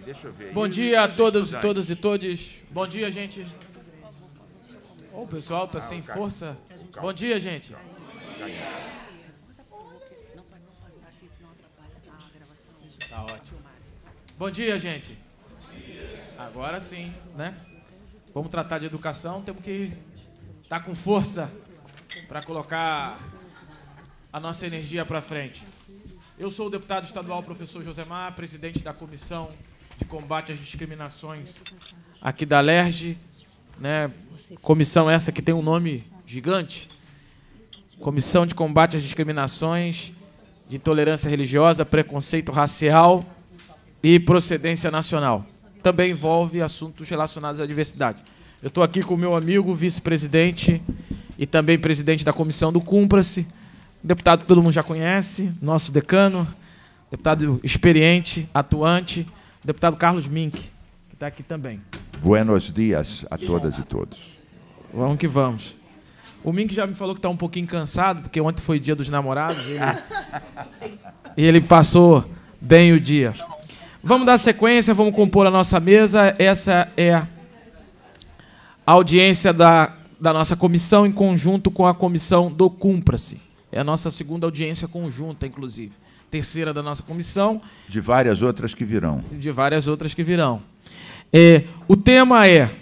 deixa eu ver. Bom dia a todos, e todas e todos. Bom dia, gente. Oh, o pessoal tá ah, sem cara, força. Bom dia, gente. Tá ótimo. Bom dia, gente. Agora sim, né? Vamos tratar de educação, temos que estar tá com força para colocar a nossa energia para frente. Eu sou o deputado estadual professor Josemar, presidente da comissão de combate às discriminações aqui da LERJ, né? Comissão essa que tem um nome gigante. Comissão de Combate às Discriminações de Intolerância Religiosa, Preconceito Racial e Procedência Nacional. Também envolve assuntos relacionados à diversidade. Eu estou aqui com o meu amigo, vice-presidente e também presidente da comissão do Cumpra-se, deputado que todo mundo já conhece, nosso decano, deputado experiente, atuante, deputado Carlos Mink, que está aqui também. Buenos dias a todas e todos. Vamos que vamos. O Mink já me falou que está um pouquinho cansado, porque ontem foi dia dos namorados. E ele, ele passou bem o dia. Vamos dar sequência, vamos compor a nossa mesa. Essa é a audiência da, da nossa comissão em conjunto com a comissão do Cumpra-se. É a nossa segunda audiência conjunta, inclusive terceira da nossa comissão. De várias outras que virão. De várias outras que virão. É, o tema é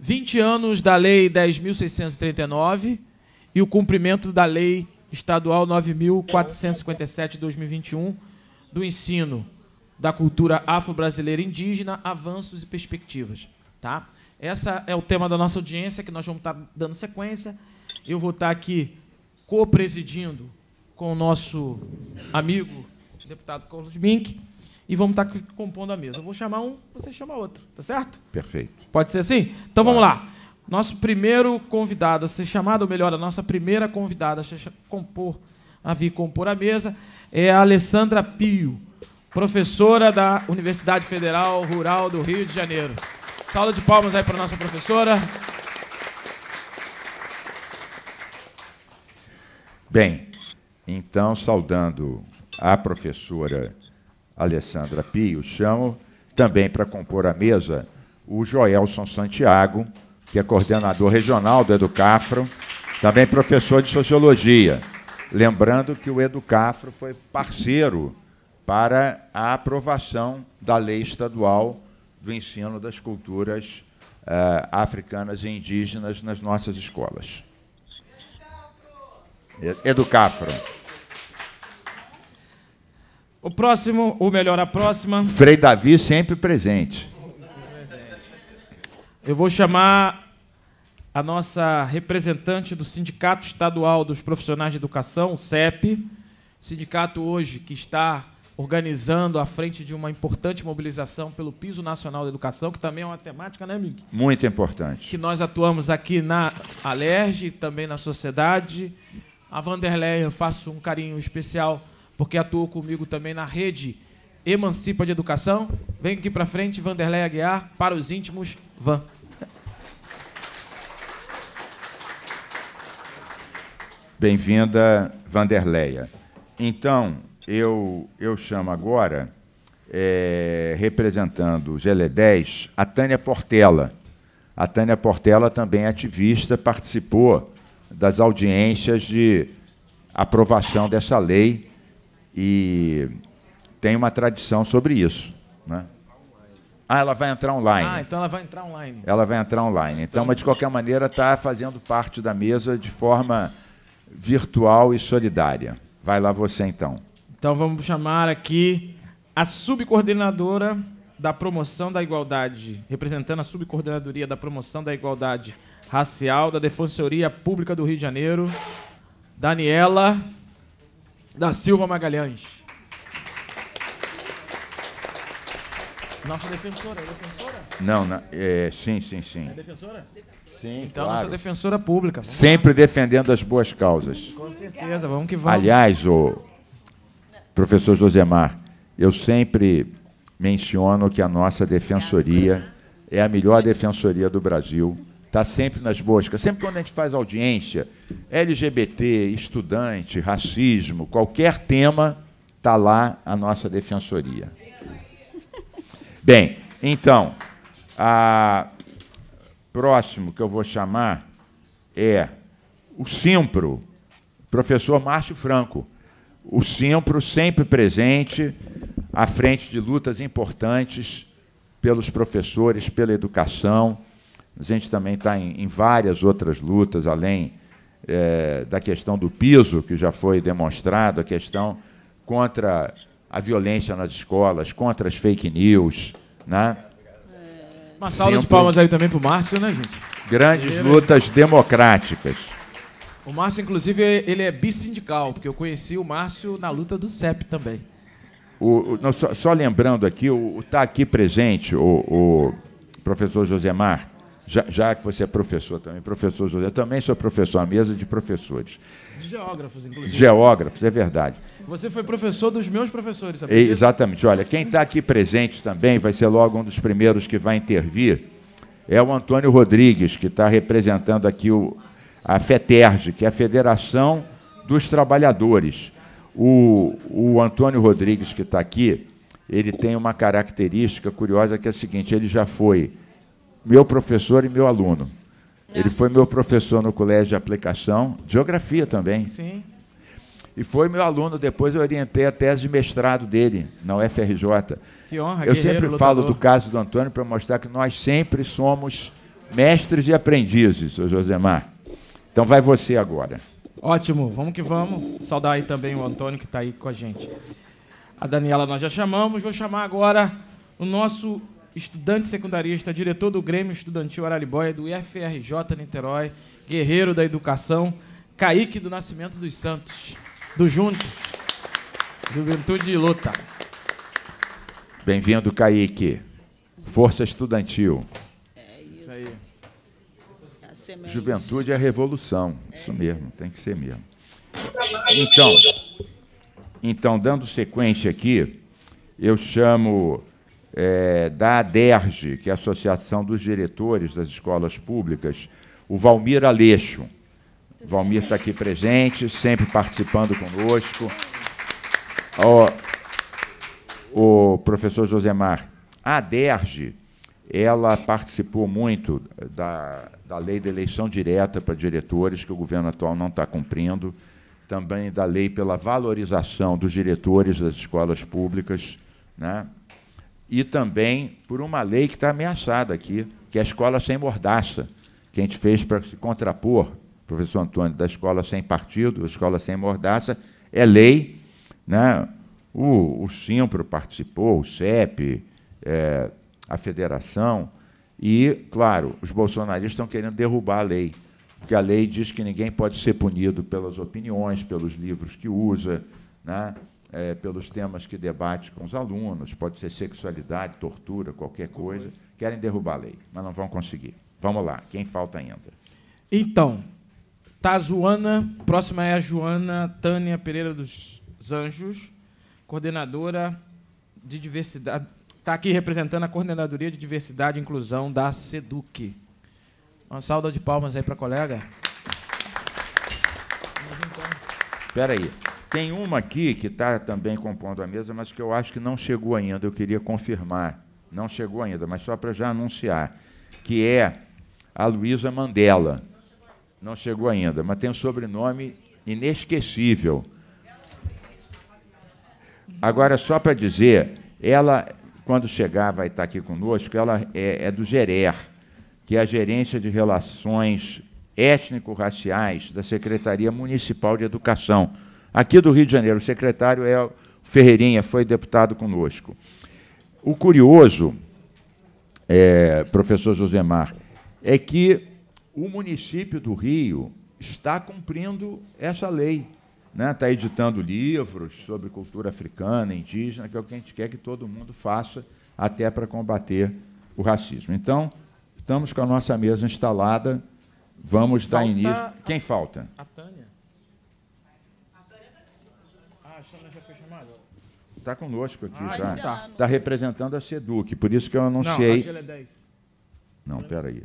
20 anos da Lei 10.639 e o cumprimento da Lei Estadual 9.457 de 2021 do ensino da cultura afro-brasileira indígena, avanços e perspectivas. Tá? Essa é o tema da nossa audiência, que nós vamos estar tá dando sequência. Eu vou estar tá aqui co-presidindo com o nosso amigo deputado Carlos Mink e vamos estar tá compondo a mesa. Eu vou chamar um, você chama outro, tá certo? Perfeito. Pode ser assim? Então vamos lá. Nosso primeiro convidado a ser chamado, ou melhor, a nossa primeira convidada a, ser compor, a vir compor a mesa é a Alessandra Pio, professora da Universidade Federal Rural do Rio de Janeiro. Salva de palmas aí para a nossa professora. Bem, então, saudando a professora Alessandra Pio, chamo também para compor a mesa o Joelson Santiago, que é coordenador regional do Educafro, também professor de sociologia. Lembrando que o Educafro foi parceiro para a aprovação da lei estadual do ensino das culturas uh, africanas e indígenas nas nossas escolas. Educafro. O próximo, ou melhor, a próxima. Frei Davi sempre presente. Eu vou chamar a nossa representante do Sindicato Estadual dos Profissionais de Educação, o CEP, sindicato hoje que está organizando à frente de uma importante mobilização pelo Piso Nacional da Educação, que também é uma temática, né, Miguel? Muito importante. Que nós atuamos aqui na Alerj, também na sociedade, a Vanderlei, eu faço um carinho especial, porque atuou comigo também na rede Emancipa de Educação. Vem aqui para frente, Vanderlei Aguiar, para os íntimos, Van. Bem-vinda, Vanderleia. Então, eu, eu chamo agora, é, representando o GL10, a Tânia Portela. A Tânia Portela também é ativista, participou das audiências de aprovação dessa lei e tem uma tradição sobre isso. Né? Ah, ela vai entrar online. Ah, então ela vai entrar online. Ela vai entrar online. Então, então mas de qualquer maneira está fazendo parte da mesa de forma virtual e solidária. Vai lá você então. Então vamos chamar aqui a subcoordenadora da promoção da igualdade, representando a subcoordenadoria da promoção da igualdade Racial da Defensoria Pública do Rio de Janeiro, Daniela da Silva Magalhães. Nossa defensora, é defensora? Não, na, é, sim, sim, sim. É defensora? Sim, então, claro. nossa defensora pública. Vamos Sempre lá. defendendo as boas causas. Com certeza, vamos que vamos. Aliás, o professor Josemar, eu sempre menciono que a nossa defensoria é a melhor defensoria do Brasil está sempre nas boscas. Sempre quando a gente faz audiência, LGBT, estudante, racismo, qualquer tema, está lá a nossa defensoria. Bem, então, a próximo que eu vou chamar é o Simpro, professor Márcio Franco. O Simpro sempre presente à frente de lutas importantes pelos professores, pela educação a gente também está em, em, várias outras lutas, além é, da questão do piso, que já foi demonstrado, a questão contra a violência nas escolas, contra as fake news. Né? Uma salva Sempre de palmas aí também para o Márcio, né, gente? Grandes é lutas democráticas. O Márcio, inclusive, ele é bissindical, porque eu conheci o Márcio na luta do CEP também. O, o, não, só, só, lembrando aqui, está aqui presente o, o professor Josemar, já, já, que você é professor também, professor José, eu também sou professor, a mesa de professores. De geógrafos, inclusive. Geógrafos, é verdade. Você foi professor dos meus professores, sabe? Exatamente. Olha, quem está aqui presente também vai ser logo um dos primeiros que vai intervir. É o Antônio Rodrigues, que está representando aqui o, a FETERG, que é a Federação dos Trabalhadores. O, o Antônio Rodrigues, que está aqui, ele tem uma característica curiosa que é a seguinte: ele já foi meu professor e meu aluno. Ah. Ele foi meu professor no colégio de aplicação, geografia também. Sim. E foi meu aluno, depois eu orientei a tese de mestrado dele na UFRJ. Que honra, Eu sempre falo lutador. do caso do Antônio para mostrar que nós sempre somos mestres e aprendizes, Josemar. Então vai você agora. Ótimo, vamos que vamos. Saudar aí também o Antônio que está aí com a gente. A Daniela nós já chamamos, vou chamar agora o nosso estudante secundarista, diretor do Grêmio Estudantil Araribóia, do IFRJ Niterói, guerreiro da educação, Caíque do Nascimento dos Santos, do Juntos, Juventude e Luta. Bem-vindo, Caíque. Força Estudantil. É isso. isso aí. É assim Juventude é revolução, é isso mesmo, tem que ser mesmo. Então, então, dando sequência aqui, eu chamo é, da ADERJ, que é a Associação dos Diretores das Escolas Públicas, o Valmir Aleixo. Muito Valmir está aqui presente, sempre participando conosco. O, o professor Josemar, a ADERJ, ela participou muito da, da lei de eleição direta para diretores, que o governo atual não está cumprindo, também da lei pela valorização dos diretores das escolas públicas, né? e também por uma lei que está ameaçada aqui, que é a escola sem mordaça, que a gente fez para se contrapor, professor Antônio, da escola sem partido, a escola sem mordaça, é lei. Né? O, o Simpro participou, o CEP, é, a federação, e, claro, os bolsonaristas estão querendo derrubar a lei, porque a lei diz que ninguém pode ser punido pelas opiniões, pelos livros que usa, né? é, pelos temas que debate com os alunos, pode ser sexualidade, tortura, qualquer coisa. Querem derrubar a lei, mas não vão conseguir. Vamos lá, quem falta ainda? Então, tá a Joana, próxima é a Joana Tânia Pereira dos Anjos, coordenadora de diversidade, está aqui representando a Coordenadoria de Diversidade e Inclusão da SEDUC. Uma sauda de palmas aí para a colega. Espera aí. Tem uma aqui que está também compondo a mesa, mas que eu acho que não chegou ainda, eu queria confirmar. Não chegou ainda, mas só para já anunciar, que é a Luísa Mandela. Não chegou ainda, mas tem um sobrenome inesquecível. Agora, só para dizer, ela, quando chegar, vai estar tá aqui conosco, ela é, é do GERER, que é a Gerência de Relações Étnico-Raciais da Secretaria Municipal de Educação aqui do Rio de Janeiro. O secretário é Ferreirinha, foi deputado conosco. O curioso, é, professor Josemar, é que o município do Rio está cumprindo essa lei. Né? Está editando livros sobre cultura africana, indígena, que é o que a gente quer que todo mundo faça, até para combater o racismo. Então, estamos com a nossa mesa instalada. Vamos falta dar início. Quem falta? A Tânia. está conosco aqui ah, já. Está tá representando a SEDUC, por isso que eu anunciei. Não, é 10. Não, peraí.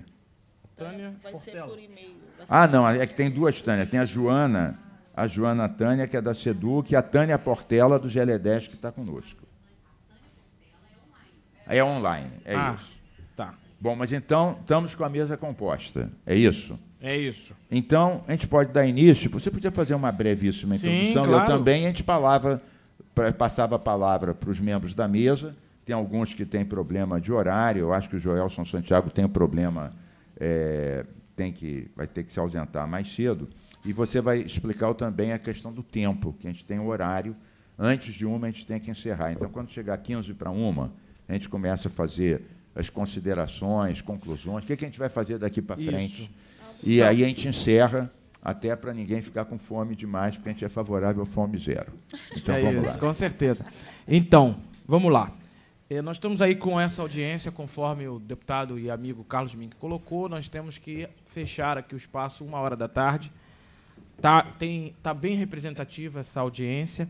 Tânia é, vai Portela. ser por e-mail. Ah, não, é que tem duas Tânia. Tem a Joana, a Joana Tânia, que é da SEDUC, e a Tânia Portela, do GL10, que está conosco. É online, é ah, isso. Tá. Bom, mas então estamos com a mesa composta, é isso? É isso. Então, a gente pode dar início. Você podia fazer uma brevíssima Sim, introdução, claro. eu também, a gente falava passava a palavra para os membros da mesa. Tem alguns que têm problema de horário. Eu acho que o Joelson Santiago tem um problema, é, tem que, vai ter que se ausentar mais cedo. E você vai explicar também a questão do tempo, que a gente tem um horário. Antes de uma, a gente tem que encerrar. Então, quando chegar 15 para uma, a gente começa a fazer as considerações, conclusões, o que, é que a gente vai fazer daqui para frente. Isso. E aí a gente encerra até para ninguém ficar com fome demais, porque a gente é favorável ao fome zero. Então, é vamos isso, lá. com certeza. Então, vamos lá. Eh, nós estamos aí com essa audiência, conforme o deputado e amigo Carlos Mink colocou, nós temos que fechar aqui o espaço uma hora da tarde. Está tá bem representativa essa audiência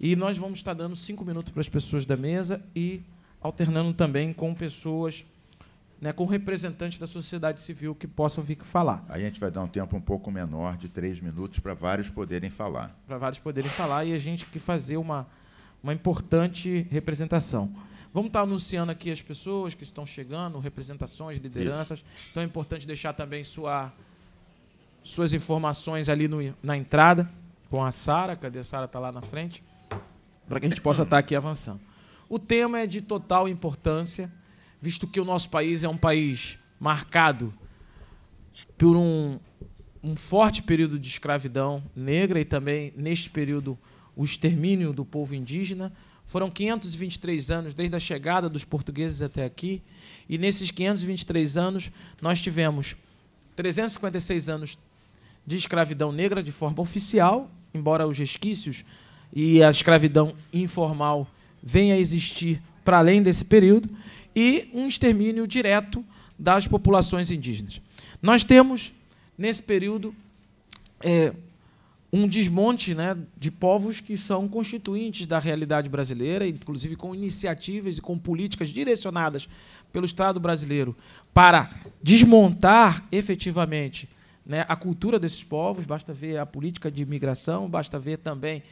e nós vamos estar dando cinco minutos para as pessoas da mesa e alternando também com pessoas né, com representantes da sociedade civil que possam vir falar. Aí a gente vai dar um tempo um pouco menor, de três minutos, para vários poderem falar. Para vários poderem falar e a gente que fazer uma, uma importante representação. Vamos estar anunciando aqui as pessoas que estão chegando, representações, lideranças. Isso. Então é importante deixar também sua, suas informações ali no, na entrada com a Sara. Cadê a Sara? Está lá na frente. Para que a gente possa estar aqui avançando. O tema é de total importância visto que o nosso país é um país marcado por um, um forte período de escravidão negra e também, neste período, o extermínio do povo indígena. Foram 523 anos desde a chegada dos portugueses até aqui, e nesses 523 anos nós tivemos 356 anos de escravidão negra de forma oficial, embora os resquícios e a escravidão informal venha a existir para além desse período, e um extermínio direto das populações indígenas. Nós temos, nesse período, é, um desmonte né, de povos que são constituintes da realidade brasileira, inclusive com iniciativas e com políticas direcionadas pelo Estado brasileiro para desmontar efetivamente né, a cultura desses povos. Basta ver a política de imigração, basta ver também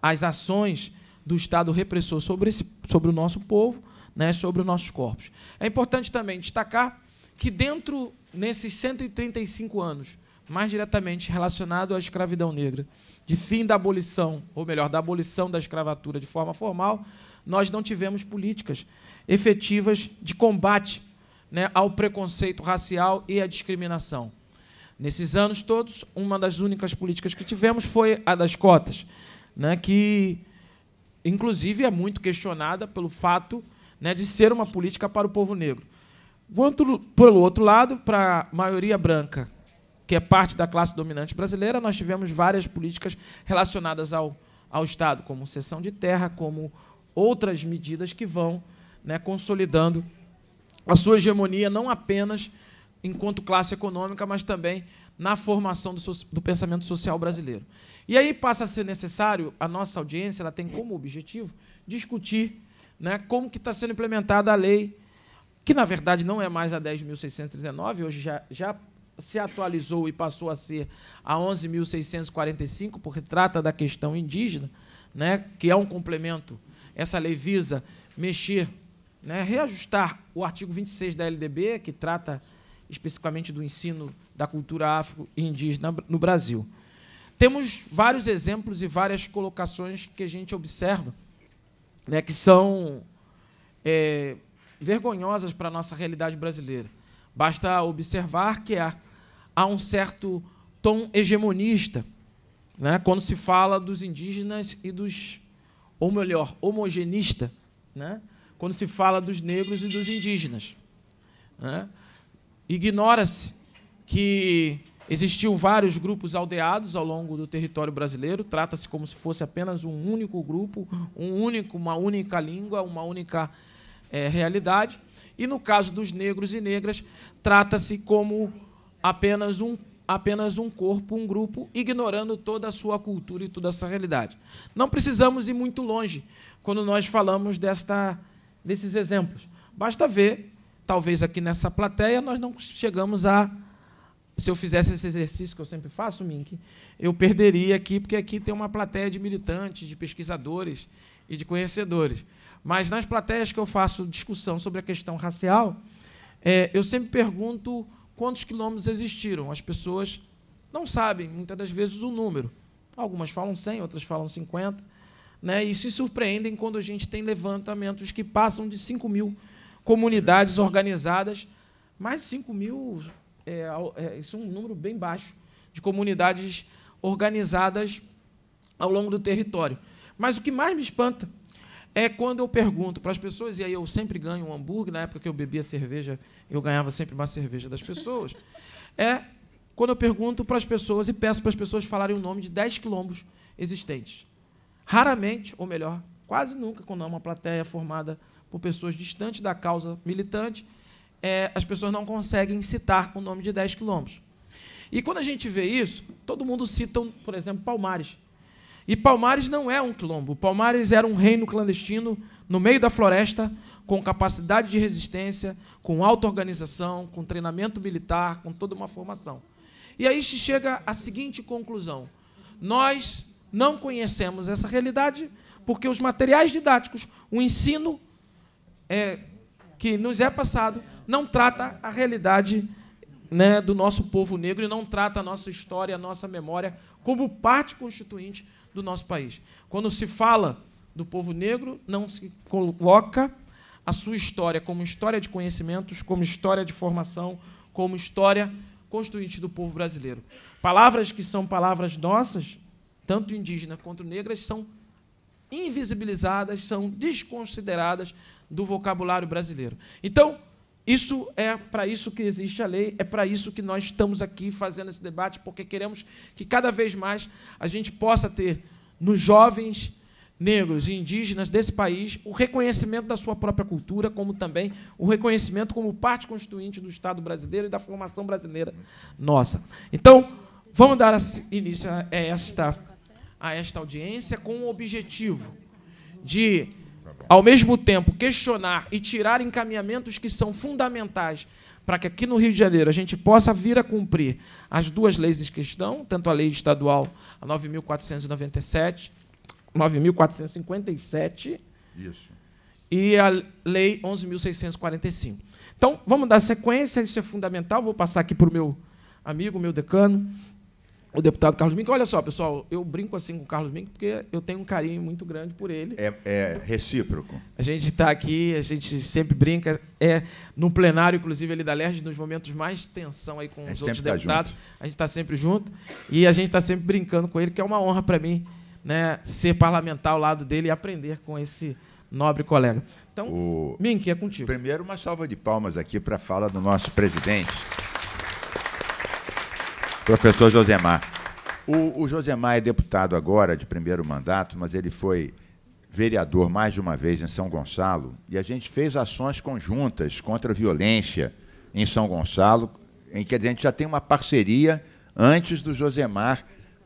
as ações do Estado repressor sobre, esse, sobre o nosso povo né, sobre os nossos corpos. É importante também destacar que dentro nesses 135 anos, mais diretamente relacionado à escravidão negra, de fim da abolição, ou melhor, da abolição da escravatura de forma formal, nós não tivemos políticas efetivas de combate né, ao preconceito racial e à discriminação. Nesses anos todos, uma das únicas políticas que tivemos foi a das cotas, né, que, inclusive, é muito questionada pelo fato né, de ser uma política para o povo negro. Quanto, pelo outro lado, para a maioria branca, que é parte da classe dominante brasileira, nós tivemos várias políticas relacionadas ao, ao Estado, como cessão de terra, como outras medidas que vão né, consolidando a sua hegemonia, não apenas enquanto classe econômica, mas também na formação do, so do, pensamento social brasileiro. E aí passa a ser necessário, a nossa audiência ela tem como objetivo discutir né, como que está sendo implementada a lei, que na verdade não é mais a 10.639, hoje já, já se atualizou e passou a ser a 11.645, porque trata da questão indígena, né, que é um complemento. Essa lei visa mexer, né, reajustar o artigo 26 da LDB, que trata especificamente do ensino da cultura afro-indígena no Brasil. Temos vários exemplos e várias colocações que a gente observa né, que são é, vergonhosas para a nossa realidade brasileira. Basta observar que há, há um certo tom hegemonista né, quando se fala dos indígenas e dos, ou melhor, homogenista, né, quando se fala dos negros e dos indígenas. Né? Ignora-se que Existiu vários grupos aldeados ao longo do território brasileiro. Trata-se como se fosse apenas um único grupo, um único, uma única língua, uma única é, realidade. E no caso dos negros e negras, trata-se como apenas um apenas um corpo, um grupo, ignorando toda a sua cultura e toda a sua realidade. Não precisamos ir muito longe quando nós falamos desta, desses exemplos. Basta ver, talvez aqui nessa plateia nós não chegamos a se eu fizesse esse exercício que eu sempre faço, Mink, eu perderia aqui, porque aqui tem uma plateia de militantes, de pesquisadores e de conhecedores. Mas nas plateias que eu faço discussão sobre a questão racial, é, eu sempre pergunto quantos quilômetros existiram. As pessoas não sabem, muitas das vezes, o número. Algumas falam 100, outras falam 50. Né? E se surpreendem quando a gente tem levantamentos que passam de 5 mil comunidades organizadas, mais de 5 mil é, é, isso é um número bem baixo de comunidades organizadas ao longo do território. Mas o que mais me espanta é quando eu pergunto para as pessoas, e aí eu sempre ganho um hambúrguer, na época que eu bebia cerveja, eu ganhava sempre uma cerveja das pessoas, é quando eu pergunto para as pessoas e peço para as pessoas falarem o nome de 10 quilombos existentes. Raramente, ou melhor, quase nunca, quando há uma plateia formada por pessoas distantes da causa militante, é, as pessoas não conseguem citar o nome de 10 quilômetros. E quando a gente vê isso, todo mundo cita, por exemplo, Palmares. E Palmares não é um quilombo. Palmares era um reino clandestino no meio da floresta, com capacidade de resistência, com auto-organização, com treinamento militar, com toda uma formação. E aí se chega à seguinte conclusão: nós não conhecemos essa realidade porque os materiais didáticos, o ensino é, que nos é passado, não trata a realidade né, do nosso povo negro e não trata a nossa história, a nossa memória como parte constituinte do nosso país. Quando se fala do povo negro, não se coloca a sua história como história de conhecimentos, como história de formação, como história constituinte do povo brasileiro. Palavras que são palavras nossas, tanto indígenas quanto negras, são invisibilizadas, são desconsideradas do vocabulário brasileiro. Então, isso é para isso que existe a lei, é para isso que nós estamos aqui fazendo esse debate, porque queremos que cada vez mais a gente possa ter nos jovens negros e indígenas desse país o reconhecimento da sua própria cultura, como também o reconhecimento como parte constituinte do Estado brasileiro e da formação brasileira nossa. Então, vamos dar início a esta, a esta audiência com o objetivo de Tá ao mesmo tempo questionar e tirar encaminhamentos que são fundamentais para que aqui no Rio de Janeiro a gente possa vir a cumprir as duas leis em questão, tanto a lei estadual, a 9.497, 9.457, e a lei 11.645. Então, vamos dar sequência, isso é fundamental, vou passar aqui para o meu amigo, meu decano, o deputado Carlos Mink. Olha só, pessoal, eu brinco assim com o Carlos Mink porque eu tenho um carinho muito grande por ele. É, é recíproco. A gente está aqui, a gente sempre brinca. É no plenário, inclusive, ali da LERJ, nos momentos mais tensão aí com é, os outros tá deputados. a gente está sempre junto e a gente está sempre brincando com ele, que é uma honra para mim né, ser parlamentar ao lado dele e aprender com esse nobre colega. Então, o... Mink, é contigo. Primeiro, uma salva de palmas aqui para a fala do nosso presidente. Professor Josemar. O, o Josemar é deputado agora de primeiro mandato, mas ele foi vereador mais de uma vez em São Gonçalo e a gente fez ações conjuntas contra a violência em São Gonçalo, em que a gente já tem uma parceria antes do Josemar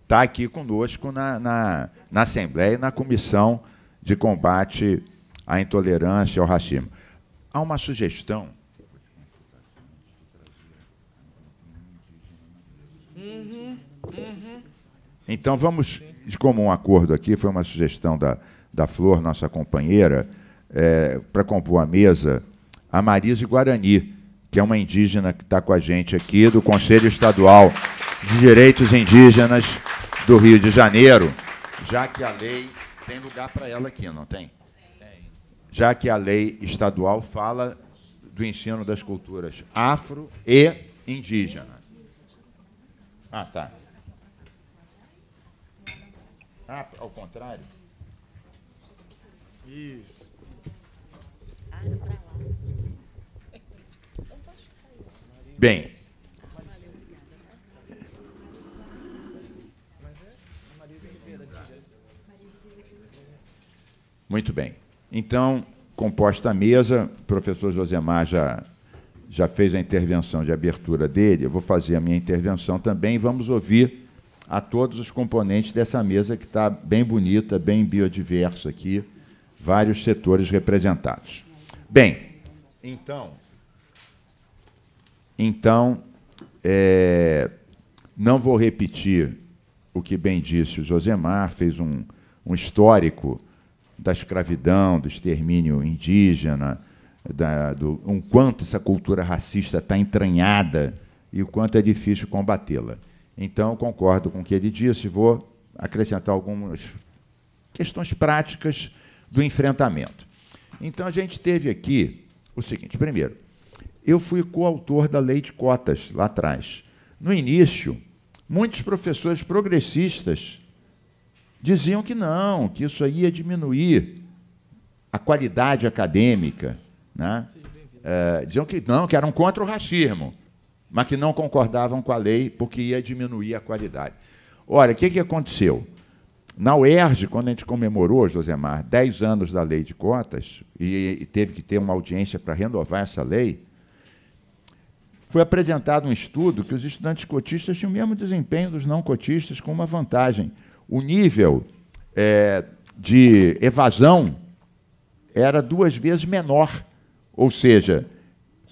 estar tá aqui conosco na, na, na Assembleia e na Comissão de Combate à Intolerância e ao Racismo. Há uma sugestão Uhum. Então vamos, como um acordo aqui, foi uma sugestão da, da Flor, nossa companheira, é, para compor a mesa, a Marise Guarani, que é uma indígena que está com a gente aqui, do Conselho Estadual de Direitos Indígenas do Rio de Janeiro, já que a lei tem lugar para ela aqui, não tem? Já que a lei estadual fala do ensino das culturas afro e indígena. Ah, tá. Ah, ao contrário? Isso. Bem. Muito bem. Então, composta a mesa, o professor Josemar já, já fez a intervenção de abertura dele, eu vou fazer a minha intervenção também, vamos ouvir a todos os componentes dessa mesa que está bem bonita, bem biodiverso aqui, vários setores representados. Bem, então, então é, não vou repetir o que bem disse o Josemar, fez um, um histórico da escravidão, do extermínio indígena, da, do um quanto essa cultura racista está entranhada e o quanto é difícil combatê-la. Então, concordo com o que ele disse, vou acrescentar algumas questões práticas do enfrentamento. Então, a gente teve aqui o seguinte: primeiro, eu fui coautor da lei de cotas lá atrás. No início, muitos professores progressistas diziam que não, que isso aí ia diminuir a qualidade acadêmica. Né? É, diziam que não, que eram contra o racismo mas que não concordavam com a lei porque ia diminuir a qualidade. Olha, o que, que aconteceu? Na UERJ, quando a gente comemorou, Josemar, 10 anos da lei de cotas, e, e teve que ter uma audiência para renovar essa lei, foi apresentado um estudo que os estudantes cotistas tinham o mesmo desempenho dos não cotistas, com uma vantagem. O nível é, de evasão era duas vezes menor. Ou seja,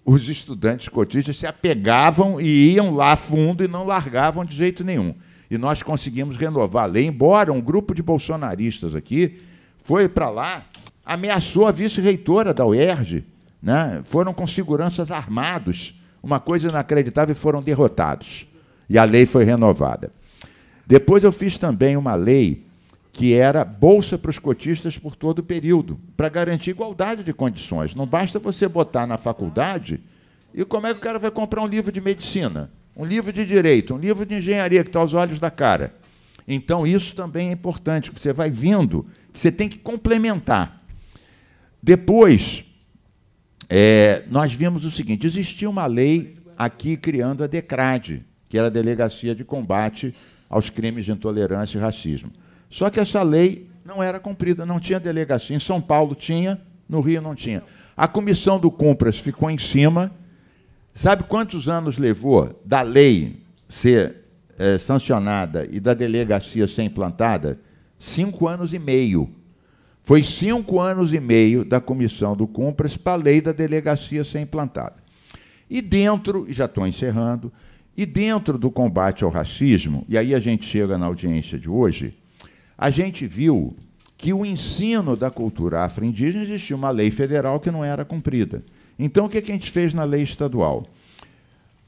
os estudantes cotistas se apegavam e iam lá fundo e não largavam de jeito nenhum. E nós conseguimos renovar a lei, embora um grupo de bolsonaristas aqui foi para lá, ameaçou a vice-reitora da UERJ, né? foram com seguranças armados, uma coisa inacreditável, e foram derrotados. E a lei foi renovada. Depois eu fiz também uma lei que era bolsa para os cotistas por todo o período, para garantir igualdade de condições. Não basta você botar na faculdade e como é que o cara vai comprar um livro de medicina, um livro de direito, um livro de engenharia que está aos olhos da cara. Então, isso também é importante, você vai vindo, você tem que complementar. Depois, é, nós vimos o seguinte: existia uma lei aqui criando a DECRAD, que era a Delegacia de Combate aos Crimes de Intolerância e Racismo. Só que essa lei não era cumprida, não tinha delegacia. Em São Paulo tinha, no Rio não tinha. A comissão do Cumpras ficou em cima. Sabe quantos anos levou da lei ser é, sancionada e da delegacia ser implantada? Cinco anos e meio. Foi cinco anos e meio da comissão do Cumpras para a lei da delegacia ser implantada. E dentro, já estou encerrando, e dentro do combate ao racismo, e aí a gente chega na audiência de hoje, a gente viu que o ensino da cultura afro-indígena existia uma lei federal que não era cumprida. Então, o que a gente fez na lei estadual?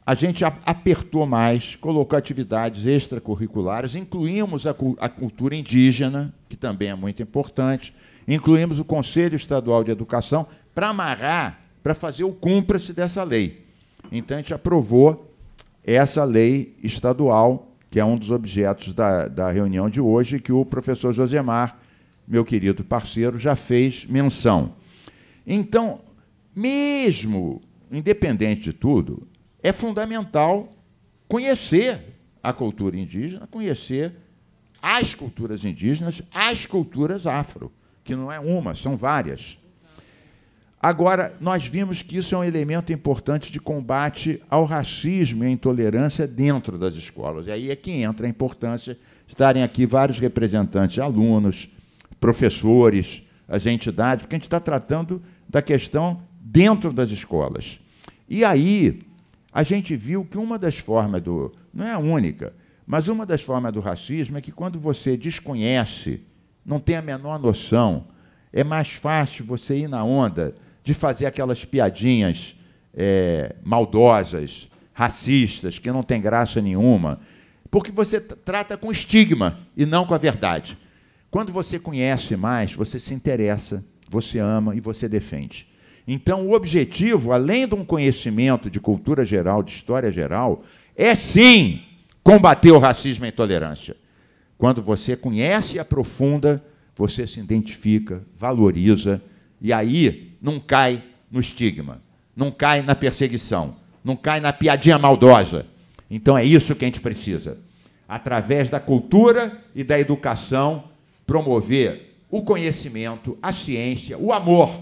A gente apertou mais, colocou atividades extracurriculares, incluímos a, cultura indígena, que também é muito importante, incluímos o Conselho Estadual de Educação para amarrar, para fazer o cumpra-se dessa lei. Então, a gente aprovou essa lei estadual que é um dos objetos da, da reunião de hoje, que o professor Josemar, meu querido parceiro, já fez menção. Então, mesmo independente de tudo, é fundamental conhecer a cultura indígena, conhecer as culturas indígenas, as culturas afro, que não é uma, são várias. Agora, nós vimos que isso é um elemento importante de combate ao racismo e à intolerância dentro das escolas. E aí é que entra a importância de estarem aqui vários representantes, alunos, professores, as entidades, porque a gente está tratando da questão dentro das escolas. E aí a gente viu que uma das formas do. não é a única, mas uma das formas do racismo é que quando você desconhece, não tem a menor noção, é mais fácil você ir na onda de fazer aquelas piadinhas é, maldosas, racistas, que não tem graça nenhuma, porque você trata com estigma e não com a verdade. Quando você conhece mais, você se interessa, você ama e você defende. Então, o objetivo, além de um conhecimento de cultura geral, de história geral, é sim combater o racismo e a intolerância. Quando você conhece e aprofunda, você se identifica, valoriza, e aí não cai no estigma, não cai na perseguição, não cai na piadinha maldosa. Então é isso que a gente precisa. Através da cultura e da educação, promover o conhecimento, a ciência, o amor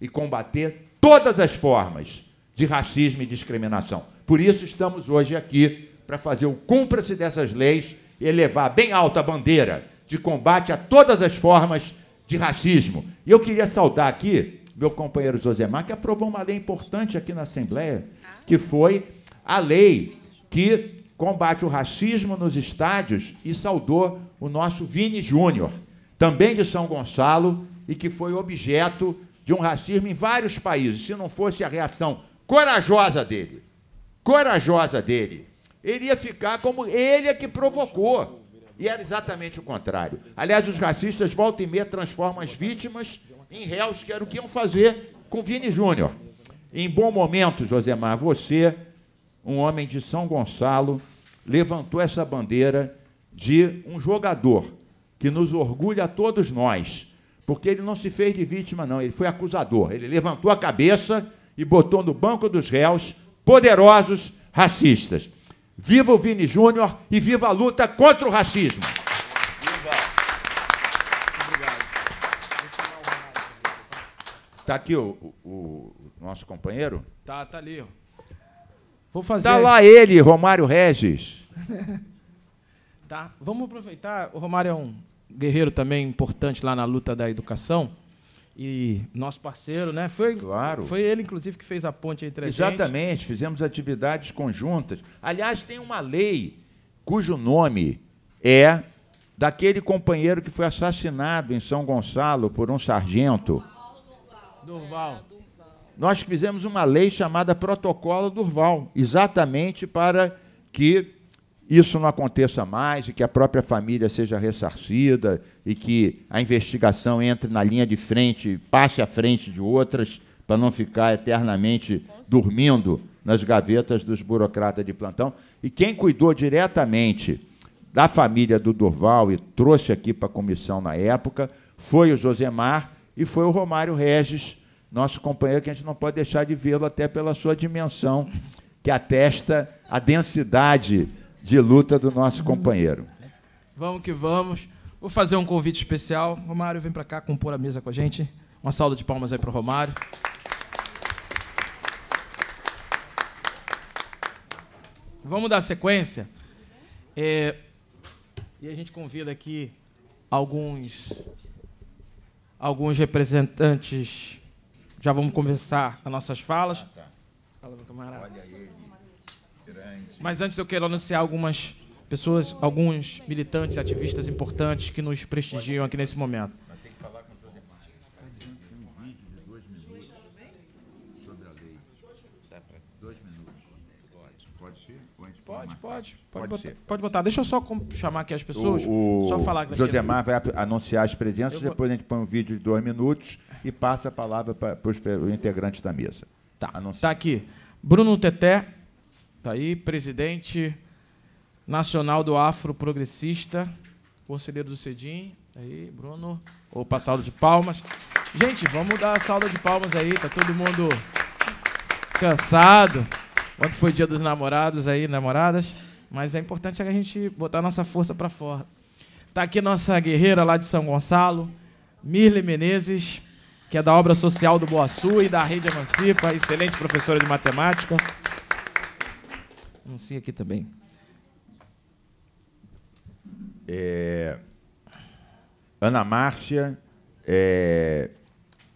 e combater todas as formas de racismo e discriminação. Por isso estamos hoje aqui para fazer o cúmplice dessas leis e elevar bem alta a bandeira de combate a todas as formas de racismo. E eu queria saudar aqui meu companheiro Josemar, que aprovou uma lei importante aqui na Assembleia, que foi a lei que combate o racismo nos estádios e saudou o nosso Vini Júnior, também de São Gonçalo, e que foi objeto de um racismo em vários países, se não fosse a reação corajosa dele. Corajosa dele. Ele ia ficar como ele é que provocou. E era exatamente o contrário. Aliás, os racistas volta e meia transformam as vítimas em réus, que era o que iam fazer com Vini Júnior. Em bom momento, Josemar, você, um homem de São Gonçalo, levantou essa bandeira de um jogador que nos orgulha a todos nós, porque ele não se fez de vítima, não, ele foi acusador. Ele levantou a cabeça e botou no banco dos réus poderosos racistas. Viva o Vini Júnior e viva a luta contra o racismo! Tá aqui o, o, o nosso companheiro? Tá, tá ali. Vou fazer. Tá lá ele, Romário Regis. tá. Vamos aproveitar. O Romário é um guerreiro também importante lá na luta da educação. E nosso parceiro, né? Foi, claro. foi ele, inclusive, que fez a ponte entre a Exatamente, gente. fizemos atividades conjuntas. Aliás, tem uma lei cujo nome é daquele companheiro que foi assassinado em São Gonçalo por um sargento. É, Durval. Nós fizemos uma lei chamada Protocolo Durval, exatamente para que isso não aconteça mais e que a própria família seja ressarcida e que a investigação entre na linha de frente, passe à frente de outras, para não ficar eternamente dormindo nas gavetas dos burocratas de plantão. E quem cuidou diretamente da família do Durval e trouxe aqui para a comissão na época foi o Josemar, e foi o Romário Regis, nosso companheiro, que a gente não pode deixar de vê-lo até pela sua dimensão, que atesta a densidade de luta do nosso companheiro. Vamos que vamos. Vou fazer um convite especial. Romário, vem para cá compor a mesa com a gente. Uma salva de palmas aí para o Romário. Vamos dar sequência? É, e a gente convida aqui alguns alguns representantes. Já vamos começar as nossas falas. Ah, tá. Fala, meu camarada. Olha ele. Mas antes eu quero anunciar algumas pessoas, alguns militantes, ativistas importantes que nos prestigiam aqui nesse momento. Pode, pode. Pode, pode, botar, pode botar. Deixa eu só chamar aqui as pessoas. O, o só falar daqui Josemar vai anunciar as presenças, depois a gente põe um vídeo de dois minutos e passa a palavra para os integrantes da mesa. Tá. Tá aqui. Bruno Teté, está aí, presidente nacional do Afro Progressista, conselheiro do CEDIM. Aí, Bruno. Opa, salva de palmas. Gente, vamos dar a salda de palmas aí, tá todo mundo cansado. Ontem foi dia dos namorados aí, namoradas, mas é importante a gente botar nossa força para fora. Tá aqui nossa guerreira lá de São Gonçalo, Mirle Menezes, que é da obra social do Boa Sul e da Rede Emancipa, excelente professora de matemática. Anuncie aqui também. É, Ana Márcia, é,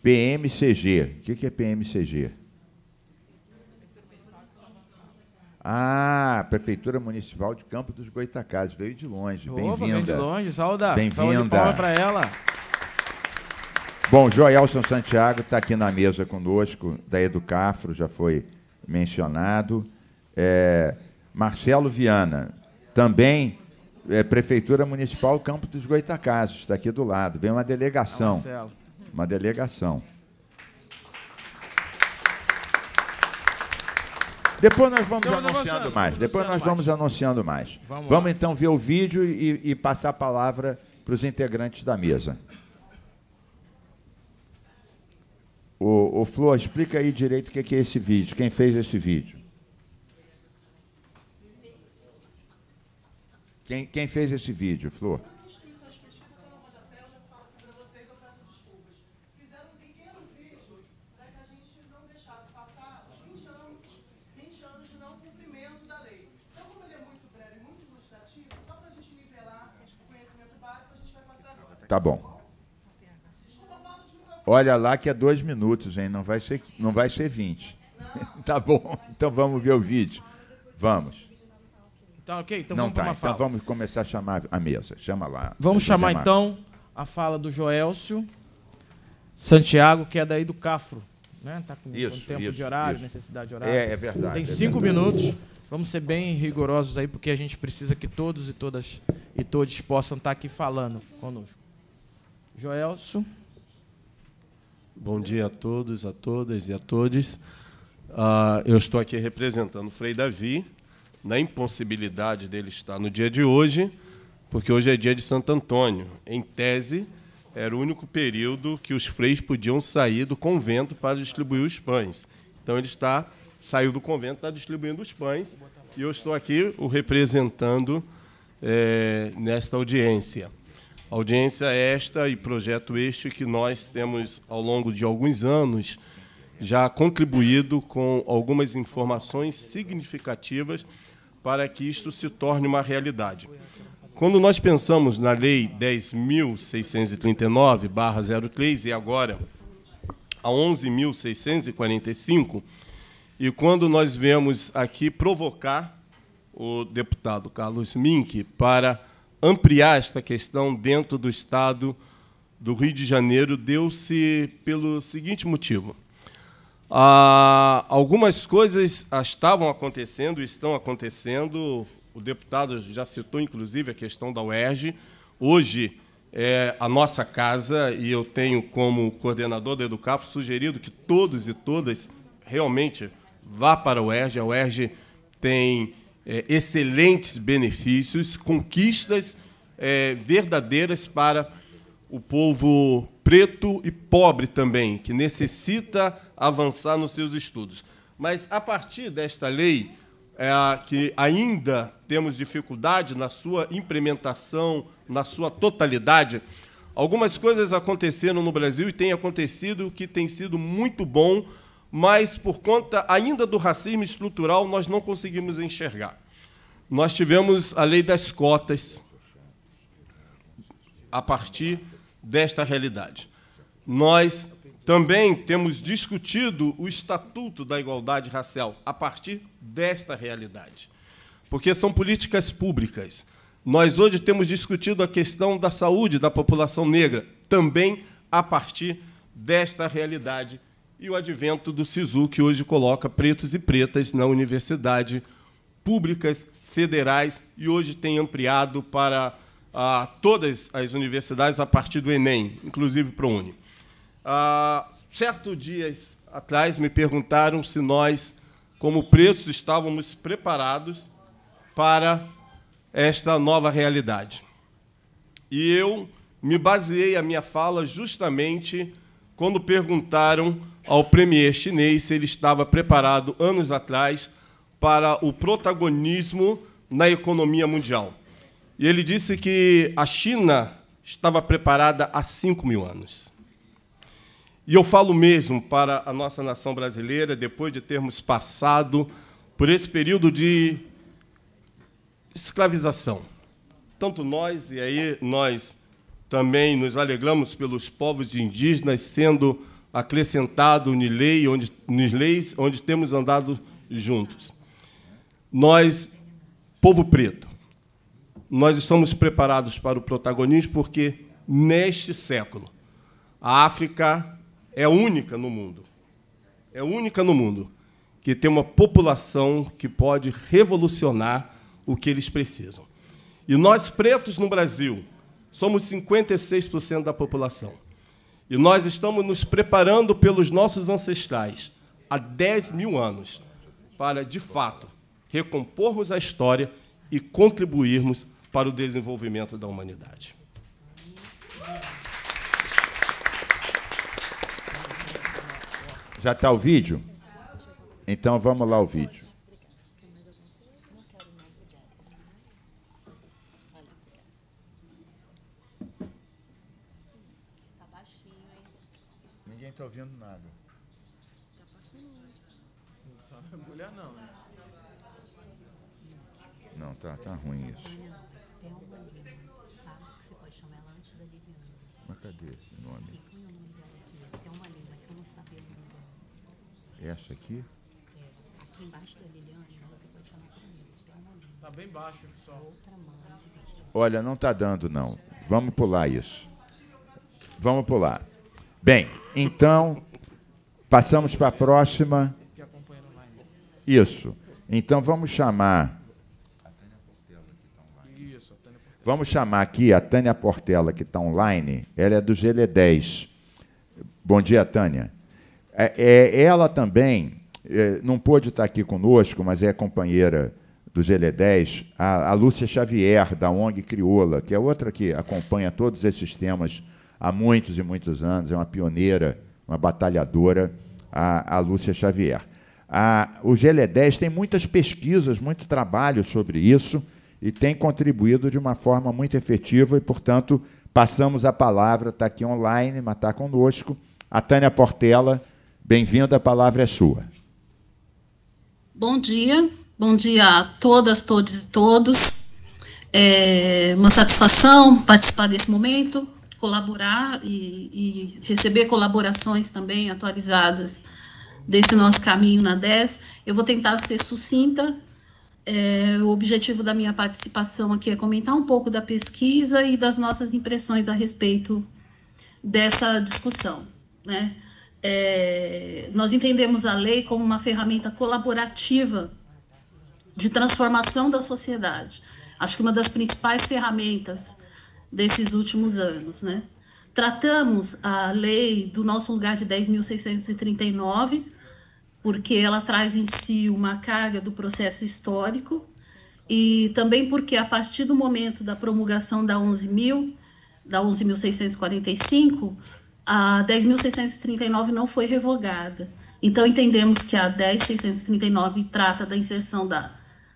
PMCG. O que é PMCG? Ah, Prefeitura Municipal de Campo dos Goitacazes. Veio de longe. Bem-vinda. Veio de longe, sauda. Bem-vinda. palma para ela. Bom, Joelson Santiago está aqui na mesa conosco, da Educafro, já foi mencionado. É, Marcelo Viana, também é, Prefeitura Municipal Campo dos Goitacazes, está aqui do lado. Vem uma delegação. É uma delegação. Depois nós vamos então anunciando mais. Depois nós vamos anunciando mais. Vamos, vamos então ver o vídeo e, e passar a palavra para os integrantes da mesa. O, o Flor, explica aí direito o é que é esse vídeo, quem fez esse vídeo. Quem, quem fez esse vídeo, Flor? Tá bom. Olha lá que é dois minutos, hein? Não vai ser, não vai ser 20. tá bom. Então vamos ver o vídeo. Vamos. Tá ok? Então não vamos tá, para uma então fala. Então vamos começar a chamar a mesa. Chama lá. Vamos chamar chamar. então a fala do Joelcio Santiago, que é daí do Cafro. Né? Tá com, isso, com tempo isso, de horário, isso. necessidade de horário. É, é verdade. Tem é cinco verdade. minutos. Vamos ser bem rigorosos aí, porque a gente precisa que todos e todas e todos possam estar tá aqui falando conosco. Joelso. Bom dia a todos, a todas e a todos. Ah, eu estou aqui representando o Frei Davi, na impossibilidade dele estar no dia de hoje, porque hoje é dia de Santo Antônio. Em tese, era o único período que os freis podiam sair do convento para distribuir os pães. Então ele está saiu do convento, está distribuindo os pães, e eu estou aqui o representando é, nesta audiência. Audiência esta e projeto este que nós temos, ao longo de alguns anos, já contribuído com algumas informações significativas para que isto se torne uma realidade. Quando nós pensamos na Lei 10.639-03 e agora a 11.645, e quando nós vemos aqui provocar o deputado Carlos Mink para ampliar esta questão dentro do Estado do Rio de Janeiro deu-se pelo seguinte motivo. Ah, algumas coisas estavam acontecendo, estão acontecendo. O deputado já citou, inclusive, a questão da UERJ. Hoje é a nossa casa e eu tenho, como coordenador da Educafo sugerido que todos e todas realmente vá para a UERJ. A UERJ tem é, excelentes benefícios, conquistas é, verdadeiras para o povo preto e pobre também, que necessita avançar nos seus estudos. Mas, a partir desta lei, é, que ainda temos dificuldade na sua implementação, na sua totalidade, algumas coisas aconteceram no Brasil e têm acontecido que tem sido muito bom mas por conta ainda do racismo estrutural, nós não conseguimos enxergar. Nós tivemos a lei das cotas a partir desta realidade. Nós também temos discutido o Estatuto da Igualdade Racial a partir desta realidade, porque são políticas públicas. Nós hoje temos discutido a questão da saúde da população negra, também a partir desta realidade e o advento do SISU, que hoje coloca pretos e pretas na universidade públicas federais e hoje tem ampliado para ah, todas as universidades a partir do Enem, inclusive para o Uni. Ah, certo dias atrás me perguntaram se nós, como pretos, estávamos preparados para esta nova realidade. E eu me baseei a minha fala justamente quando perguntaram ao premier chinês se ele estava preparado anos atrás para o protagonismo na economia mundial. E ele disse que a China estava preparada há 5 mil anos. E eu falo mesmo para a nossa nação brasileira, depois de termos passado por esse período de escravização. Tanto nós, e aí nós também nos alegramos pelos povos indígenas sendo acrescentado nos onde, nos leis onde temos andado juntos. Nós, povo preto, nós estamos preparados para o protagonismo porque, neste século, a África é única no mundo. É única no mundo que tem uma população que pode revolucionar o que eles precisam. E nós, pretos no Brasil, somos 56% da população. E nós estamos nos preparando pelos nossos ancestrais há 10 mil anos para, de fato, recompormos a história e contribuirmos para o desenvolvimento da humanidade. Já está o vídeo? Então vamos lá o vídeo. ruim isso. Mas cadê esse nome? Essa aqui? É, aqui embaixo da Tá bem baixo, pessoal. Olha, não tá dando, não. Vamos pular isso. Vamos pular. Bem, então, passamos para a próxima. Isso. Então, vamos chamar Vamos chamar aqui a Tânia Portela, que está online. Ela é do GL10. Bom dia, Tânia. É, é ela também é, não pôde estar tá aqui conosco, mas é companheira do GL10, a, a Lúcia Xavier, da ONG Crioula, que é outra que acompanha todos esses temas há muitos e muitos anos, é uma pioneira, uma batalhadora, a, a Lúcia Xavier. A, o GL10 tem muitas pesquisas, muito trabalho sobre isso e tem contribuído de uma forma muito efetiva e, portanto, passamos a palavra, está aqui online, mas está conosco, a Tânia Portela. Bem-vinda, a palavra é sua. Bom dia, bom dia a todas, todos e todos. É uma satisfação participar desse momento, colaborar e, e receber colaborações também atualizadas desse nosso caminho na 10. Eu vou tentar ser sucinta é, o objetivo da minha participação aqui é comentar um pouco da pesquisa e das nossas impressões a respeito dessa discussão. Né? É, nós entendemos a lei como uma ferramenta colaborativa de transformação da sociedade. Acho que uma das principais ferramentas desses últimos anos. Né? Tratamos a lei do nosso lugar de 10.639 porque ela traz em si uma carga do processo histórico e também porque a partir do momento da promulgação da 11.000, da 11.645, a 10.639 não foi revogada. Então entendemos que a 10.639 trata da inserção da,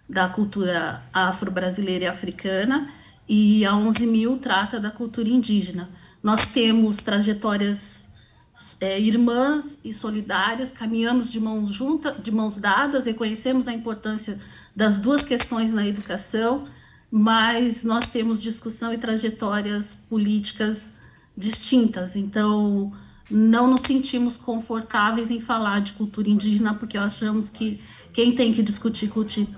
da cultura afro-brasileira e africana e a 11.000 trata da cultura indígena. Nós temos trajetórias é, irmãs e solidárias, caminhamos de mãos, juntas, de mãos dadas, reconhecemos a importância das duas questões na educação, mas nós temos discussão e trajetórias políticas distintas. Então, não nos sentimos confortáveis em falar de cultura indígena, porque achamos que quem tem que discutir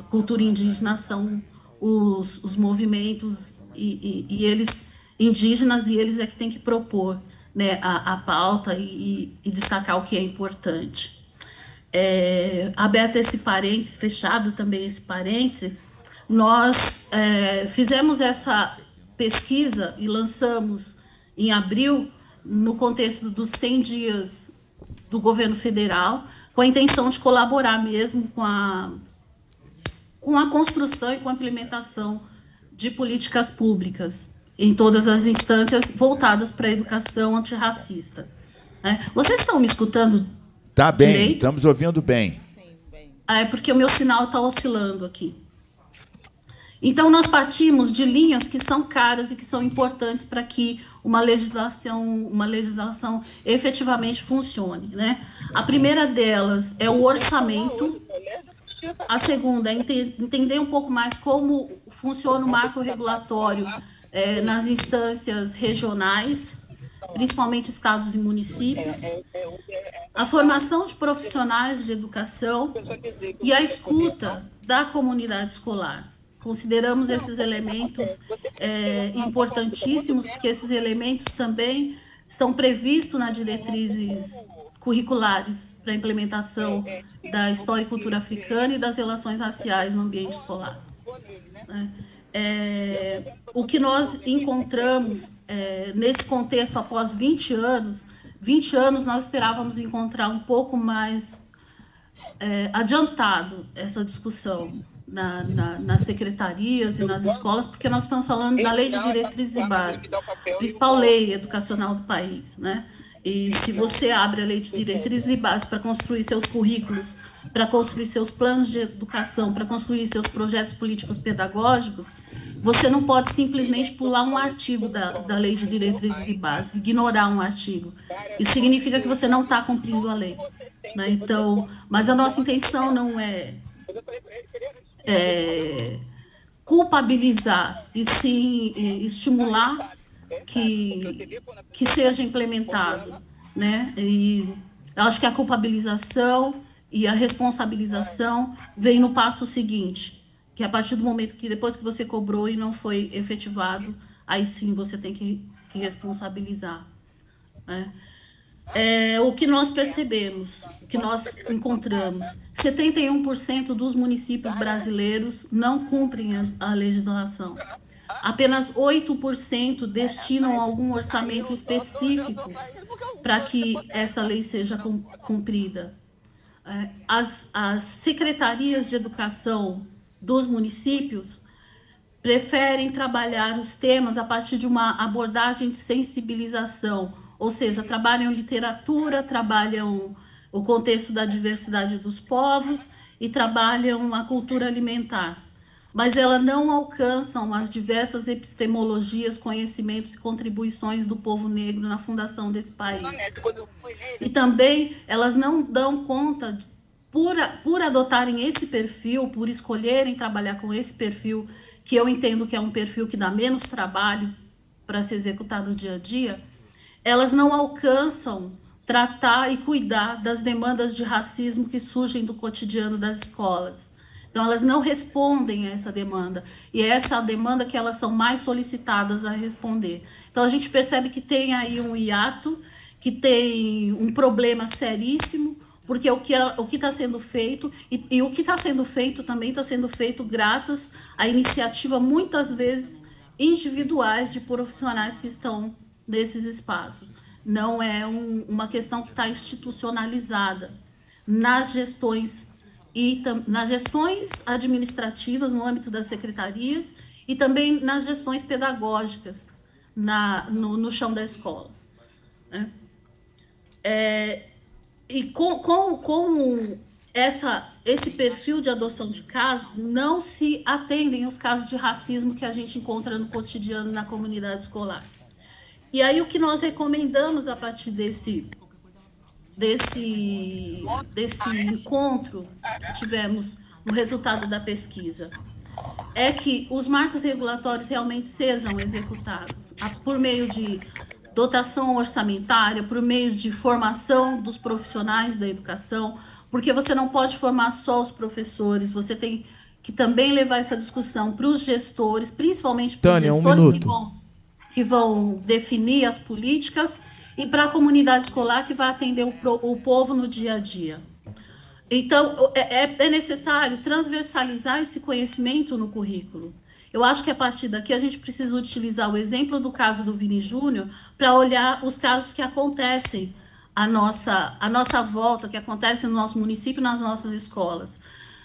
cultura indígena são os, os movimentos e, e, e eles indígenas, e eles é que tem que propor né, a, a pauta e, e, destacar o que é importante. É, aberto esse parênteses, fechado também esse parênteses, nós é, fizemos essa pesquisa e lançamos em abril, no contexto dos 100 dias do governo federal, com a intenção de colaborar mesmo com a, com a construção e com a implementação de políticas públicas em todas as instâncias voltadas para a educação antirracista. Né? Vocês estão me escutando? Tá bem, direito? estamos ouvindo bem. Ah, é porque o meu sinal está oscilando aqui. Então, nós partimos de linhas que são caras e que são importantes para que uma legislação, uma legislação efetivamente funcione. Né? A primeira delas é o orçamento. A segunda é entender um pouco mais como funciona o marco regulatório é, nas instâncias regionais, principalmente estados e municípios, a formação de profissionais de educação e a escuta da comunidade escolar. Consideramos esses elementos é, importantíssimos, porque esses elementos também estão previstos na diretrizes curriculares para a implementação da história e cultura africana e das relações raciais no ambiente escolar. Né? É, o que nós encontramos é, nesse contexto após 20 anos, 20 anos nós esperávamos encontrar um pouco mais é, adiantado essa discussão na, na, nas secretarias e nas escolas, porque nós estamos falando da lei de diretrizes e bases, principal lei educacional do país, né? E se você abre a lei de diretrizes e bases para construir seus currículos para construir seus planos de educação, para construir seus projetos políticos pedagógicos, você não pode simplesmente pular um artigo da, da lei de diretrizes e bases, ignorar um artigo. Isso significa que você não está cumprindo a lei. Né? Então, mas a nossa intenção não é, é culpabilizar e sim é, estimular que, que seja implementado, né? E acho que a culpabilização e a responsabilização vem no passo seguinte, que é a partir do momento que depois que você cobrou e não foi efetivado, aí sim você tem que, que responsabilizar. Né? É, o que nós percebemos, o que nós encontramos, 71% dos municípios brasileiros não cumprem a, a legislação. Apenas 8% destinam algum orçamento específico para que essa lei seja cumprida. Ah, as, as secretarias de educação dos municípios preferem trabalhar os temas a partir de uma abordagem de sensibilização, ou seja, trabalham literatura, trabalham o contexto da diversidade dos povos e trabalham a cultura alimentar mas ela não alcançam as diversas epistemologias, conhecimentos e contribuições do povo negro na fundação desse país. E também elas não dão conta por, por adotarem esse perfil, por escolherem trabalhar com esse perfil, que eu entendo que é um perfil que dá menos trabalho para se executar no dia a dia, elas não alcançam tratar e cuidar das demandas de racismo que surgem do cotidiano das escolas. Então, elas não respondem a essa demanda. E é essa demanda que elas são mais solicitadas a responder. Então, a gente percebe que tem aí um hiato, que tem um problema seríssimo, porque o que é, o está sendo feito, e, e o que está sendo feito também está sendo feito graças à iniciativa, muitas vezes, individuais de profissionais que estão nesses espaços. Não é um, uma questão que está institucionalizada nas gestões e nas gestões administrativas no âmbito das secretarias e também nas gestões pedagógicas na, no, no chão da escola. Né? É, e com, com, com essa, esse perfil de adoção de casos, não se atendem os casos de racismo que a gente encontra no cotidiano na comunidade escolar. E aí o que nós recomendamos a partir desse desse, desse encontro que tivemos no resultado da pesquisa é que os marcos regulatórios realmente sejam executados ah, por meio de dotação orçamentária, por meio de formação dos profissionais da educação, porque você não pode formar só os professores, você tem que também levar essa discussão para os gestores, principalmente para os gestores um que, vão, que vão definir as políticas e para a comunidade escolar que vai atender o, pro, o, povo no dia a dia. Então, é, é, é necessário transversalizar esse conhecimento no currículo. Eu acho que a partir daqui a gente precisa utilizar o exemplo do caso do Vini Júnior para olhar os casos que acontecem à nossa, à nossa volta, que acontecem no nosso município, nas nossas escolas.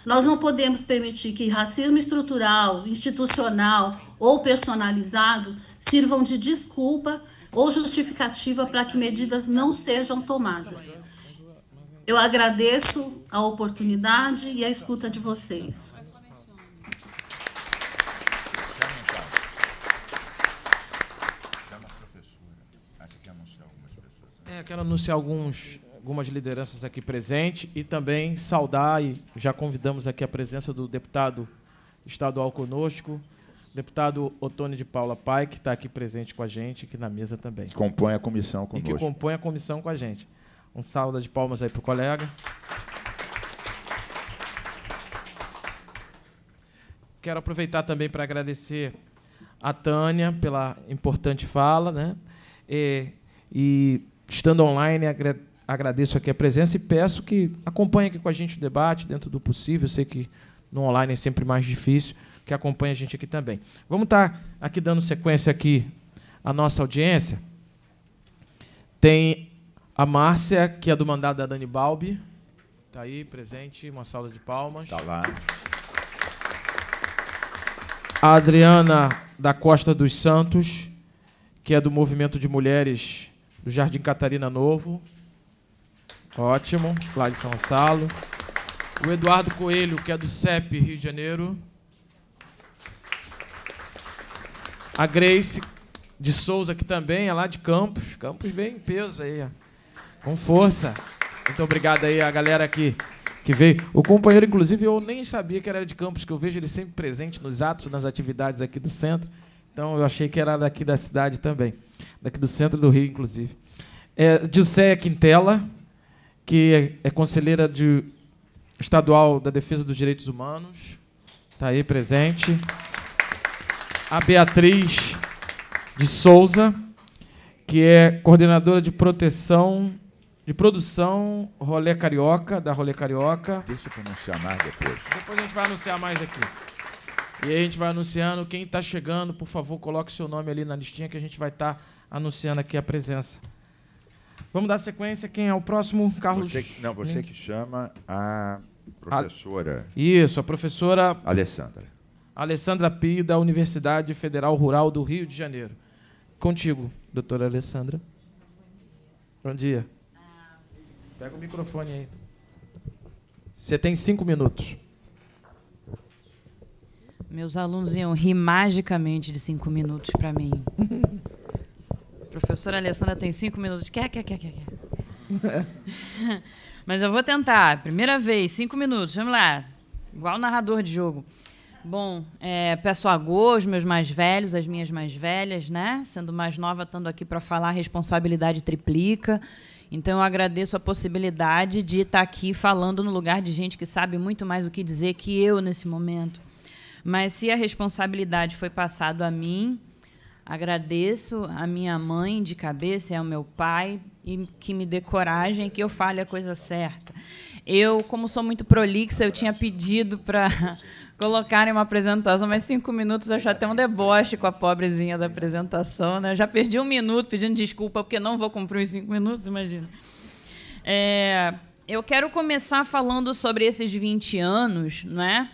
Nós não podemos permitir que racismo estrutural, institucional ou personalizado sirvam de desculpa ou justificativa para que medidas não sejam tomadas. Eu agradeço a oportunidade e a escuta de vocês. É, eu quero anunciar alguns, algumas lideranças aqui presentes e também saudar, e já convidamos aqui a presença do deputado estadual conosco, deputado Otônio de Paula Pai, que está aqui presente com a gente, aqui na mesa também. Que compõe a comissão com E que compõe a comissão com a gente. Um salva de palmas aí para o colega. Quero aproveitar também para agradecer a Tânia pela importante fala, né? E, e estando online, agradeço aqui a presença e peço que acompanhe aqui com a gente o debate dentro do possível. Eu sei que no online é sempre mais difícil, que acompanha a gente aqui também. Vamos estar tá aqui dando sequência aqui à nossa audiência. Tem a Márcia, que é do mandado da Dani Balbi. Está aí, presente, uma salva de palmas. Está lá. A Adriana da Costa dos Santos, que é do Movimento de Mulheres do Jardim Catarina Novo. Ótimo, lá de São Salo. O Eduardo Coelho, que é do CEP Rio de Janeiro. A Grace de Souza aqui também, é lá de Campos. Campos bem em peso aí, ó. com força. Muito obrigado aí a galera aqui que veio. O companheiro, inclusive, eu nem sabia que era de Campos, que eu vejo ele sempre presente nos atos, nas atividades aqui do centro. Então eu achei que era daqui da cidade também, daqui do centro do Rio, inclusive. É, Dilceia Quintela, que é, é conselheira de, estadual da Defesa dos Direitos Humanos, está aí presente a Beatriz de Souza, que é coordenadora de proteção de produção Rolê Carioca, da Rolê Carioca. Deixa eu anunciar mais depois. Depois a gente vai anunciar mais aqui. E aí a gente vai anunciando. Quem está chegando, por favor, coloque seu nome ali na listinha que a gente vai estar tá anunciando aqui a presença. Vamos dar sequência. Quem é o próximo? Carlos. Você que, não, você que chama a professora. A, isso, a professora. Alessandra. Alessandra Pio, da Universidade Federal Rural do Rio de Janeiro. Contigo, doutora Alessandra. Bom dia. Pega o microfone aí. Você tem cinco minutos. Meus alunos iam rir magicamente de cinco minutos para mim. Professora Alessandra tem cinco minutos. Quer, quer, quer, quer, quer. Mas eu vou tentar. Primeira vez, cinco minutos. Vamos lá. Igual narrador de jogo. Bom, é, peço agô aos meus mais velhos, as minhas mais velhas, né? Sendo mais nova, estando aqui para falar, responsabilidade triplica. Então, eu agradeço a possibilidade de estar tá aqui falando no lugar de gente que sabe muito mais o que dizer que eu nesse momento. Mas se a responsabilidade foi passada a mim, agradeço a minha mãe de cabeça, é o meu pai, e que me dê coragem e que eu fale a coisa certa. Eu, como sou muito prolixa, eu tinha pedido para colocarem uma apresentação, mas cinco minutos eu já até um deboche com a pobrezinha da apresentação, né? já perdi um minuto pedindo desculpa, porque não vou cumprir os cinco minutos, imagina. É, eu quero começar falando sobre esses 20 anos, né?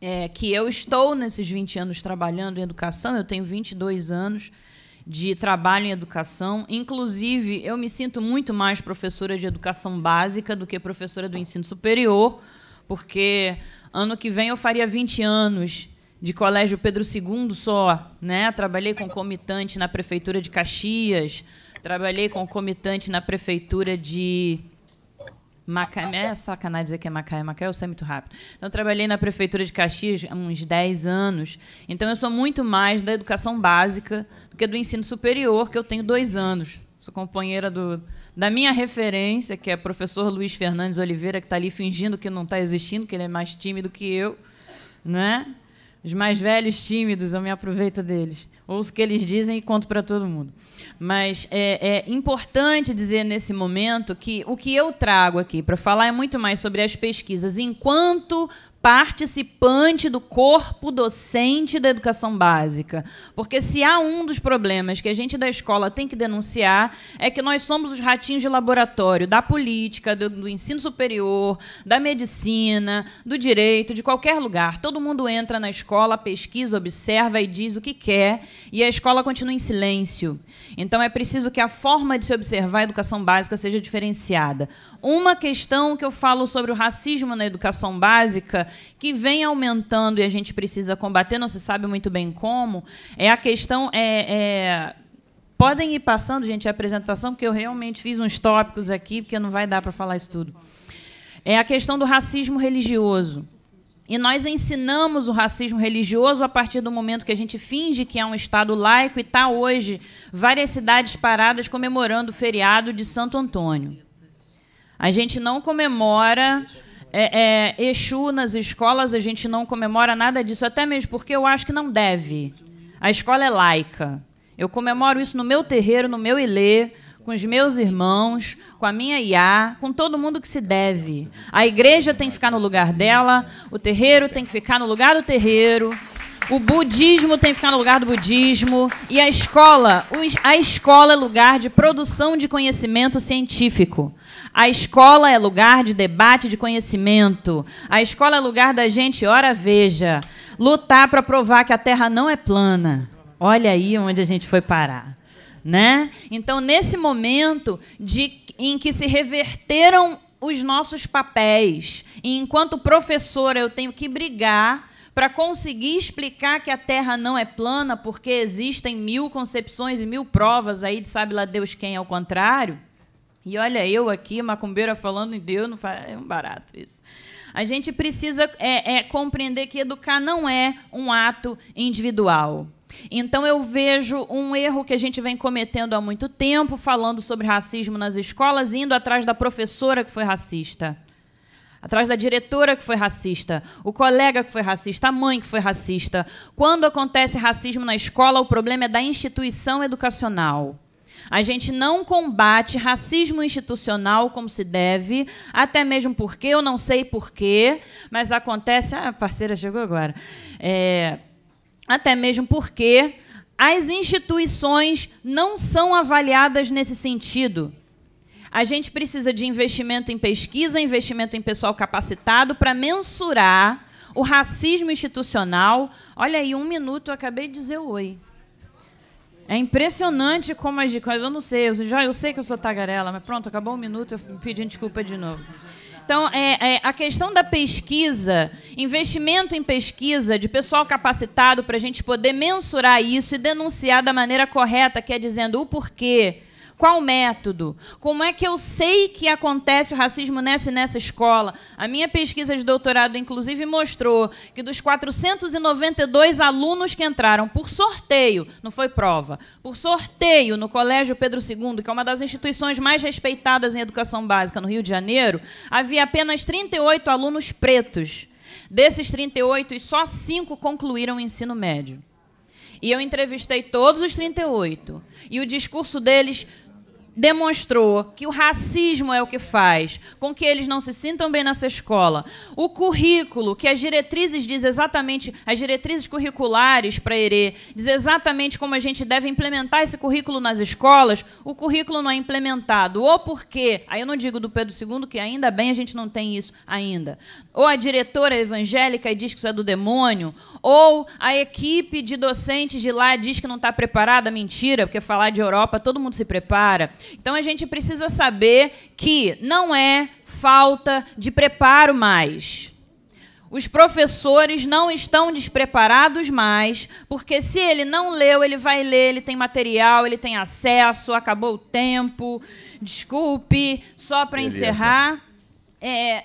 é? Que eu estou nesses 20 anos trabalhando em educação, eu tenho 22 anos de trabalho em educação. Inclusive, eu me sinto muito mais professora de educação básica do que professora do ensino superior, porque Ano que vem eu faria 20 anos de colégio Pedro II só, né? Trabalhei com comitante na prefeitura de Caxias, trabalhei com comitante na prefeitura de Macaé. É sacanagem dizer que é Macaé, Macaé eu sei muito rápido. Então trabalhei na prefeitura de Caxias há uns 10 anos. Então eu sou muito mais da educação básica do que do ensino superior, que eu tenho dois anos. Sou companheira do da minha referência, que é professor Luiz Fernandes Oliveira, que está ali fingindo que não está existindo, que ele é mais tímido que eu, né? Os mais velhos tímidos, eu me aproveito deles. Ouço o que eles dizem e conto para todo mundo. Mas é, é, importante dizer nesse momento que o que eu trago aqui para falar é muito mais sobre as pesquisas enquanto participante do corpo docente da educação básica. Porque se há um dos problemas que a gente da escola tem que denunciar é que nós somos os ratinhos de laboratório da política, do, do ensino superior, da medicina, do direito, de qualquer lugar. Todo mundo entra na escola, pesquisa, observa e diz o que quer, e a escola continua em silêncio. Então é preciso que a forma de se observar a educação básica seja diferenciada. Uma questão que eu falo sobre o racismo na educação básica, que vem aumentando e a gente precisa combater, não se sabe muito bem como, é a questão. É, é, podem ir passando, gente, a apresentação, porque eu realmente fiz uns tópicos aqui, porque não vai dar para falar isso tudo. É a questão do racismo religioso. E nós ensinamos o racismo religioso a partir do momento que a gente finge que é um Estado laico e está hoje várias cidades paradas comemorando o feriado de Santo Antônio. A gente não comemora é, é, Exu nas escolas, a gente não comemora nada disso, até mesmo porque eu acho que não deve. A escola é laica. Eu comemoro isso no meu terreiro, no meu ilê, com os meus irmãos, com a minha IA, com todo mundo que se deve. A igreja tem que ficar no lugar dela, o terreiro tem que ficar no lugar do terreiro, o budismo tem que ficar no lugar do budismo e a escola, a escola é lugar de produção de conhecimento científico. A escola é lugar de debate de conhecimento. A escola é lugar da gente, ora veja, lutar para provar que a Terra não é plana. Olha aí onde a gente foi parar. Né? Então, nesse momento de, em que se reverteram os nossos papéis, e enquanto professora eu tenho que brigar para conseguir explicar que a Terra não é plana, porque existem mil concepções e mil provas aí de sabe lá Deus quem ao contrário, e olha eu aqui, macumbeira, falando em Deus, não faz, é um barato isso. A gente precisa é, é, compreender que educar não é um ato individual. Então eu vejo um erro que a gente vem cometendo há muito tempo, falando sobre racismo nas escolas, indo atrás da professora que foi racista atrás da diretora que foi racista, o colega que foi racista, a mãe que foi racista. Quando acontece racismo na escola, o problema é da instituição educacional. A gente não combate racismo institucional como se deve, até mesmo porque eu não sei porquê, mas acontece. Ah, a parceira chegou agora. É, até mesmo porque as instituições não são avaliadas nesse sentido. A gente precisa de investimento em pesquisa, investimento em pessoal capacitado para mensurar o racismo institucional. Olha aí, um minuto, eu acabei de dizer oi. É impressionante como as dicas. Eu não sei, eu, já, eu sei que eu sou tagarela, mas pronto, acabou um minuto, eu pedindo desculpa de novo. Então, é, é, a questão da pesquisa, investimento em pesquisa, de pessoal capacitado para a gente poder mensurar isso e denunciar da maneira correta, que é dizendo o porquê, qual o método? Como é que eu sei que acontece o racismo nessa e nessa escola? A minha pesquisa de doutorado, inclusive, mostrou que dos 492 alunos que entraram por sorteio, não foi prova, por sorteio no Colégio Pedro II, que é uma das instituições mais respeitadas em educação básica no Rio de Janeiro, havia apenas 38 alunos pretos. Desses 38, só 5 concluíram o ensino médio. E eu entrevistei todos os 38. E o discurso deles demonstrou que o racismo é o que faz com que eles não se sintam bem nessa escola. O currículo, que as diretrizes diz exatamente, as diretrizes curriculares para ERE, diz exatamente como a gente deve implementar esse currículo nas escolas, o currículo não é implementado. Ou porque, aí eu não digo do Pedro II, que ainda bem a gente não tem isso ainda ou a diretora evangélica e diz que isso é do demônio, ou a equipe de docentes de lá diz que não está preparada, mentira, porque falar de Europa todo mundo se prepara. Então a gente precisa saber que não é falta de preparo mais. Os professores não estão despreparados mais, porque se ele não leu, ele vai ler, ele tem material, ele tem acesso, acabou o tempo. Desculpe, só para encerrar. É,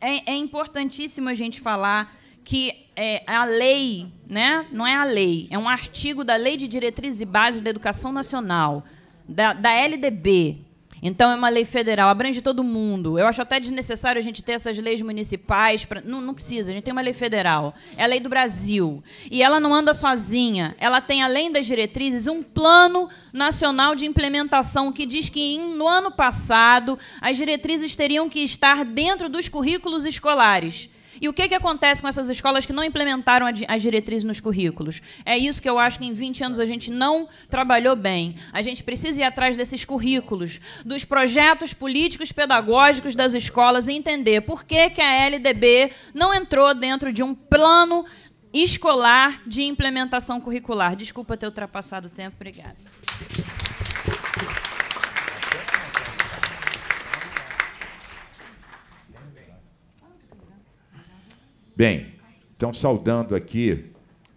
é, é, é importantíssimo a gente falar que é, a lei, né? não é a lei, é um artigo da Lei de Diretrizes e Bases da Educação Nacional, da, da LDB, então é uma lei federal, abrange todo mundo. Eu acho até desnecessário a gente ter essas leis municipais. Pra... Não, não precisa, a gente tem uma lei federal. É a lei do Brasil. E ela não anda sozinha. Ela tem, além das diretrizes, um plano nacional de implementação que diz que no ano passado as diretrizes teriam que estar dentro dos currículos escolares. E o que, que acontece com essas escolas que não implementaram as diretrizes nos currículos? É isso que eu acho que em 20 anos a gente não trabalhou bem. A gente precisa ir atrás desses currículos, dos projetos políticos pedagógicos das escolas e entender por que, que a LDB não entrou dentro de um plano escolar de implementação curricular. Desculpa ter ultrapassado o tempo. Obrigada. Bem, então saudando aqui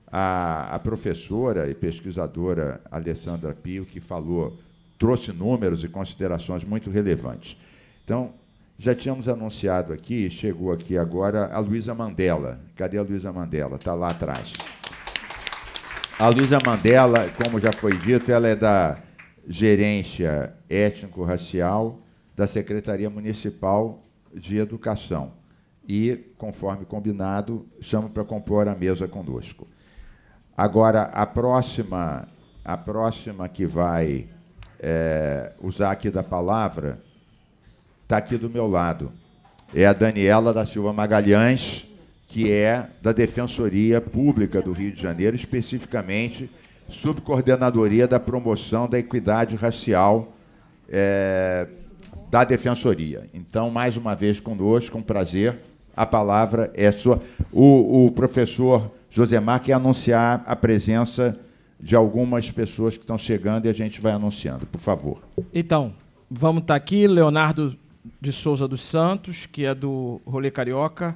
a, a professora e pesquisadora Alessandra Pio, que falou, trouxe números e considerações muito relevantes. Então, já tínhamos anunciado aqui, chegou aqui agora a Luísa Mandela. Cadê a Luísa Mandela? Está lá atrás. A Luísa Mandela, como já foi dito, ela é da gerência étnico-racial da Secretaria Municipal de Educação e, conforme combinado, chamo para compor a mesa conosco. Agora, a próxima, a próxima que vai é, usar aqui da palavra está aqui do meu lado. É a Daniela da Silva Magalhães, que é da Defensoria Pública do Rio de Janeiro, especificamente subcoordenadoria da promoção da equidade racial é, da Defensoria. Então, mais uma vez conosco, um prazer a palavra é sua. O, o professor Josemar quer anunciar a presença de algumas pessoas que estão chegando e a gente vai anunciando, por favor. Então, vamos estar tá aqui, Leonardo de Souza dos Santos, que é do Rolê Carioca,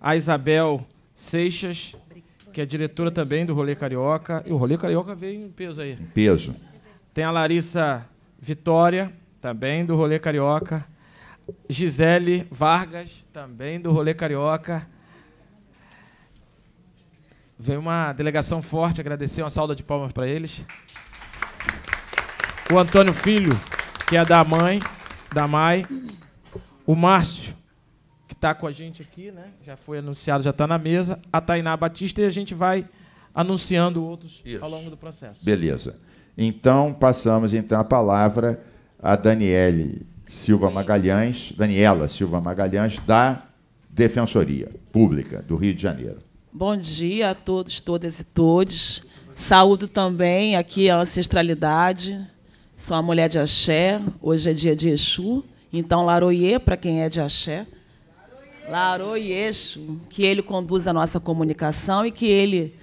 a Isabel Seixas, que é diretora também do Rolê Carioca, e o Rolê Carioca veio em peso aí. Em peso. Tem a Larissa Vitória, também do Rolê Carioca, Gisele Vargas, também do Rolê Carioca. Veio uma delegação forte, agradecer uma sauda de palmas para eles. O Antônio Filho, que é da mãe, da Mai. O Márcio, que está com a gente aqui, né? Já foi anunciado, já está na mesa. A Tainá Batista e a gente vai anunciando outros Isso. ao longo do processo. Beleza. Então, passamos então a palavra a Daniele Silva Magalhães, Daniela Silva Magalhães, da Defensoria Pública do Rio de Janeiro. Bom dia a todos, todas e todos. Saúdo também aqui a ancestralidade. Sou a mulher de axé. Hoje é dia de Exu. Então, Laroie, para quem é de axé. Laroie Exu. Que ele conduza a nossa comunicação e que ele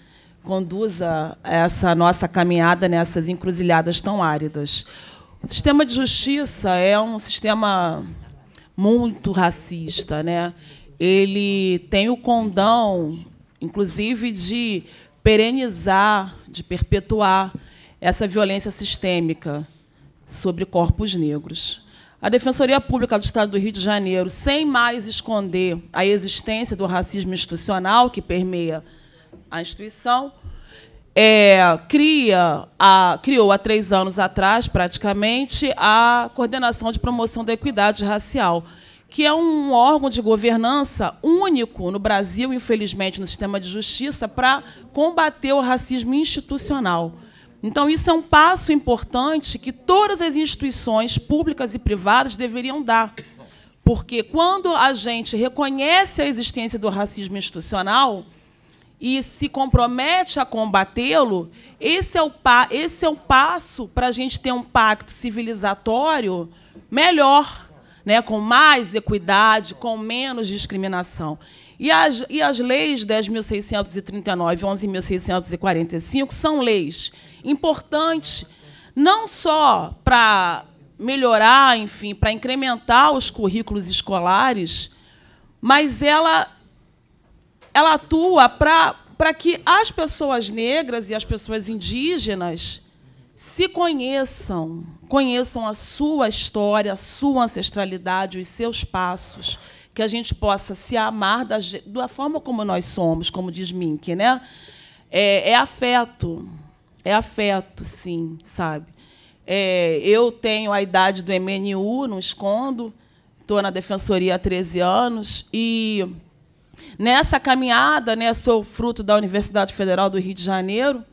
conduza essa nossa caminhada nessas encruzilhadas tão áridas. O sistema de justiça é um sistema muito racista, né? Ele tem o condão, inclusive, de perenizar, de perpetuar essa violência sistêmica sobre corpos negros. A Defensoria Pública do Estado do Rio de Janeiro, sem mais esconder a existência do racismo institucional que permeia a instituição, é, cria a, criou há três anos atrás, praticamente, a Coordenação de Promoção da Equidade Racial, que é um órgão de governança único no Brasil, infelizmente, no sistema de justiça, para combater o racismo institucional. Então, isso é um passo importante que todas as instituições públicas e privadas deveriam dar. Porque quando a gente reconhece a existência do racismo institucional, e se compromete a combatê-lo, esse, é o esse é o passo para a gente ter um pacto civilizatório melhor, né, com mais equidade, com menos discriminação. E as, e as leis 10.639 e 11.645 são leis importantes, não só para melhorar, enfim, para incrementar os currículos escolares, mas ela ela atua para que as pessoas negras e as pessoas indígenas se conheçam, conheçam a sua história, a sua ancestralidade, os seus passos, que a gente possa se amar da, da forma como nós somos, como diz Mink, né? É, é afeto, é afeto, sim, sabe? É, eu tenho a idade do MNU, não escondo, estou na defensoria há 13 anos e Nessa caminhada, né, sou fruto da Universidade Federal do Rio de Janeiro,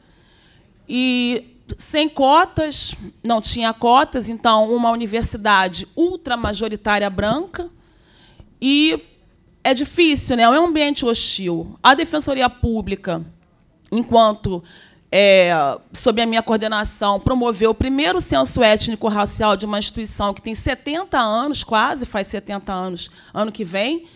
e sem cotas, não tinha cotas, então uma universidade ultramajoritária branca, e é difícil, né? é um ambiente hostil. A Defensoria Pública, enquanto é, sob a minha coordenação, promoveu o primeiro censo étnico-racial de uma instituição que tem 70 anos, quase faz 70 anos, ano que vem,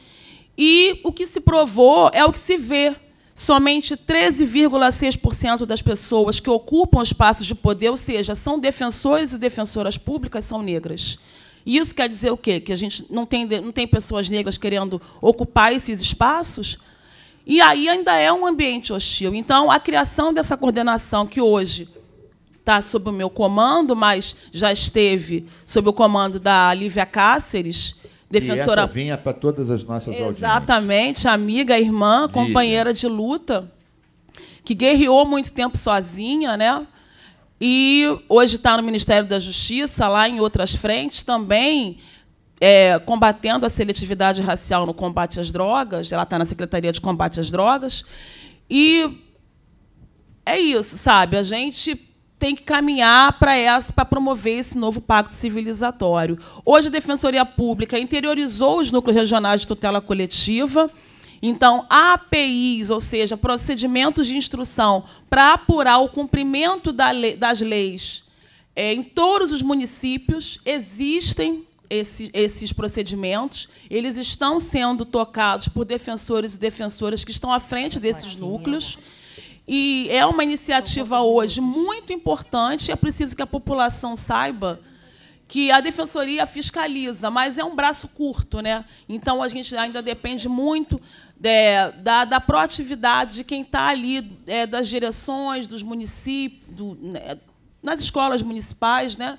e o que se provou é o que se vê. Somente 13,6% das pessoas que ocupam espaços de poder, ou seja, são defensores e defensoras públicas, são negras. E isso quer dizer o quê? Que a gente não tem, não tem pessoas negras querendo ocupar esses espaços? E aí ainda é um ambiente hostil. Então, a criação dessa coordenação que hoje está sob o meu comando, mas já esteve sob o comando da Lívia Cáceres, defensora. E essa vinha para todas as nossas Exatamente, audiências. amiga, irmã, companheira de luta, que guerreou muito tempo sozinha, né? E hoje está no Ministério da Justiça, lá em outras frentes também. É, combatendo a seletividade racial no combate às drogas, ela está na Secretaria de Combate às Drogas, e é isso, sabe? A gente tem que caminhar para essa para promover esse novo pacto civilizatório. Hoje a Defensoria Pública interiorizou os núcleos regionais de tutela coletiva. Então, APIs, ou seja, procedimentos de instrução para apurar o cumprimento das leis é, em todos os municípios, existem esses, esses procedimentos, eles estão sendo tocados por defensores e defensoras que estão à frente desses núcleos. E é uma iniciativa hoje muito importante. É preciso que a população saiba que a defensoria fiscaliza, mas é um braço curto, né? Então a gente ainda depende muito é, da, da, proatividade de quem está ali, é, das direções, dos municípios, do, né, nas escolas municipais, né?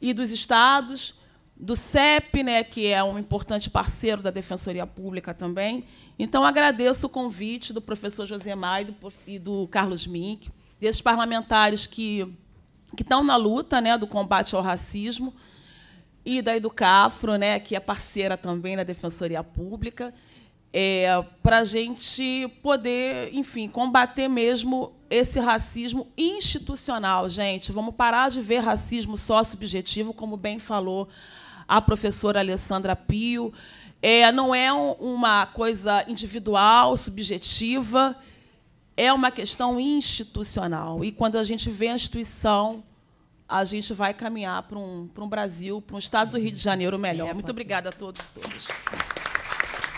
E dos estados, do CEP, né? Que é um importante parceiro da defensoria pública também. Então, agradeço o convite do professor José Maio do, e do Carlos Mink, desses parlamentares que, que estão na luta né, do combate ao racismo, e da Educafro, né, que é parceira também da Defensoria Pública, é, para a gente poder, enfim, combater mesmo esse racismo institucional, gente. Vamos parar de ver racismo só subjetivo, como bem falou a professora Alessandra Pio. É, não é um, uma coisa individual, subjetiva, é uma questão institucional. E quando a gente vê a instituição, a gente vai caminhar para um, para um Brasil, para um estado do Rio de Janeiro melhor. Muito obrigada a todos e todas.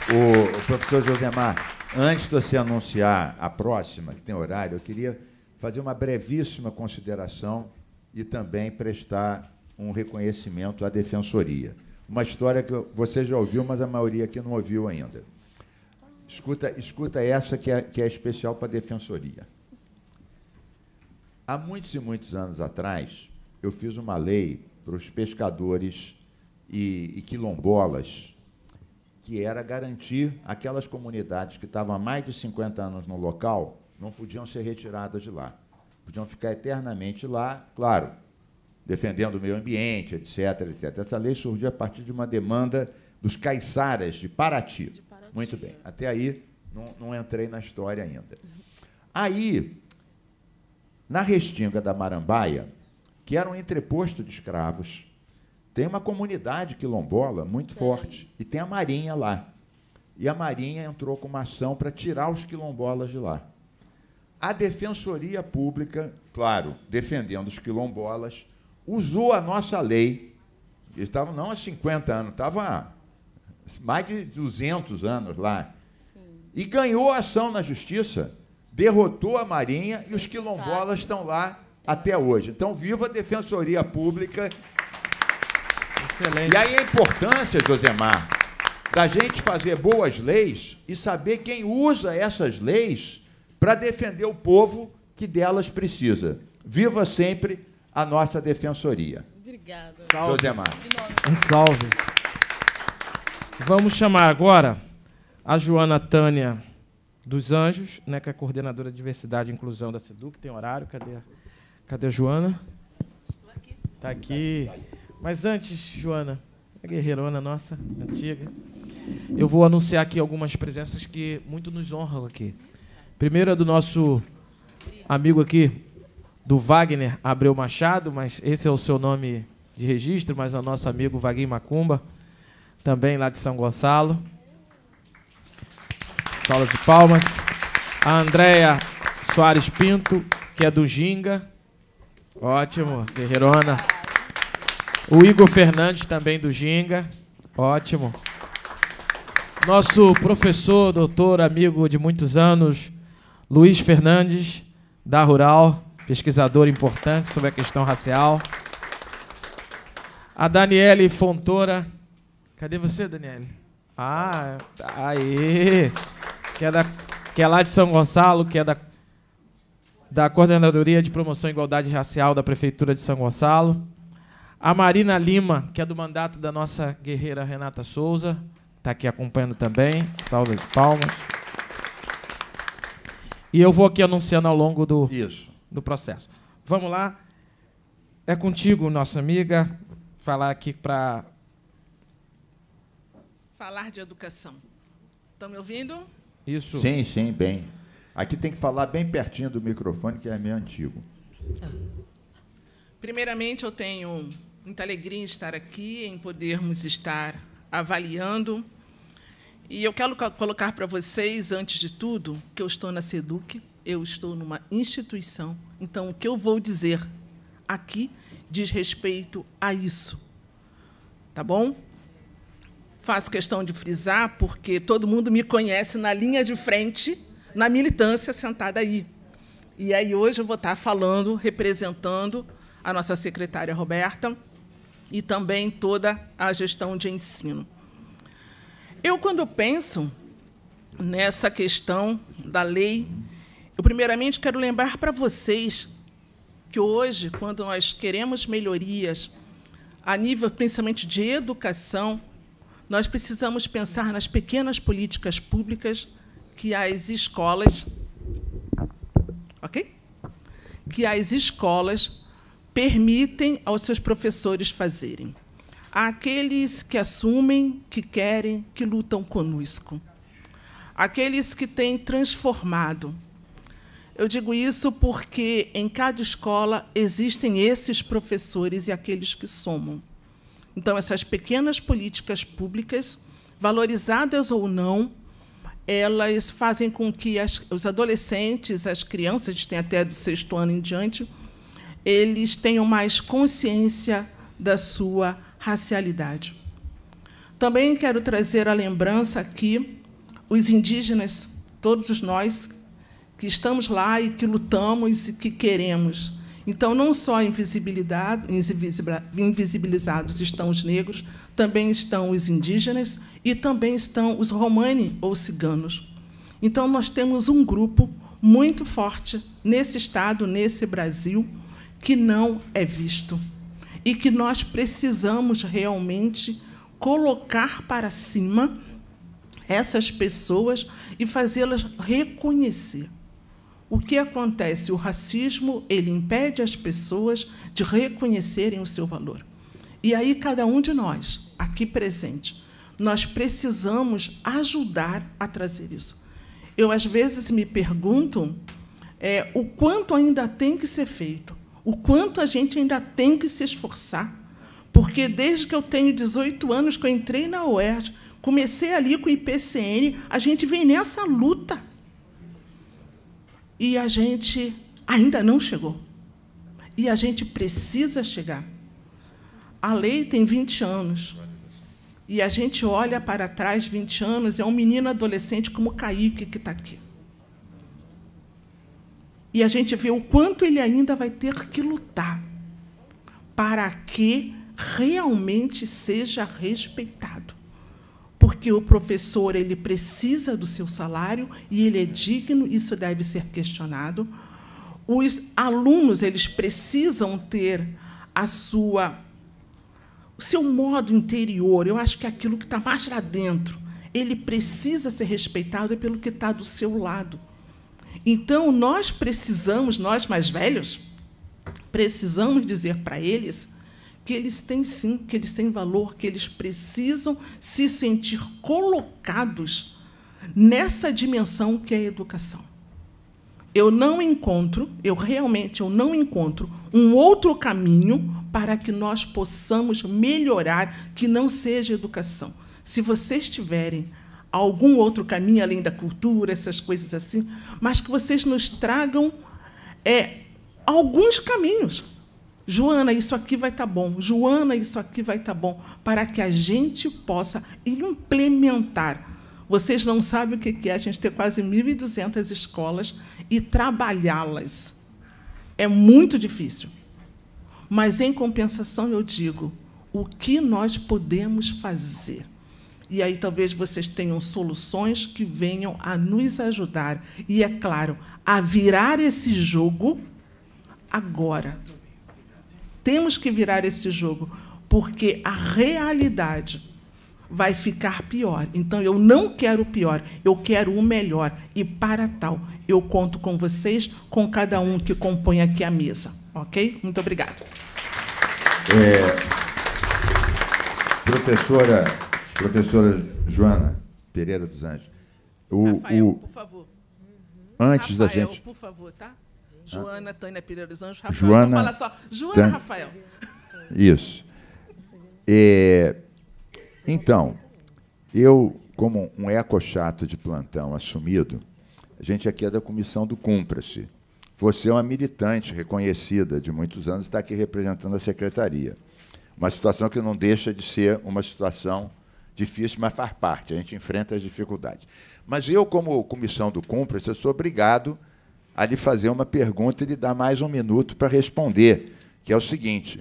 O, professor Josemar, antes de você anunciar a próxima, que tem horário, eu queria fazer uma brevíssima consideração e também prestar um reconhecimento à defensoria uma história que você já ouviu, mas a maioria aqui não ouviu ainda. Escuta, escuta essa que é, que é especial para a defensoria. Há muitos e muitos anos atrás, eu fiz uma lei para os pescadores e, e quilombolas, que era garantir aquelas comunidades que estavam há mais de 50 anos no local, não podiam ser retiradas de lá. Podiam ficar eternamente lá, claro, defendendo o meio ambiente, etc, etc. Essa lei surgiu a partir de uma demanda dos caiçaras de Paraty. De Paraty. Muito bem. Até aí não, não entrei na história ainda. Aí, na Restinga da Marambaia, que era um entreposto de escravos, tem uma comunidade quilombola muito forte e tem a Marinha lá. E a Marinha entrou com uma ação para tirar os quilombolas de lá. A Defensoria Pública, claro, defendendo os quilombolas, usou a nossa lei, estava não há 50 anos, estava mais de 200 anos lá, Sim. e ganhou ação na justiça, derrotou a Marinha e os quilombolas tá. estão lá até hoje. Então, viva a Defensoria Pública. Excelente. E aí a importância, Josemar, da gente fazer boas leis e saber quem usa essas leis para defender o povo que delas precisa. Viva sempre a nossa defensoria. Obrigada. Salve. Mar. Um salve. Vamos chamar agora a Joana Tânia dos Anjos, né, que é coordenadora de diversidade e inclusão da SEDUC, tem horário. Cadê a, cadê a Joana? Estou tá aqui. Está aqui. Mas antes, Joana, a guerreirona nossa, antiga, eu vou anunciar aqui algumas presenças que muito nos honram aqui. Primeiro é do nosso amigo aqui, do Wagner Abreu Machado, mas esse é o seu nome de registro, mas é o nosso amigo Vaguinho Macumba, também lá de São Gonçalo. Sala de palmas. A Andréia Soares Pinto, que é do Ginga. Ótimo, guerreirona. O Igor Fernandes, também do Ginga. Ótimo. Nosso professor, doutor, amigo de muitos anos, Luiz Fernandes, da Rural pesquisadora importante sobre a questão racial. A Daniele Fontoura. Cadê você, Daniele? Ah, aí. Que é, da, que é lá de São Gonçalo, que é da, da Coordenadoria de Promoção e Igualdade Racial da Prefeitura de São Gonçalo. A Marina Lima, que é do mandato da nossa guerreira Renata Souza, está aqui acompanhando também. Salve de palmas. E eu vou aqui anunciando ao longo do, Isso do processo. Vamos lá. É contigo, nossa amiga, falar aqui para. Falar de educação. Estão me ouvindo? Isso. Sim, sim, bem. Aqui tem que falar bem pertinho do microfone, que é meio antigo. Ah. Primeiramente, eu tenho muita alegria em estar aqui, em podermos estar avaliando. E eu quero colocar para vocês, antes de tudo, que eu estou na SEDUC, eu estou numa instituição, então o que eu vou dizer aqui diz respeito a isso. Tá bom? Faço questão de frisar, porque todo mundo me conhece na linha de frente, na militância sentada aí. E aí hoje eu vou estar falando, representando a nossa secretária Roberta e também toda a gestão de ensino. Eu, quando penso nessa questão da lei eu, primeiramente, quero lembrar para vocês que hoje, quando nós queremos melhorias a nível principalmente de educação, nós precisamos pensar nas pequenas políticas públicas que as escolas, ok? Que as escolas permitem aos seus professores fazerem. Aqueles que assumem, que querem, que lutam conosco. Aqueles que têm transformado eu digo isso porque em cada escola existem esses professores e aqueles que somam. Então, essas pequenas políticas públicas, valorizadas ou não, elas fazem com que as, os adolescentes, as crianças, a gente tem até do sexto ano em diante, eles tenham mais consciência da sua racialidade. Também quero trazer a lembrança aqui os indígenas, todos nós que estamos lá e que lutamos e que queremos. Então, não só invisibilizados estão os negros, também estão os indígenas e também estão os romani ou ciganos. Então, nós temos um grupo muito forte nesse Estado, nesse Brasil, que não é visto e que nós precisamos realmente colocar para cima essas pessoas e fazê-las reconhecer. O que acontece? O racismo ele impede as pessoas de reconhecerem o seu valor. E aí cada um de nós, aqui presente, nós precisamos ajudar a trazer isso. Eu às vezes me pergunto é, o quanto ainda tem que ser feito, o quanto a gente ainda tem que se esforçar, porque desde que eu tenho 18 anos que eu entrei na UERJ, comecei ali com o IPCN, a gente vem nessa luta e a gente ainda não chegou. E a gente precisa chegar. A lei tem 20 anos. E a gente olha para trás, 20 anos, é um menino adolescente como o Kaique que está aqui. E a gente vê o quanto ele ainda vai ter que lutar para que realmente seja respeitado porque o professor ele precisa do seu salário e ele é digno, isso deve ser questionado. Os alunos eles precisam ter a sua o seu modo interior. Eu acho que é aquilo que está mais lá dentro, ele precisa ser respeitado é pelo que está do seu lado. Então nós precisamos, nós mais velhos, precisamos dizer para eles que eles têm sim, que eles têm valor, que eles precisam se sentir colocados nessa dimensão que é a educação. Eu não encontro, eu realmente eu não encontro um outro caminho para que nós possamos melhorar que não seja educação. Se vocês tiverem algum outro caminho além da cultura, essas coisas assim, mas que vocês nos tragam é, alguns caminhos Joana, isso aqui vai estar tá bom. Joana, isso aqui vai estar tá bom. Para que a gente possa implementar. Vocês não sabem o que é a gente ter quase 1.200 escolas e trabalhá-las. É muito difícil. Mas, em compensação, eu digo: o que nós podemos fazer? E aí talvez vocês tenham soluções que venham a nos ajudar. E, é claro, a virar esse jogo agora. Temos que virar esse jogo, porque a realidade vai ficar pior. Então eu não quero o pior, eu quero o melhor. E para tal, eu conto com vocês, com cada um que compõe aqui a mesa. Ok? Muito obrigado. É, professora, professora Joana Pereira dos Anjos. O, Rafael, o, por favor. Antes Rafael, da gente. Por favor, tá? Joana ah. Tânia Pereira dos Anjos Rafael. Então, Joana, então fala só, Joana Rafael. Isso. É, então, eu, como um eco-chato de plantão assumido, a gente aqui é da comissão do Cumpra-se. Você é uma militante reconhecida de muitos anos, está aqui representando a secretaria. Uma situação que não deixa de ser uma situação difícil, mas faz parte, a gente enfrenta as dificuldades. Mas eu, como comissão do Cumpra-se, sou obrigado a a lhe fazer uma pergunta e lhe dar mais um minuto para responder, que é o seguinte: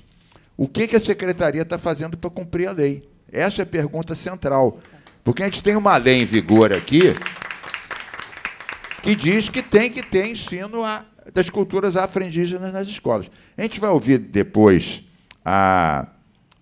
o que, que a secretaria está fazendo para cumprir a lei? Essa é a pergunta central. Porque a gente tem uma lei em vigor aqui que diz que tem que ter ensino a, das culturas afro-indígenas nas escolas. A gente vai ouvir depois a,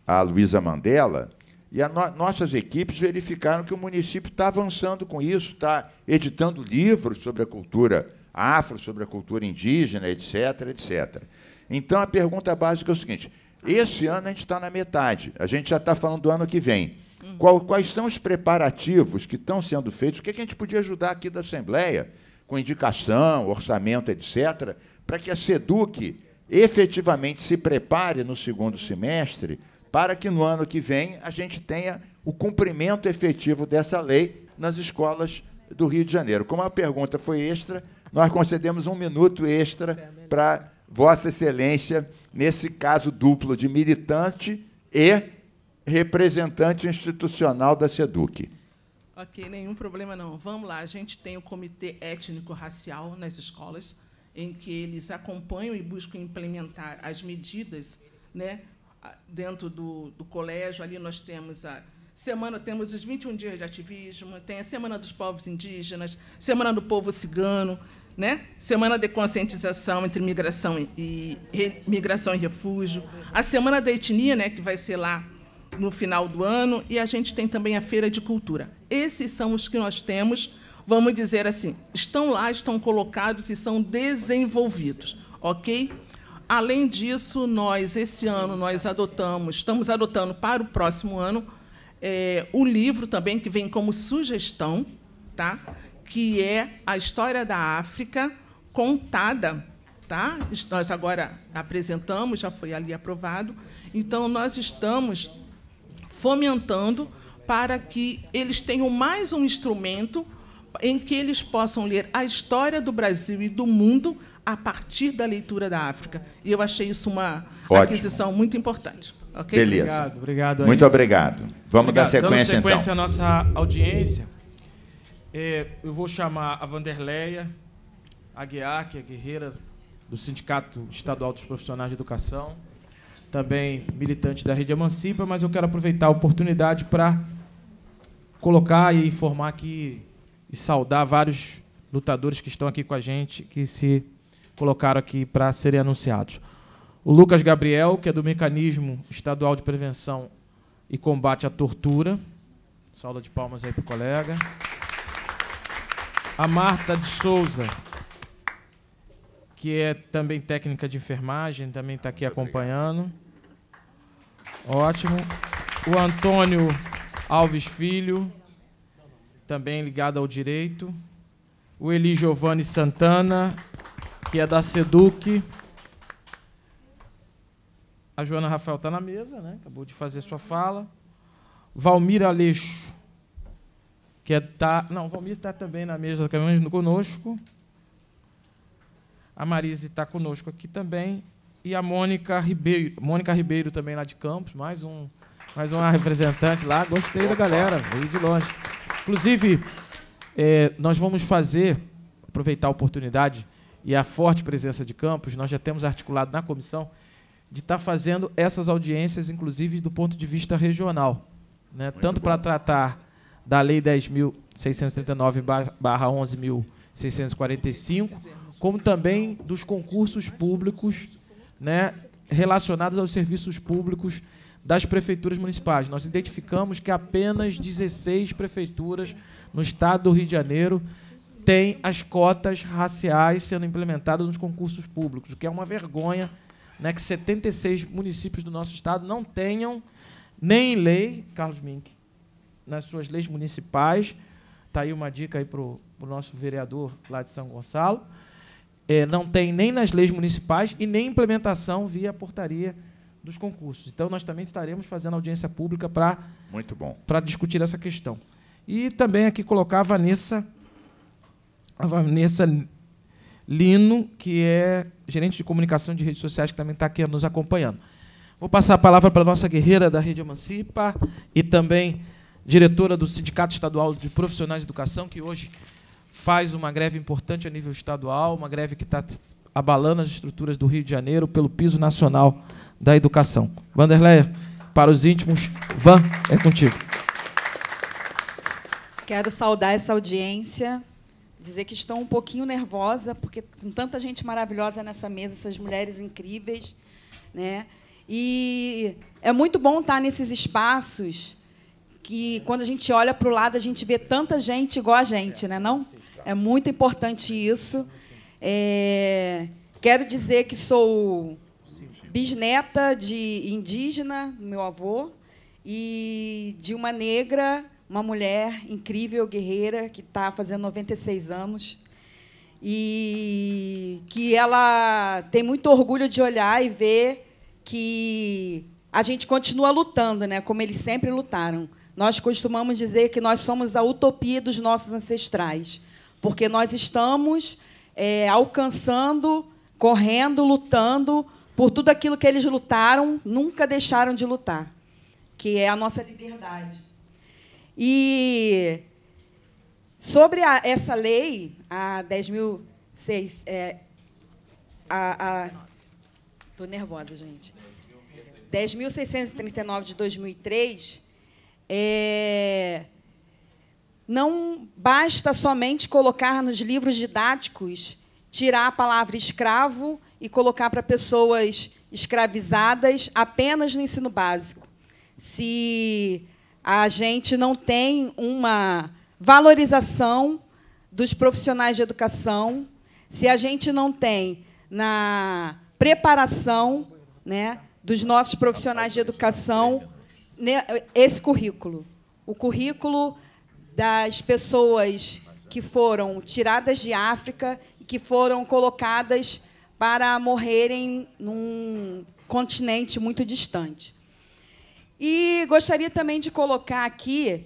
a Luísa Mandela, e no, nossas equipes verificaram que o município está avançando com isso, está editando livros sobre a cultura afro, sobre a cultura indígena, etc, etc. Então, a pergunta básica é o seguinte: esse ano a gente está na metade, a gente já está falando do ano que vem. Hum. Qual, quais são os preparativos que estão sendo feitos? O que, é que a gente podia ajudar aqui da Assembleia, com indicação, orçamento, etc., para que a SEDUC efetivamente se prepare no segundo semestre para que no ano que vem a gente tenha o cumprimento efetivo dessa lei nas escolas do Rio de Janeiro. Como a pergunta foi extra, nós concedemos um minuto extra para Vossa Excelência, nesse caso duplo de militante e representante institucional da SEDUC. Ok, nenhum problema não. Vamos lá, a gente tem o Comitê Étnico-Racial nas escolas, em que eles acompanham e buscam implementar as medidas né, dentro do, do colégio. Ali nós temos a semana, temos os 21 dias de ativismo, tem a Semana dos Povos Indígenas, Semana do Povo Cigano, né? Semana de conscientização entre migração e, re, migração e refúgio, a Semana da Etnia, né, que vai ser lá no final do ano, e a gente tem também a Feira de Cultura. Esses são os que nós temos, vamos dizer assim, estão lá, estão colocados e são desenvolvidos, ok? Além disso, nós esse ano nós adotamos, estamos adotando para o próximo ano é, eh, o livro também que vem como sugestão, tá? que é a história da África contada. Tá? Nós agora apresentamos, já foi ali aprovado. Então, nós estamos fomentando para que eles tenham mais um instrumento em que eles possam ler a história do Brasil e do mundo a partir da leitura da África. E eu achei isso uma Ótimo. aquisição muito importante. Okay? Beleza. Obrigado, obrigado Muito obrigado. Vamos obrigado. dar sequência, Dando sequência então. à nossa audiência. É, eu vou chamar a Vanderleia Aguiar, que é guerreira do Sindicato Estadual dos Profissionais de Educação, também militante da Rede Emancipa, mas eu quero aproveitar a oportunidade para colocar e informar aqui e saudar vários lutadores que estão aqui com a gente, que se colocaram aqui para serem anunciados. O Lucas Gabriel, que é do Mecanismo Estadual de Prevenção e Combate à Tortura. Saúde de palmas aí para o colega a Marta de Souza, que é também técnica de enfermagem, também está aqui acompanhando. Ótimo. O Antônio Alves Filho, também ligado ao direito. O Eli Giovanni Santana, que é da Seduc. A Joana Rafael está na mesa, né? acabou de fazer sua fala. Valmir Aleixo, que é tá, não, o Valmir está também na mesa do caminho conosco. A Marise está conosco aqui também e a Mônica Ribeiro, Mônica Ribeiro também lá de Campos, mais um, mais uma representante lá. Gostei Opa. da galera, veio de longe. Inclusive, é, nós vamos fazer, aproveitar a oportunidade e a forte presença de Campos, nós já temos articulado na comissão de estar tá fazendo essas audiências, inclusive do ponto de vista regional, né? tanto para tratar da Lei 10.639/11.645, como também dos concursos públicos, né, relacionados aos serviços públicos das prefeituras municipais. Nós identificamos que apenas 16 prefeituras no estado do Rio de Janeiro têm as cotas raciais sendo implementadas nos concursos públicos, o que é uma vergonha, né, que 76 municípios do nosso estado não tenham nem lei, Carlos Mink, nas suas leis municipais. Está aí uma dica aí para o nosso vereador lá de São Gonçalo. É, não tem nem nas leis municipais e nem implementação via portaria dos concursos. Então, nós também estaremos fazendo audiência pública para muito bom para discutir essa questão. E também aqui colocar a Vanessa, a Vanessa Lino, que é gerente de comunicação de redes sociais, que também está aqui nos acompanhando. Vou passar a palavra para a nossa guerreira da Rede Emancipa e também diretora do Sindicato Estadual de Profissionais de Educação, que hoje faz uma greve importante a nível estadual, uma greve que está abalando as estruturas do Rio de Janeiro pelo piso nacional da educação. Vanderleia, para os íntimos, Van, é contigo. Quero saudar essa audiência, dizer que estou um pouquinho nervosa, porque com tanta gente maravilhosa nessa mesa, essas mulheres incríveis, né? E é muito bom estar nesses espaços que quando a gente olha para o lado, a gente vê tanta gente igual a gente, né? Não? É muito importante isso. É... Quero dizer que sou bisneta de indígena, meu avô, e de uma negra, uma mulher incrível, guerreira, que está fazendo 96 anos. E que ela tem muito orgulho de olhar e ver que a gente continua lutando, né? como eles sempre lutaram. Nós costumamos dizer que nós somos a utopia dos nossos ancestrais, porque nós estamos é, alcançando, correndo, lutando por tudo aquilo que eles lutaram, nunca deixaram de lutar, que é a nossa liberdade. E sobre a, essa lei, a 10.600. É, a, a, Estou nervosa, gente. 10.639 de 2003, é... Não basta somente colocar nos livros didáticos, tirar a palavra escravo e colocar para pessoas escravizadas apenas no ensino básico. Se a gente não tem uma valorização dos profissionais de educação, se a gente não tem na preparação né, dos nossos profissionais de educação né, esse currículo, o currículo das pessoas que foram tiradas de África e que foram colocadas para morrerem num continente muito distante. E gostaria também de colocar aqui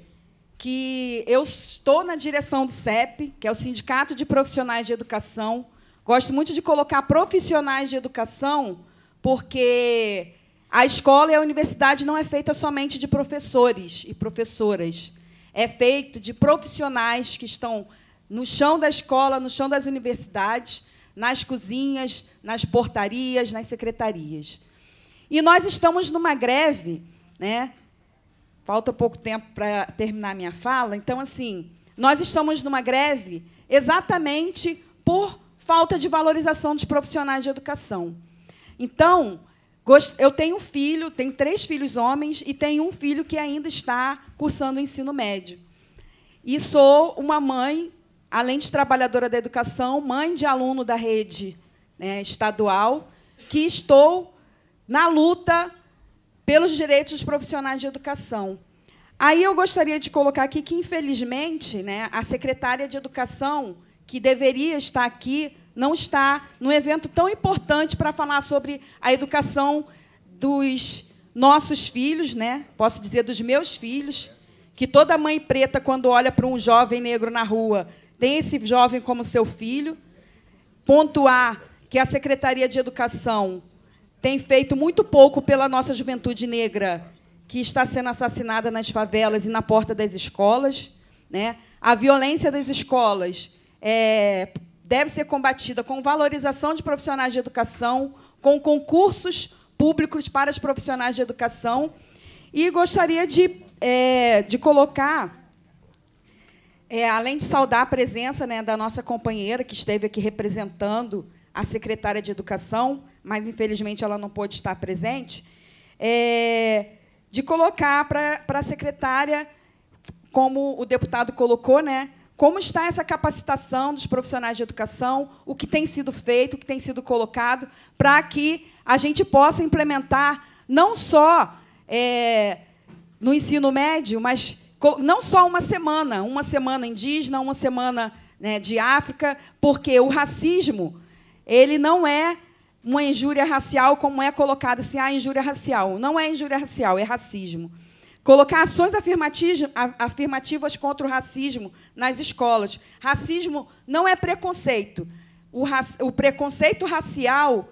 que eu estou na direção do CEP, que é o Sindicato de Profissionais de Educação. Gosto muito de colocar profissionais de educação, porque a escola e a universidade não é feita somente de professores e professoras. É feito de profissionais que estão no chão da escola, no chão das universidades, nas cozinhas, nas portarias, nas secretarias. E nós estamos numa greve, né? Falta pouco tempo para terminar minha fala, então assim, nós estamos numa greve exatamente por falta de valorização dos profissionais de educação. Então, eu tenho um filho, tenho três filhos homens e tenho um filho que ainda está cursando o ensino médio. E sou uma mãe, além de trabalhadora da educação, mãe de aluno da rede né, estadual, que estou na luta pelos direitos dos profissionais de educação. Aí eu gostaria de colocar aqui que, infelizmente, né, a secretária de Educação, que deveria estar aqui não está num evento tão importante para falar sobre a educação dos nossos filhos, né? Posso dizer dos meus filhos, que toda mãe preta quando olha para um jovem negro na rua, tem esse jovem como seu filho. Pontuar que a Secretaria de Educação tem feito muito pouco pela nossa juventude negra, que está sendo assassinada nas favelas e na porta das escolas, né? A violência das escolas é deve ser combatida com valorização de profissionais de educação, com concursos públicos para os profissionais de educação. E gostaria de, é, de colocar, é, além de saudar a presença né, da nossa companheira, que esteve aqui representando a secretária de Educação, mas, infelizmente, ela não pôde estar presente, é, de colocar para a secretária, como o deputado colocou, né, como está essa capacitação dos profissionais de educação? O que tem sido feito, o que tem sido colocado, para que a gente possa implementar não só é, no ensino médio, mas não só uma semana, uma semana indígena, uma semana né, de África, porque o racismo ele não é uma injúria racial como é colocado assim, ah, injúria racial. Não é injúria racial, é racismo. Colocar ações afirmativas contra o racismo nas escolas. Racismo não é preconceito. O, o preconceito racial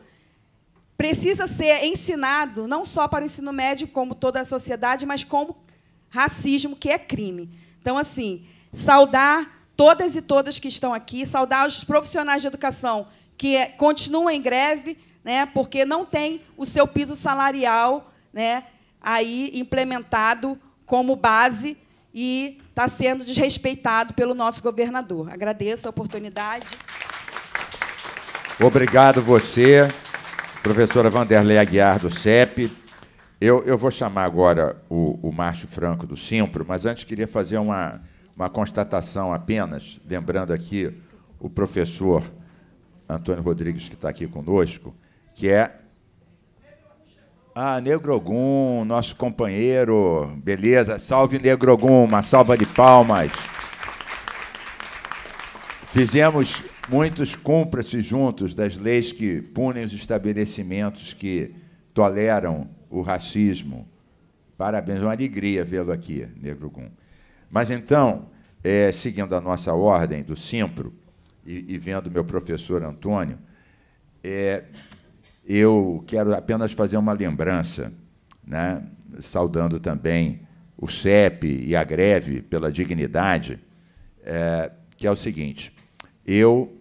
precisa ser ensinado não só para o ensino médio, como toda a sociedade, mas como racismo, que é crime. Então, assim, saudar todas e todas que estão aqui, saudar os profissionais de educação que é, continuam em greve, né, porque não tem o seu piso salarial, né, aí implementado como base e está sendo desrespeitado pelo nosso governador. Agradeço a oportunidade. Obrigado você, professora Vanderlei Aguiar do CEP. Eu, eu vou chamar agora o, o Márcio Franco do Simpro, mas antes queria fazer uma, uma constatação apenas, lembrando aqui o professor Antônio Rodrigues, que está aqui conosco, que é ah, Negro Gum, nosso companheiro. Beleza, salve Negro Gum, uma salva de palmas. Fizemos muitos cúmplices juntos das leis que punem os estabelecimentos que toleram o racismo. Parabéns, uma alegria vê-lo aqui, Negro Gum. Mas então, é, seguindo a nossa ordem do Simpro e, e vendo meu professor Antônio, é, eu quero apenas fazer uma lembrança, né, saudando também o CEP e a greve pela dignidade, é, que é o seguinte: eu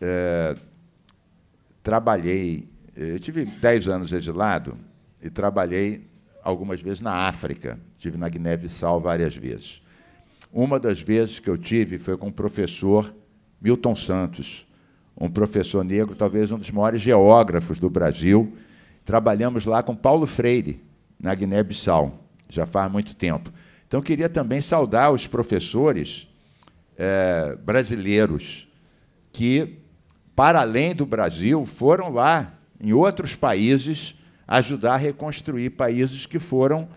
é, trabalhei, eu tive 10 anos exilado e trabalhei algumas vezes na África, tive na Guiné-Bissau várias vezes. Uma das vezes que eu tive foi com o professor Milton Santos, um professor negro, talvez um dos maiores geógrafos do Brasil. Trabalhamos lá com Paulo Freire, na Guiné-Bissau, já faz muito tempo. Então, queria também saudar os professores é, brasileiros que, para além do Brasil, foram lá em outros países ajudar a reconstruir países que foram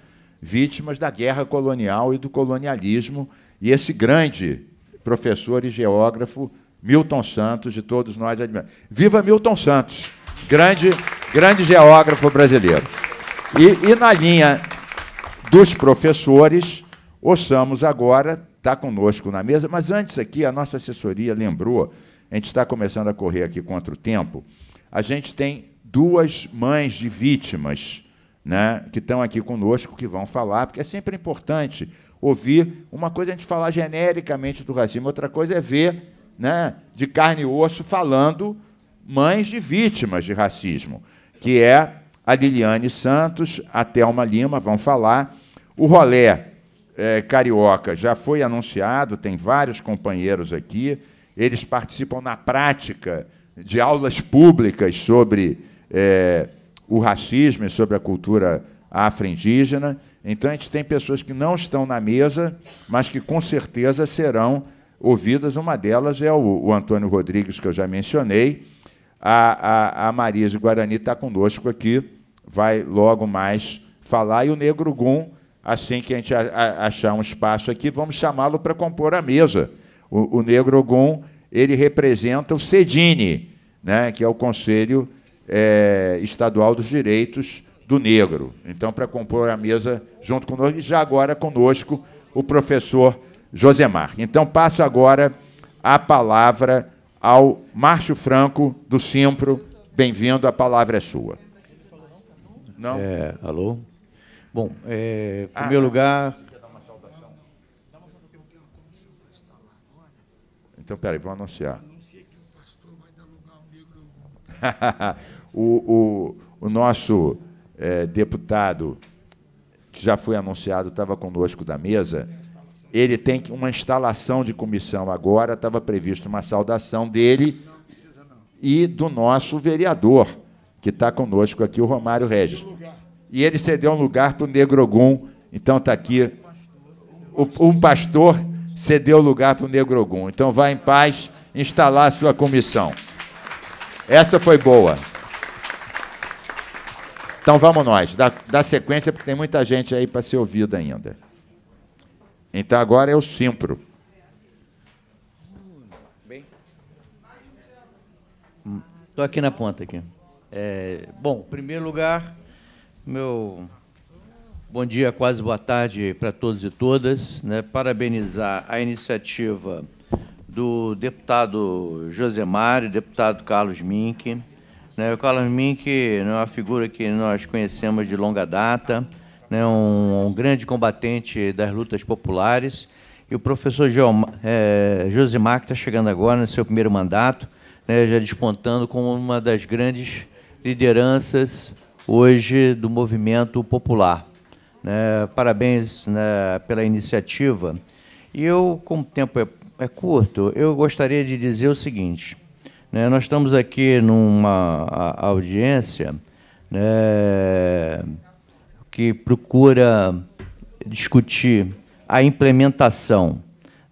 vítimas da guerra colonial e do colonialismo. E esse grande professor e geógrafo Milton Santos e todos nós admiramos. Viva Milton Santos, grande, grande geógrafo brasileiro. E, e na linha dos professores, ouçamos agora, está conosco na mesa, mas antes aqui, a nossa assessoria lembrou, a gente está começando a correr aqui contra o tempo, a gente tem duas mães de vítimas né, que estão aqui conosco, que vão falar, porque é sempre importante ouvir. Uma coisa é a gente falar genericamente do racismo, outra coisa é ver né, de carne e osso falando mães de vítimas de racismo, que é a Liliane Santos, a Thelma Lima, vão falar. O rolé é, carioca já foi anunciado, tem vários companheiros aqui. Eles participam na prática de aulas públicas sobre é, o racismo e sobre a cultura afro-indígena. Então, a gente tem pessoas que não estão na mesa, mas que com certeza serão ouvidas. Uma delas é o, o Antônio Rodrigues, que eu já mencionei. A, a, a Marisa Guarani está conosco aqui, vai logo mais falar. E o Negro Gum, assim que a gente a, a, achar um espaço aqui, vamos chamá-lo para compor a mesa. O, o Negro Gum, ele representa o CEDINE, né, que é o Conselho é, Estadual dos Direitos do Negro. Então, para compor a mesa junto conosco, e já agora conosco o professor Josemar. Então passo agora a palavra ao Márcio Franco, do Simpro. Bem-vindo, a palavra é sua. Não? É, alô? Bom, é, em ah, primeiro é. lugar. Então, peraí, vou anunciar. o, o, o nosso é, deputado, que já foi anunciado, estava conosco da mesa ele tem uma instalação de comissão agora, estava previsto uma saudação dele não precisa, não. e do nosso vereador, que está conosco aqui, o Romário Regis. E ele cedeu um lugar para o Negro Gum. então está aqui. O, um pastor cedeu lugar para o Negro Gum. Então vá em paz instalar a sua comissão. Essa foi boa. Então vamos nós, dá, dá sequência, porque tem muita gente aí para ser ouvida ainda. Então agora é o simpro. Estou aqui na ponta aqui. É, bom, em primeiro lugar, meu bom dia, quase boa tarde para todos e todas. Né? Parabenizar a iniciativa do deputado José e deputado Carlos Mink. Né? O Carlos Mink né, é uma figura que nós conhecemos de longa data né, um, um, grande combatente das lutas populares. E o professor Geoma, é, Josimar, que está chegando agora no seu primeiro mandato, né, já despontando como uma das grandes lideranças hoje do movimento popular. Né, parabéns né, pela iniciativa. E eu, como o tempo é, é, curto, eu gostaria de dizer o seguinte: né, nós estamos aqui numa audiência. Né, que procura discutir a implementação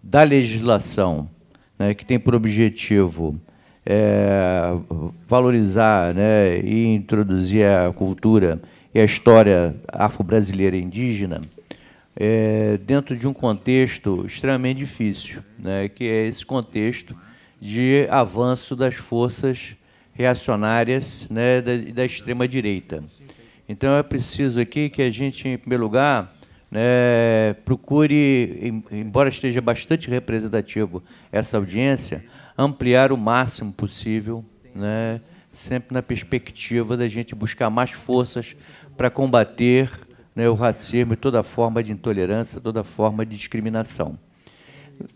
da legislação, né, que tem por objetivo é, valorizar né, e introduzir a cultura e a história afro-brasileira indígena, é, dentro de um contexto extremamente difícil, né, que é esse contexto de avanço das forças reacionárias né, da, da extrema-direita. Então é preciso aqui que a gente, em primeiro lugar, né, procure, embora esteja bastante representativo essa audiência, ampliar o máximo possível, né, sempre na perspectiva da gente buscar mais forças para combater né, o racismo e toda forma de intolerância, toda forma de discriminação.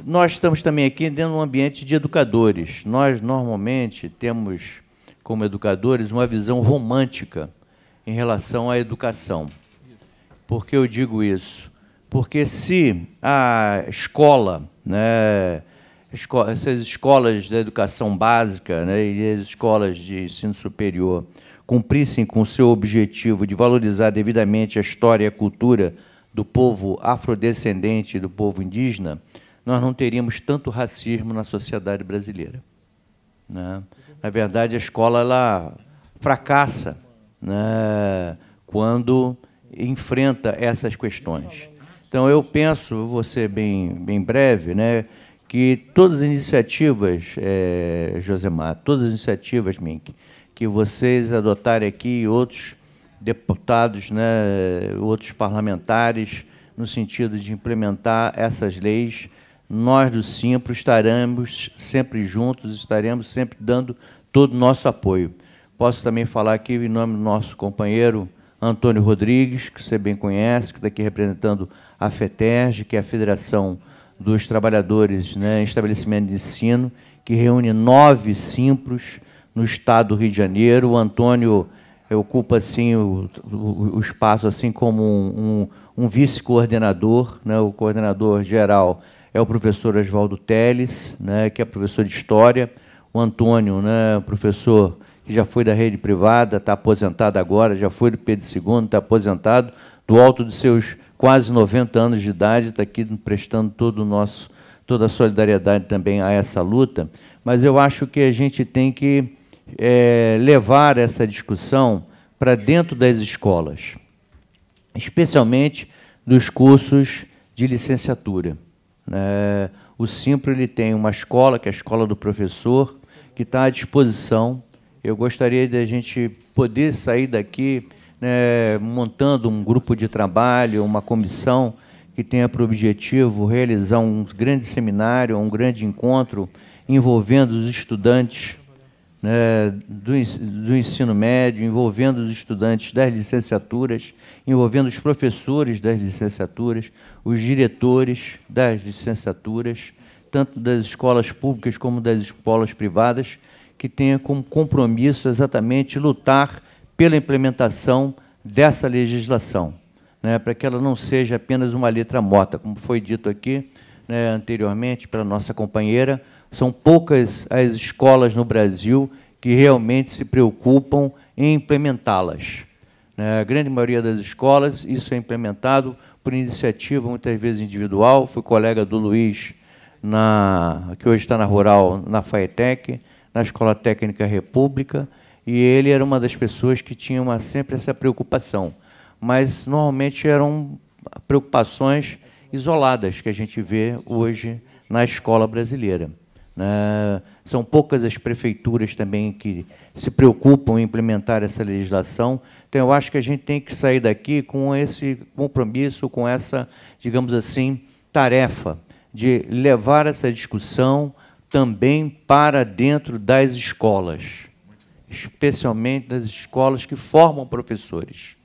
Nós estamos também aqui dentro de um ambiente de educadores. Nós, normalmente, temos como educadores uma visão romântica em relação à educação. Por que eu digo isso? Porque se a escola, né, essas escolas da educação básica né, e as escolas de ensino superior cumprissem com o seu objetivo de valorizar devidamente a história e a cultura do povo afrodescendente e do povo indígena, nós não teríamos tanto racismo na sociedade brasileira. Né? Na verdade, a escola ela fracassa né, quando enfrenta essas questões. Então, eu penso, vou ser bem, bem breve, né, que todas as iniciativas, é, Josemar, todas as iniciativas, Mink, que vocês adotarem aqui e outros deputados, né, outros parlamentares, no sentido de implementar essas leis, nós do Simpro estaremos sempre juntos, estaremos sempre dando todo o nosso apoio. Posso também falar aqui em nome do nosso companheiro Antônio Rodrigues, que você bem conhece, que está aqui representando a FETERG, que é a Federação dos Trabalhadores né, em Estabelecimento de Ensino, que reúne nove simplos no estado do Rio de Janeiro. O Antônio eh, ocupa assim, o, o, o espaço assim como um, um, um vice-coordenador, né, o coordenador geral é o professor Oswaldo Teles, né, que é professor de História, o Antônio, né, professor que já foi da rede privada, está aposentado agora, já foi do Pedro II, está aposentado, do alto de seus quase 90 anos de idade, está aqui prestando todo o nosso, toda a solidariedade também a essa luta. Mas eu acho que a gente tem que é, levar essa discussão para dentro das escolas, especialmente dos cursos de licenciatura. É, o Simpro ele tem uma escola, que é a escola do professor, que está à disposição eu gostaria de a gente poder sair daqui né, montando um grupo de trabalho, uma comissão que tenha por objetivo realizar um grande seminário, um grande encontro envolvendo os estudantes né, do, do ensino médio, envolvendo os estudantes das licenciaturas, envolvendo os professores das licenciaturas, os diretores das licenciaturas, tanto das escolas públicas como das escolas privadas, que tenha como compromisso exatamente lutar pela implementação dessa legislação, né, para que ela não seja apenas uma letra morta, como foi dito aqui né, anteriormente pela nossa companheira. São poucas as escolas no Brasil que realmente se preocupam em implementá-las. Né, a grande maioria das escolas, isso é implementado por iniciativa, muitas vezes individual. Fui colega do Luiz, na, que hoje está na Rural, na FAETEC, na Escola Técnica República, e ele era uma das pessoas que tinha uma, sempre essa preocupação, mas normalmente eram preocupações isoladas que a gente vê hoje na escola brasileira. Né? São poucas as prefeituras também que se preocupam em implementar essa legislação. Então, eu acho que a gente tem que sair daqui com esse compromisso, com essa, digamos assim, tarefa de levar essa discussão também para dentro das escolas, especialmente das escolas que formam professores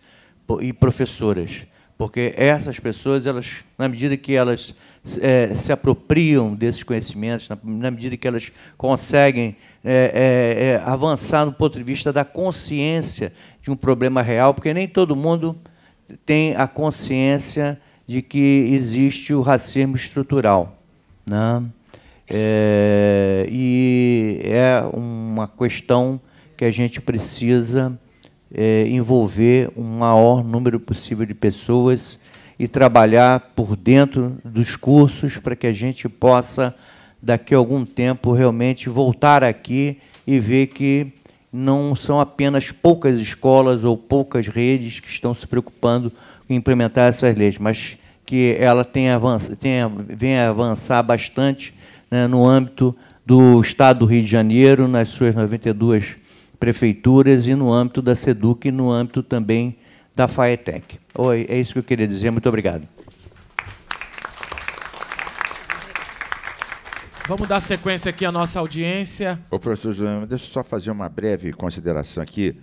e professoras, porque essas pessoas, elas, na medida que elas é, se apropriam desses conhecimentos, na, na medida que elas conseguem é, é, é avançar do ponto de vista da consciência de um problema real, porque nem todo mundo tem a consciência de que existe o racismo estrutural. não? Né? É, e é uma questão que a gente precisa é, envolver o um maior número possível de pessoas e trabalhar por dentro dos cursos para que a gente possa, daqui a algum tempo, realmente voltar aqui e ver que não são apenas poucas escolas ou poucas redes que estão se preocupando em implementar essas leis, mas que ela tenha, avanç, tenha venha avançar bastante né, no âmbito do Estado do Rio de Janeiro, nas suas 92 prefeituras e no âmbito da SEDUC e no âmbito também da FAETEC. Oi, é isso que eu queria dizer. Muito obrigado. Vamos dar sequência aqui à nossa audiência. Ô, professor José, deixa eu só fazer uma breve consideração aqui.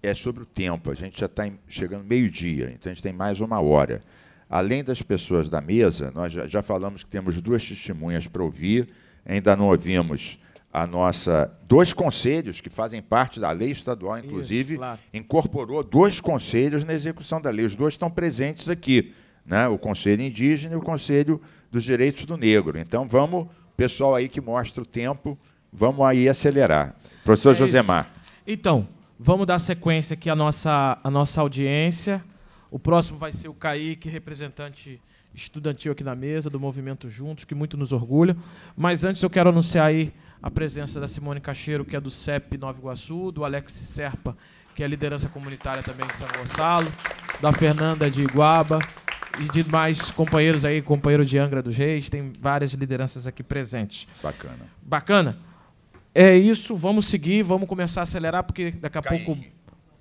É sobre o tempo. A gente já está chegando meio-dia, então a gente tem mais uma hora além das pessoas da mesa, nós já, já falamos que temos duas testemunhas para ouvir, ainda não ouvimos a nossa dois conselhos que fazem parte da lei estadual, inclusive Isso, claro. incorporou dois conselhos na execução da lei. Os dois estão presentes aqui, né? O Conselho Indígena e o Conselho dos Direitos do Negro. Então vamos, pessoal aí que mostra o tempo, vamos aí acelerar. Professor é Josemar. Então, vamos dar sequência aqui à nossa, à nossa audiência. O próximo vai ser o Kaique, representante estudantil aqui na mesa, do Movimento Juntos, que muito nos orgulha. Mas antes eu quero anunciar aí a presença da Simone Cacheiro, que é do CEP Nova Iguaçu, do Alex Serpa, que é liderança comunitária também de São Gonçalo, da Fernanda de Iguaba e de mais companheiros aí, companheiro de Angra dos Reis, tem várias lideranças aqui presentes. Bacana. Bacana? É isso, vamos seguir, vamos começar a acelerar, porque daqui a pouco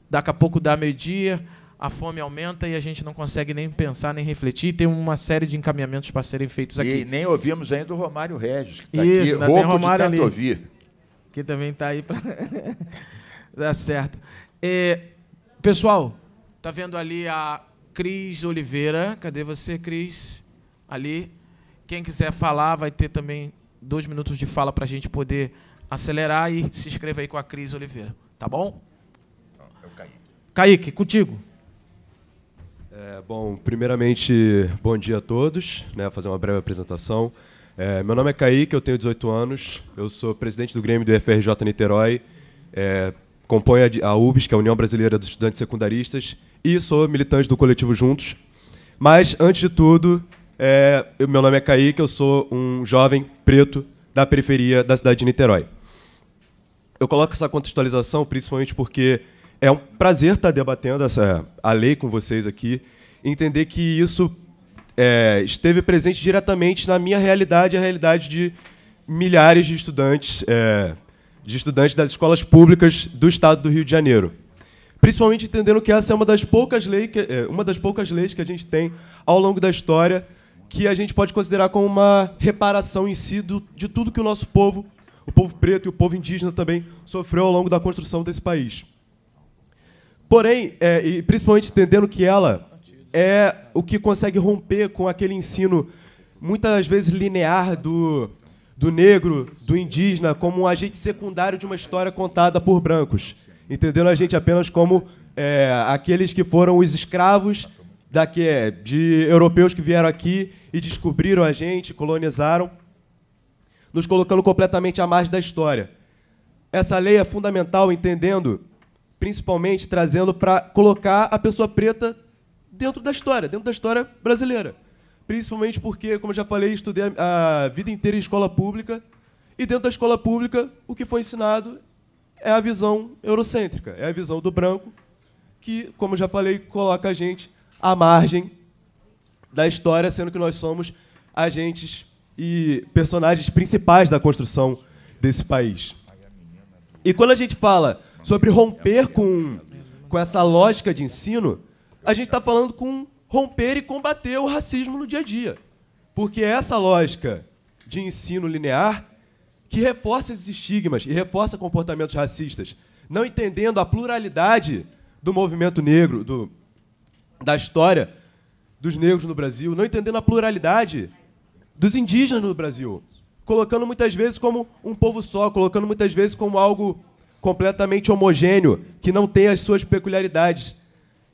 daqui a pouco dá meio-dia a fome aumenta e a gente não consegue nem pensar, nem refletir. Tem uma série de encaminhamentos para serem feitos aqui. E nem ouvimos ainda o Romário Regis, que está aqui, rouco Romário de tanto ali, ouvir. Que também está aí para... Dá certo. E, pessoal, tá vendo ali a Cris Oliveira. Cadê você, Cris? Ali. Quem quiser falar, vai ter também dois minutos de fala para a gente poder acelerar e se inscreva aí com a Cris Oliveira. Tá bom? Então, eu caí. Kaique, contigo. É, bom, primeiramente, bom dia a todos, né, fazer uma breve apresentação. É, meu nome é Kaique, eu tenho 18 anos, eu sou presidente do Grêmio do FRJ Niterói, é, compõe a, a UBS, que é a União Brasileira dos Estudantes Secundaristas, e sou militante do coletivo Juntos. Mas, antes de tudo, é, meu nome é Kaique, eu sou um jovem preto da periferia da cidade de Niterói. Eu coloco essa contextualização principalmente porque é um prazer estar debatendo essa, a lei com vocês aqui entender que isso é, esteve presente diretamente na minha realidade, a realidade de milhares de estudantes, é, de estudantes das escolas públicas do Estado do Rio de Janeiro. Principalmente entendendo que essa é uma das poucas, leis que, é, uma das poucas leis que a gente tem ao longo da história que a gente pode considerar como uma reparação em si do, de tudo que o nosso povo, o povo preto e o povo indígena também, sofreu ao longo da construção desse país. Porém, é, e principalmente entendendo que ela é o que consegue romper com aquele ensino muitas vezes linear do, do negro, do indígena, como um agente secundário de uma história contada por brancos, entendendo a gente apenas como é, aqueles que foram os escravos daqui, é, de europeus que vieram aqui e descobriram a gente, colonizaram, nos colocando completamente à margem da história. Essa lei é fundamental, entendendo, principalmente trazendo para colocar a pessoa preta dentro da história, dentro da história brasileira. Principalmente porque, como eu já falei, estudei a vida inteira em escola pública, e dentro da escola pública, o que foi ensinado é a visão eurocêntrica, é a visão do branco, que, como eu já falei, coloca a gente à margem da história, sendo que nós somos agentes e personagens principais da construção desse país. E quando a gente fala sobre romper com, com essa lógica de ensino, a gente está falando com romper e combater o racismo no dia a dia. Porque é essa lógica de ensino linear que reforça esses estigmas e reforça comportamentos racistas, não entendendo a pluralidade do movimento negro, do, da história dos negros no Brasil, não entendendo a pluralidade dos indígenas no Brasil, colocando muitas vezes como um povo só, colocando muitas vezes como algo completamente homogêneo, que não tem as suas peculiaridades.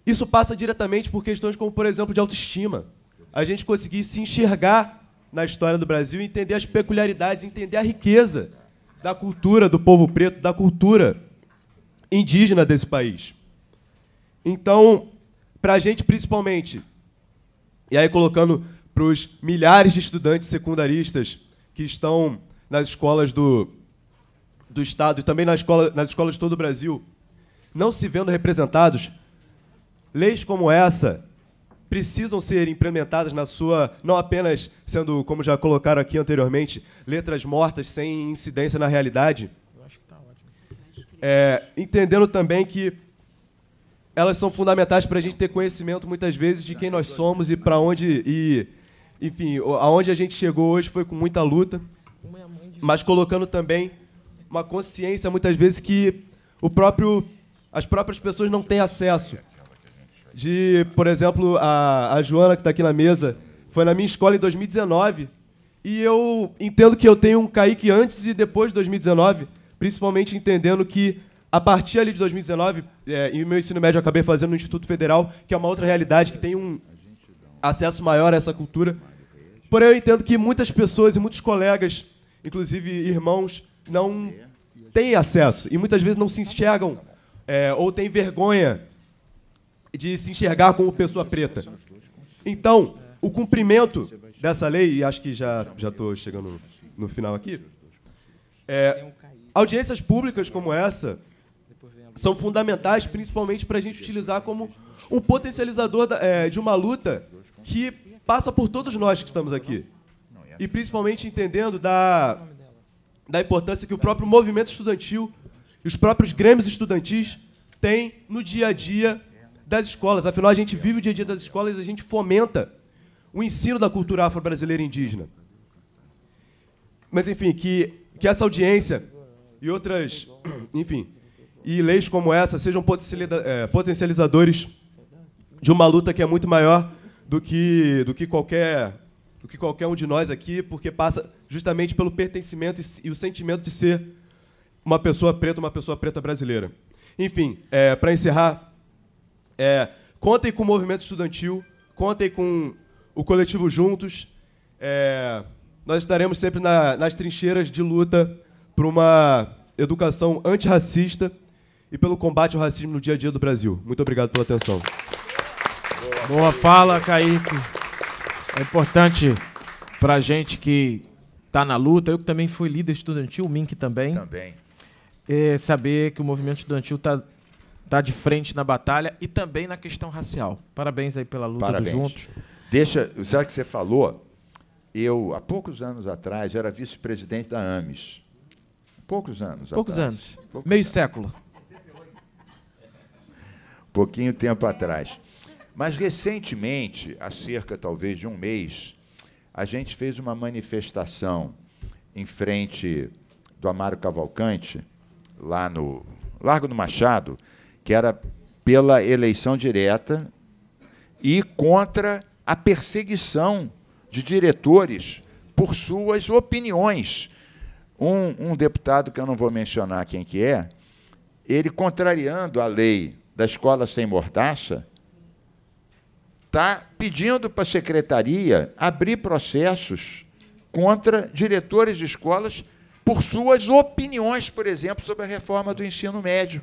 Isso passa diretamente por questões como, por exemplo, de autoestima. A gente conseguir se enxergar na história do Brasil, entender as peculiaridades, entender a riqueza da cultura do povo preto, da cultura indígena desse país. Então, para a gente principalmente, e aí colocando para os milhares de estudantes secundaristas que estão nas escolas do, do Estado e também na escola, nas escolas de todo o Brasil, não se vendo representados, Leis como essa precisam ser implementadas na sua, não apenas sendo, como já colocaram aqui anteriormente, letras mortas sem incidência na realidade. Eu acho que está ótimo. É, entendendo também que elas são fundamentais para a gente ter conhecimento muitas vezes de quem nós somos e para onde e enfim aonde a gente chegou hoje foi com muita luta mas colocando também uma consciência muitas vezes que o próprio as próprias pessoas não têm acesso de, por exemplo, a, a Joana, que está aqui na mesa, foi na minha escola em 2019. E eu entendo que eu tenho um Kaique antes e depois de 2019, principalmente entendendo que a partir ali de 2019, é, e o meu ensino médio eu acabei fazendo no Instituto Federal, que é uma outra realidade, que tem um acesso maior a essa cultura. Porém, eu entendo que muitas pessoas e muitos colegas, inclusive irmãos, não têm acesso e muitas vezes não se enxergam é, ou têm vergonha de se enxergar como pessoa preta. Então, o cumprimento dessa lei, e acho que já estou chegando no final aqui, é, audiências públicas como essa são fundamentais, principalmente para a gente utilizar como um potencializador da, é, de uma luta que passa por todos nós que estamos aqui. E principalmente entendendo da, da importância que o próprio movimento estudantil e os próprios grêmios estudantis têm no dia a dia das escolas. Afinal, a gente vive o dia a dia das escolas e a gente fomenta o ensino da cultura afro-brasileira indígena. Mas, enfim, que, que essa audiência e outras, enfim, e leis como essa sejam é, potencializadores de uma luta que é muito maior do que, do que qualquer do que qualquer um de nós aqui, porque passa justamente pelo pertencimento e o sentimento de ser uma pessoa preta, uma pessoa preta brasileira. Enfim, é, para encerrar, é, contem com o movimento estudantil, contem com o coletivo Juntos. É, nós estaremos sempre na, nas trincheiras de luta por uma educação antirracista e pelo combate ao racismo no dia a dia do Brasil. Muito obrigado pela atenção. Boa fala, Kaique. É importante para a gente que está na luta, eu que também fui líder estudantil, o Mink também, também. É saber que o movimento estudantil está está de frente na batalha e também na questão racial. Parabéns aí pela luta Parabéns. Juntos. Deixa, já que você falou, eu, há poucos anos atrás, era vice-presidente da AMES. Poucos anos Poucos atrás. anos. Poucos Meio anos. século. Pouquinho tempo atrás. Mas, recentemente, há cerca talvez de um mês, a gente fez uma manifestação em frente do Amaro Cavalcante, lá no Largo do Machado, que era pela eleição direta e contra a perseguição de diretores por suas opiniões. Um, um, deputado que eu não vou mencionar quem que é, ele contrariando a lei da escola sem mordaça, está pedindo para a secretaria abrir processos contra diretores de escolas por suas opiniões, por exemplo, sobre a reforma do ensino médio.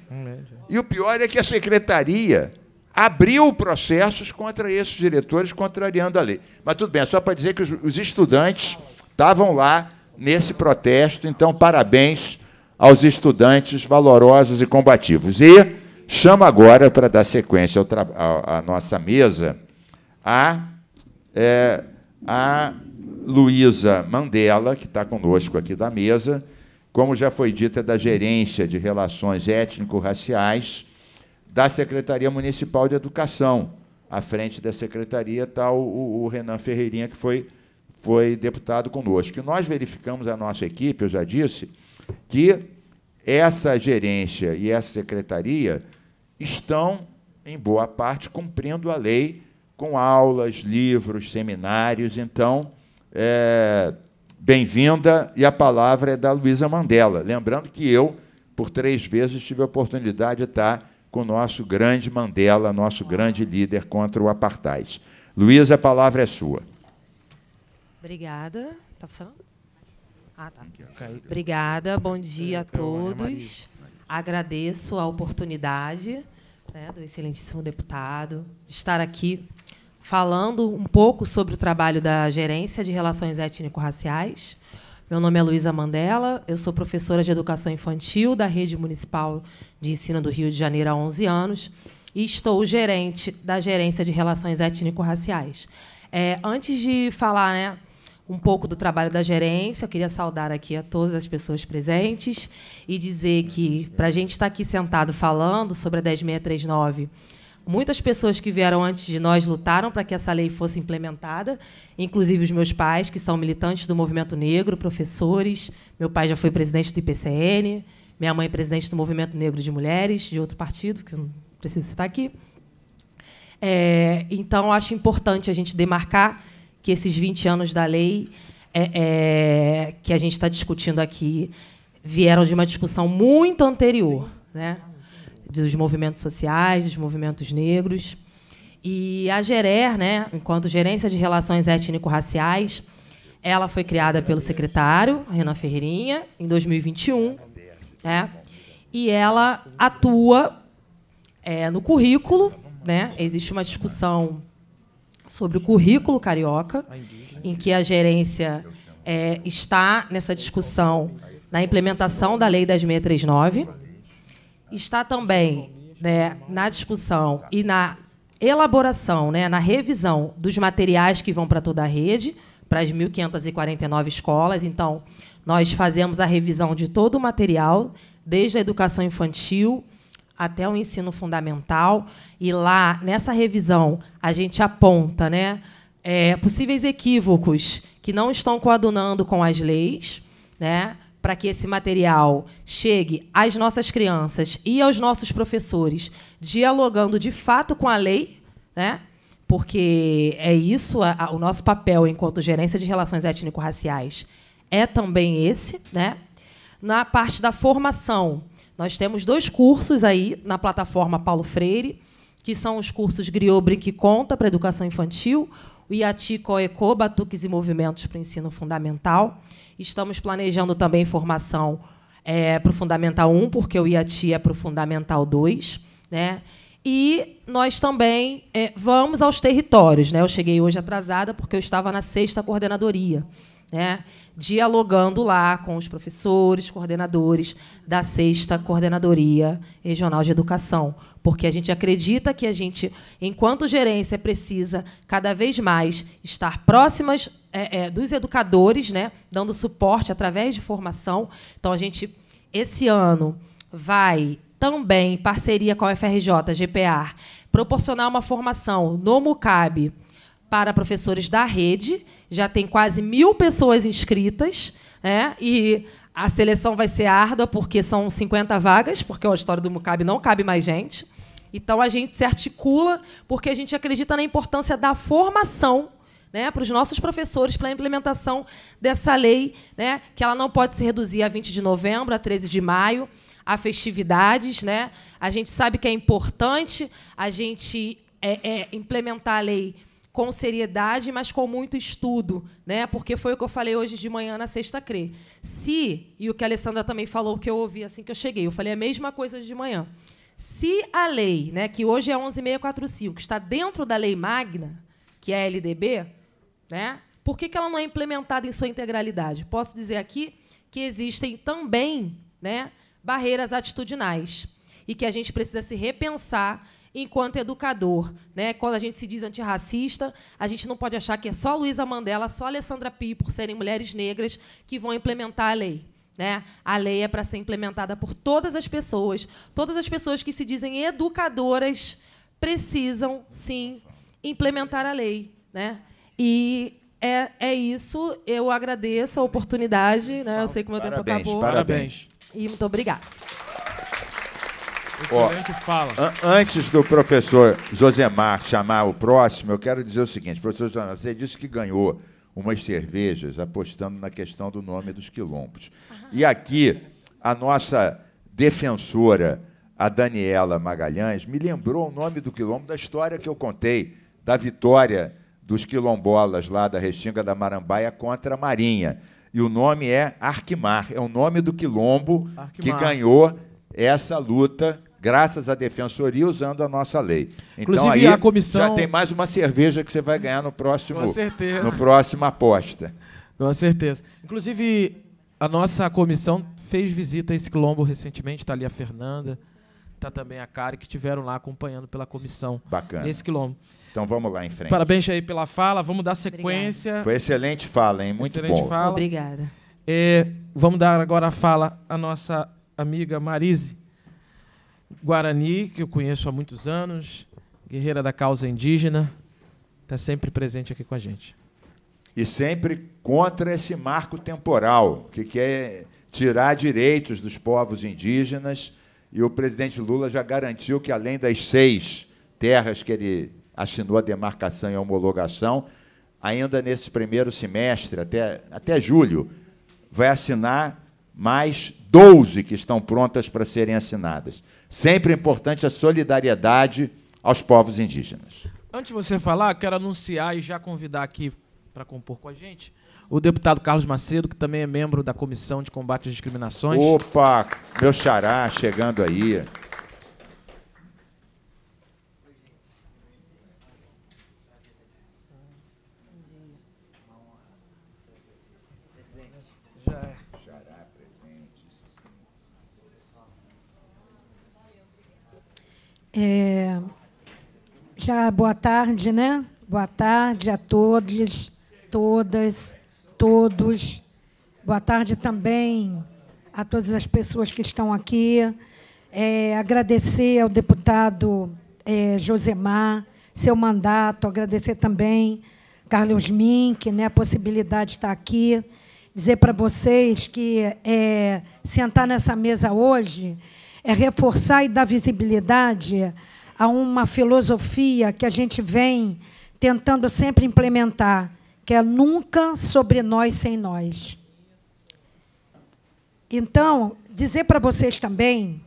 E o pior é que a secretaria abriu processos contra esses diretores, contrariando a lei. Mas tudo bem, é só para dizer que os, estudantes estavam lá nesse protesto, então parabéns aos estudantes valorosos e combativos. E chamo agora, para dar sequência à nossa mesa, a, é, a Luísa Mandela, que está conosco aqui da mesa, como já foi dito, é da Gerência de Relações Étnico-Raciais da Secretaria Municipal de Educação. À frente da secretaria está o, o Renan Ferreirinha, que foi, foi deputado conosco. E nós verificamos, a nossa equipe, eu já disse, que essa gerência e essa secretaria estão, em boa parte, cumprindo a lei com aulas, livros, seminários. Então, é, bem-vinda e a palavra é da Luísa Mandela. Lembrando que eu, por três vezes, tive a oportunidade de estar com o nosso grande Mandela, nosso grande líder contra o apartheid. Luísa, a palavra é sua. Obrigada. Está funcionando? Ah, tá. Obrigada, bom dia a é, todos. Agradeço a oportunidade né, do excelentíssimo deputado de estar aqui falando um pouco sobre o trabalho da Gerência de Relações Étnico-Raciais. Meu nome é Luísa Mandela, eu sou professora de Educação Infantil da Rede Municipal de Ensino do Rio de Janeiro há 11 anos e estou gerente da Gerência de Relações Étnico-Raciais. É, antes de falar né, um pouco do trabalho da gerência, eu queria saudar aqui a todas as pessoas presentes e dizer que, para a gente estar aqui sentado falando sobre a 10639, Muitas pessoas que vieram antes de nós lutaram para que essa lei fosse implementada, inclusive os meus pais, que são militantes do movimento negro, professores. Meu pai já foi presidente do IPCN, minha mãe é presidente do Movimento Negro de Mulheres, de outro partido, que eu não preciso citar aqui. É, então, acho importante a gente demarcar que esses 20 anos da lei é, é, que a gente está discutindo aqui vieram de uma discussão muito anterior. Né? dos movimentos sociais, dos movimentos negros. E a Gerer, né, enquanto Gerência de Relações Étnico-Raciais, ela foi criada pelo secretário, Renan Ferreirinha, em 2021. né, e ela atua é, no currículo. Né, existe uma discussão sobre o currículo carioca, em que a gerência é, está nessa discussão na implementação da Lei 10.639, está também né, na discussão e na elaboração, né, na revisão dos materiais que vão para toda a rede, para as 1.549 escolas. Então, nós fazemos a revisão de todo o material, desde a educação infantil até o ensino fundamental. E lá, nessa revisão, a gente aponta né, é, possíveis equívocos que não estão coadunando com as leis, né? para que esse material chegue às nossas crianças e aos nossos professores, dialogando de fato com a lei, né? porque é isso, a, a, o nosso papel enquanto gerência de relações étnico-raciais é também esse. Né? Na parte da formação, nós temos dois cursos aí na plataforma Paulo Freire, que são os cursos Griot Brinque Conta para Educação Infantil, o Iati Coeco, Batuques e Movimentos para Ensino Fundamental, Estamos planejando também formação é, para o Fundamental 1, porque o IATI é para o Fundamental 2. Né? E nós também é, vamos aos territórios. Né? Eu cheguei hoje atrasada porque eu estava na sexta coordenadoria, né? dialogando lá com os professores, coordenadores da sexta coordenadoria regional de educação, porque a gente acredita que a gente, enquanto gerência, precisa cada vez mais estar próximas é, é, dos educadores, né, dando suporte através de formação. Então, a gente, esse ano, vai também, em parceria com a FRJ, GPA, proporcionar uma formação no MUCAB para professores da rede. Já tem quase mil pessoas inscritas, né, e a seleção vai ser árdua, porque são 50 vagas, porque o história do MUCAB não cabe mais gente. Então, a gente se articula porque a gente acredita na importância da formação né, para os nossos professores para a implementação dessa lei, né, que ela não pode se reduzir a 20 de novembro, a 13 de maio, a festividades. Né? A gente sabe que é importante a gente é, é, implementar a lei com seriedade, mas com muito estudo, né? Porque foi o que eu falei hoje de manhã na sexta cre. Se e o que a Alessandra também falou que eu ouvi assim que eu cheguei, eu falei a mesma coisa hoje de manhã. Se a lei, né, que hoje é 11645, que está dentro da lei magna, que é a LDB, né? Por que, que ela não é implementada em sua integralidade? Posso dizer aqui que existem também né, barreiras atitudinais e que a gente precisa se repensar enquanto educador. Né? Quando a gente se diz antirracista, a gente não pode achar que é só a Luísa Mandela, só a Alessandra Pi, por serem mulheres negras, que vão implementar a lei. Né? A lei é para ser implementada por todas as pessoas. Todas as pessoas que se dizem educadoras precisam, sim, implementar a lei. Né? E é, é isso. Eu agradeço a oportunidade. Né? Eu sei que meu parabéns, tempo acabou. Parabéns. E muito obrigada. Excelente oh, fala. An antes do professor Josemar chamar o próximo, eu quero dizer o seguinte: professor Josemar, você disse que ganhou umas cervejas apostando na questão do nome dos quilombos. E aqui, a nossa defensora, a Daniela Magalhães, me lembrou o nome do quilombo da história que eu contei, da vitória dos quilombolas lá da Restinga da Marambaia contra a Marinha. E o nome é Arquimar, é o nome do quilombo Arquimar. que ganhou essa luta graças à defensoria usando a nossa lei. Então, Inclusive, então aí a comissão... já tem mais uma cerveja que você vai ganhar no próximo Com certeza. no próximo aposta. Com certeza. Inclusive a nossa comissão fez visita a esse quilombo recentemente, está ali a Fernanda está também a Cari, que estiveram lá acompanhando pela comissão Bacana. nesse quilômetro. Então vamos lá em frente. Parabéns aí pela fala, vamos dar sequência. Obrigada. Foi excelente fala, hein? Muito excelente bom. Fala. Obrigada. É, vamos dar agora a fala à nossa amiga Marise Guarani, que eu conheço há muitos anos, guerreira da causa indígena, está sempre presente aqui com a gente. E sempre contra esse marco temporal, que quer tirar direitos dos povos indígenas e o presidente Lula já garantiu que, além das seis terras que ele assinou a demarcação e a homologação, ainda nesse primeiro semestre, até, até julho, vai assinar mais 12 que estão prontas para serem assinadas. Sempre importante a solidariedade aos povos indígenas. Antes de você falar, quero anunciar e já convidar aqui para compor com a gente o deputado Carlos Macedo, que também é membro da Comissão de Combate às Discriminações. Opa, meu xará chegando aí. É, já boa tarde, né? Boa tarde a todos, todas todos. Boa tarde também a todas as pessoas que estão aqui. É, agradecer ao deputado é, Josemar seu mandato, agradecer também Carlos Mink, né, a possibilidade de estar aqui. Dizer para vocês que é, sentar nessa mesa hoje é reforçar e dar visibilidade a uma filosofia que a gente vem tentando sempre implementar, que é nunca sobre nós sem nós. Então, dizer para vocês também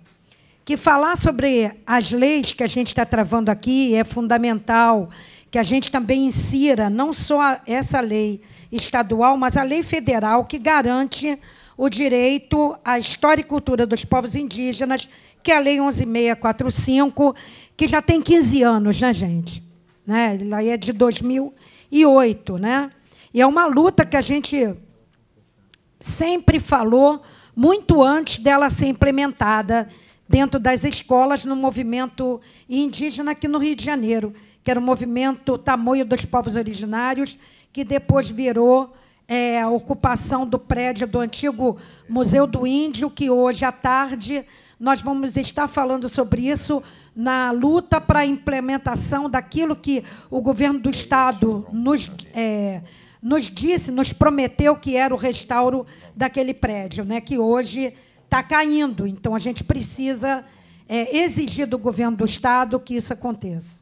que falar sobre as leis que a gente está travando aqui é fundamental, que a gente também insira não só essa lei estadual, mas a lei federal que garante o direito à história e cultura dos povos indígenas, que é a Lei 11.645, que já tem 15 anos, né, gente? Né? Ela é de 2000 2008. Né? E é uma luta que a gente sempre falou muito antes dela ser implementada dentro das escolas no movimento indígena aqui no Rio de Janeiro, que era o movimento Tamoio dos Povos Originários, que depois virou é, a ocupação do prédio do antigo Museu do Índio, que hoje à tarde nós vamos estar falando sobre isso na luta para a implementação daquilo que o governo do é Estado nos, é, nos disse, nos prometeu que era o restauro daquele prédio, né, que hoje está caindo. Então, a gente precisa é, exigir do governo do Estado que isso aconteça.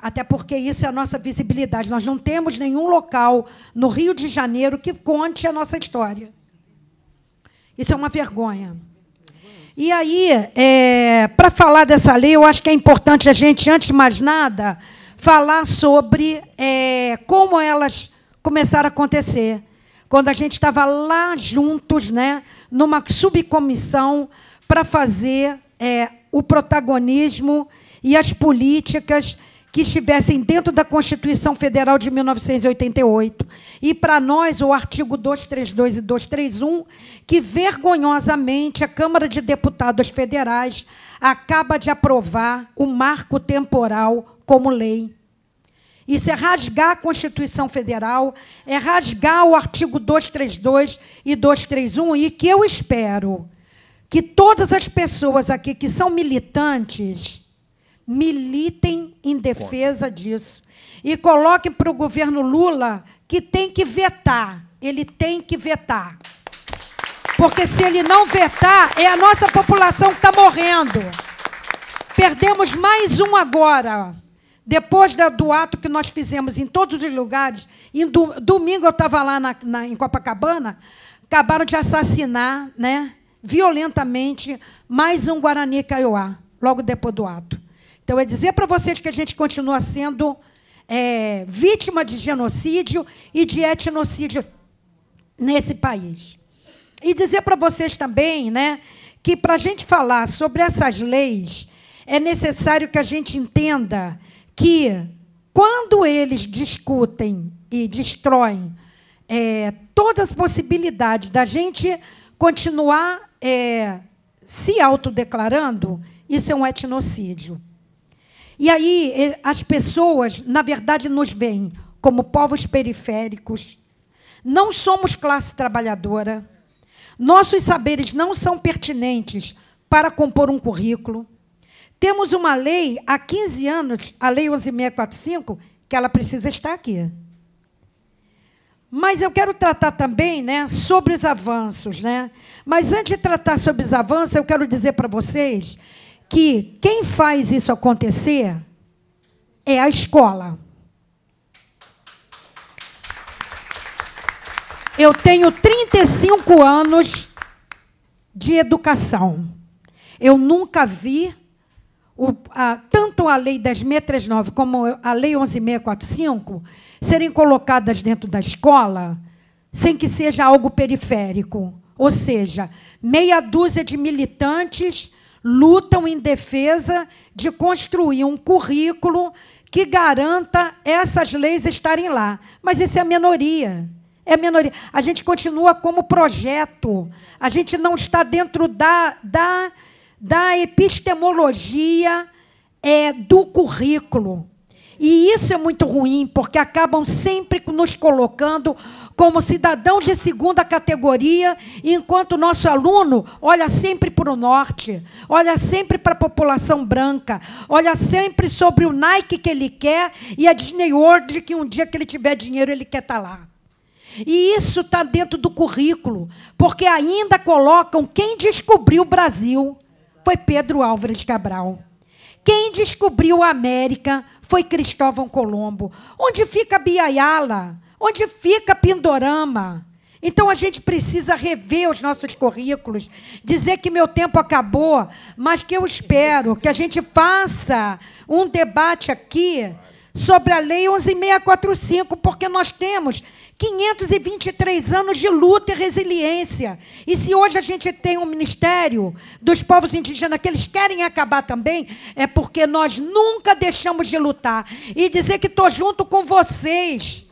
Até porque isso é a nossa visibilidade. Nós não temos nenhum local no Rio de Janeiro que conte a nossa história. Isso é uma vergonha. E aí, é, para falar dessa lei, eu acho que é importante a gente, antes de mais nada, falar sobre é, como elas começaram a acontecer. Quando a gente estava lá juntos, né, numa subcomissão, para fazer é, o protagonismo e as políticas que estivessem dentro da Constituição Federal de 1988. E para nós, o artigo 232 e 231, que vergonhosamente a Câmara de Deputados Federais acaba de aprovar o marco temporal como lei. Isso é rasgar a Constituição Federal, é rasgar o artigo 232 e 231, e que eu espero que todas as pessoas aqui que são militantes militem hum, em defesa disso. E coloquem para o governo Lula que tem que vetar. Ele tem que vetar. Porque se ele não vetar, é a nossa população que está morrendo. Perdemos mais um agora. Depois do ato que nós fizemos em todos os lugares, em do, domingo eu estava lá na, na, em Copacabana, acabaram de assassinar né, violentamente mais um Guarani Kaiowá, logo depois do ato. Então, é dizer para vocês que a gente continua sendo é, vítima de genocídio e de etnocídio nesse país. E dizer para vocês também né, que, para a gente falar sobre essas leis, é necessário que a gente entenda que, quando eles discutem e destroem é, todas as possibilidades da gente continuar é, se autodeclarando, isso é um etnocídio. E aí eh, as pessoas, na verdade, nos veem como povos periféricos, não somos classe trabalhadora, nossos saberes não são pertinentes para compor um currículo. Temos uma lei há 15 anos, a Lei 11.645, que ela precisa estar aqui. Mas eu quero tratar também né, sobre os avanços. Né? Mas antes de tratar sobre os avanços, eu quero dizer para vocês que quem faz isso acontecer é a escola. Eu tenho 35 anos de educação. Eu nunca vi o, a, tanto a Lei 10.639 como a Lei 11.645 serem colocadas dentro da escola sem que seja algo periférico. Ou seja, meia dúzia de militantes lutam em defesa de construir um currículo que garanta essas leis estarem lá. Mas isso é a minoria. É a minoria. A gente continua como projeto. A gente não está dentro da, da, da epistemologia é, do currículo. E isso é muito ruim, porque acabam sempre nos colocando como cidadão de segunda categoria, enquanto nosso aluno olha sempre para o norte, olha sempre para a população branca, olha sempre sobre o Nike que ele quer e a Disney World que um dia que ele tiver dinheiro ele quer estar tá lá. E isso está dentro do currículo, porque ainda colocam quem descobriu o Brasil foi Pedro Álvares Cabral. Quem descobriu a América foi Cristóvão Colombo. Onde fica Biaiala? Onde fica Pindorama? Então a gente precisa rever os nossos currículos, dizer que meu tempo acabou, mas que eu espero que a gente faça um debate aqui sobre a Lei 11.645, porque nós temos 523 anos de luta e resiliência. E se hoje a gente tem um Ministério dos Povos Indígenas que eles querem acabar também, é porque nós nunca deixamos de lutar. E dizer que estou junto com vocês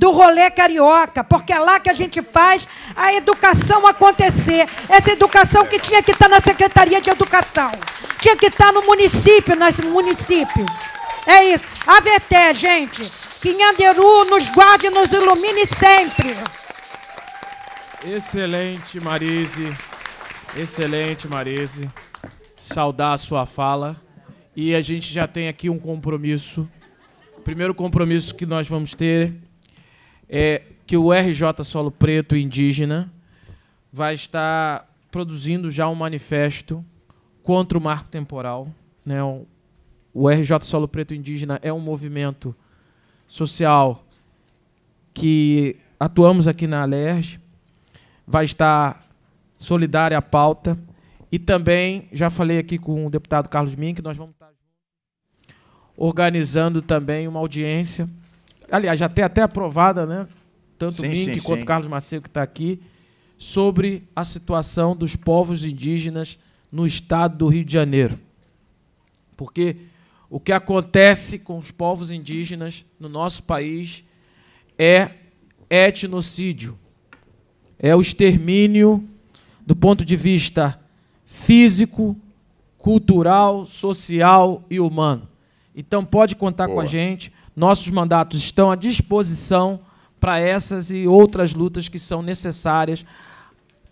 do rolê carioca, porque é lá que a gente faz a educação acontecer. Essa educação que tinha que estar tá na Secretaria de Educação, tinha que estar tá no município, nesse município. É isso. A AVT, gente. Que Nhanderu nos guarde e nos ilumine sempre. Excelente, Marise. Excelente, Marise. Saudar a sua fala. E a gente já tem aqui um compromisso. O primeiro compromisso que nós vamos ter é que o RJ Solo Preto Indígena vai estar produzindo já um manifesto contra o marco temporal. Né? O RJ Solo Preto Indígena é um movimento social que atuamos aqui na Alerj, vai estar solidária à pauta e também já falei aqui com o deputado Carlos Min que nós vamos estar organizando também uma audiência aliás, já tem até aprovada, né? Tanto sim, Mink sim, quanto sim. Carlos Macedo que está aqui, sobre a situação dos povos indígenas no estado do Rio de Janeiro. Porque o que acontece com os povos indígenas no nosso país é etnocídio, é o extermínio do ponto de vista físico, cultural, social e humano. Então pode contar Boa. com a gente. Nossos mandatos estão à disposição para essas e outras lutas que são necessárias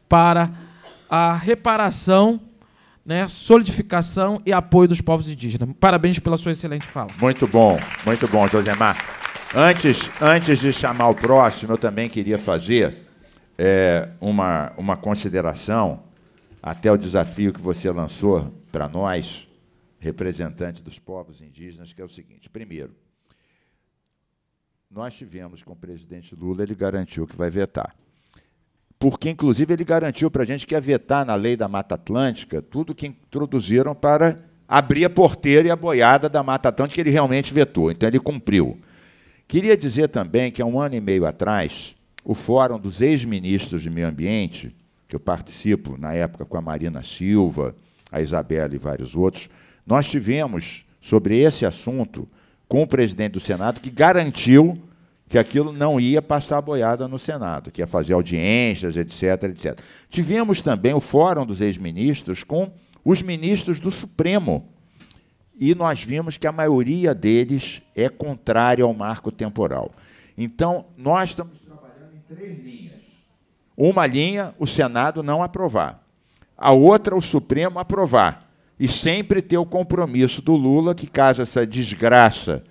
para a reparação, né, solidificação e apoio dos povos indígenas. Parabéns pela sua excelente fala. Muito bom, muito bom, Josemar. Antes, antes de chamar o próximo, eu também queria fazer é, uma, uma consideração até o desafio que você lançou para nós, representantes dos povos indígenas, que é o seguinte: primeiro, nós tivemos com o presidente Lula, ele garantiu que vai vetar. Porque, inclusive, ele garantiu para a gente que ia vetar na lei da Mata Atlântica tudo que introduziram para abrir a porteira e a boiada da Mata Atlântica, ele realmente vetou, então ele cumpriu. Queria dizer também que há um ano e meio atrás, o Fórum dos Ex-Ministros de Meio Ambiente, que eu participo na época com a Marina Silva, a Isabela e vários outros, nós tivemos sobre esse assunto com o presidente do Senado, que garantiu que aquilo não ia passar boiada no Senado, que ia fazer audiências, etc, etc. Tivemos também o Fórum dos Ex-Ministros com os ministros do Supremo. E nós vimos que a maioria deles é contrária ao marco temporal. Então, nós estamos trabalhando em três linhas. Uma linha, o Senado não aprovar. A outra, o Supremo aprovar e sempre ter o compromisso do Lula que, caso essa desgraça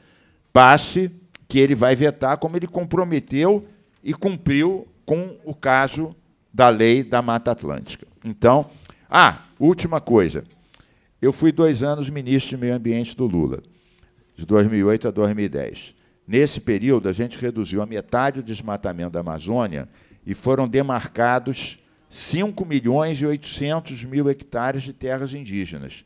passe, que ele vai vetar, como ele comprometeu e cumpriu com o caso da lei da Mata Atlântica. Então, ah, última coisa. Eu fui dois anos ministro de Meio Ambiente do Lula, de 2008 a 2010. Nesse período, a gente reduziu a metade o desmatamento da Amazônia e foram demarcados 5 milhões e 800 mil hectares de terras indígenas.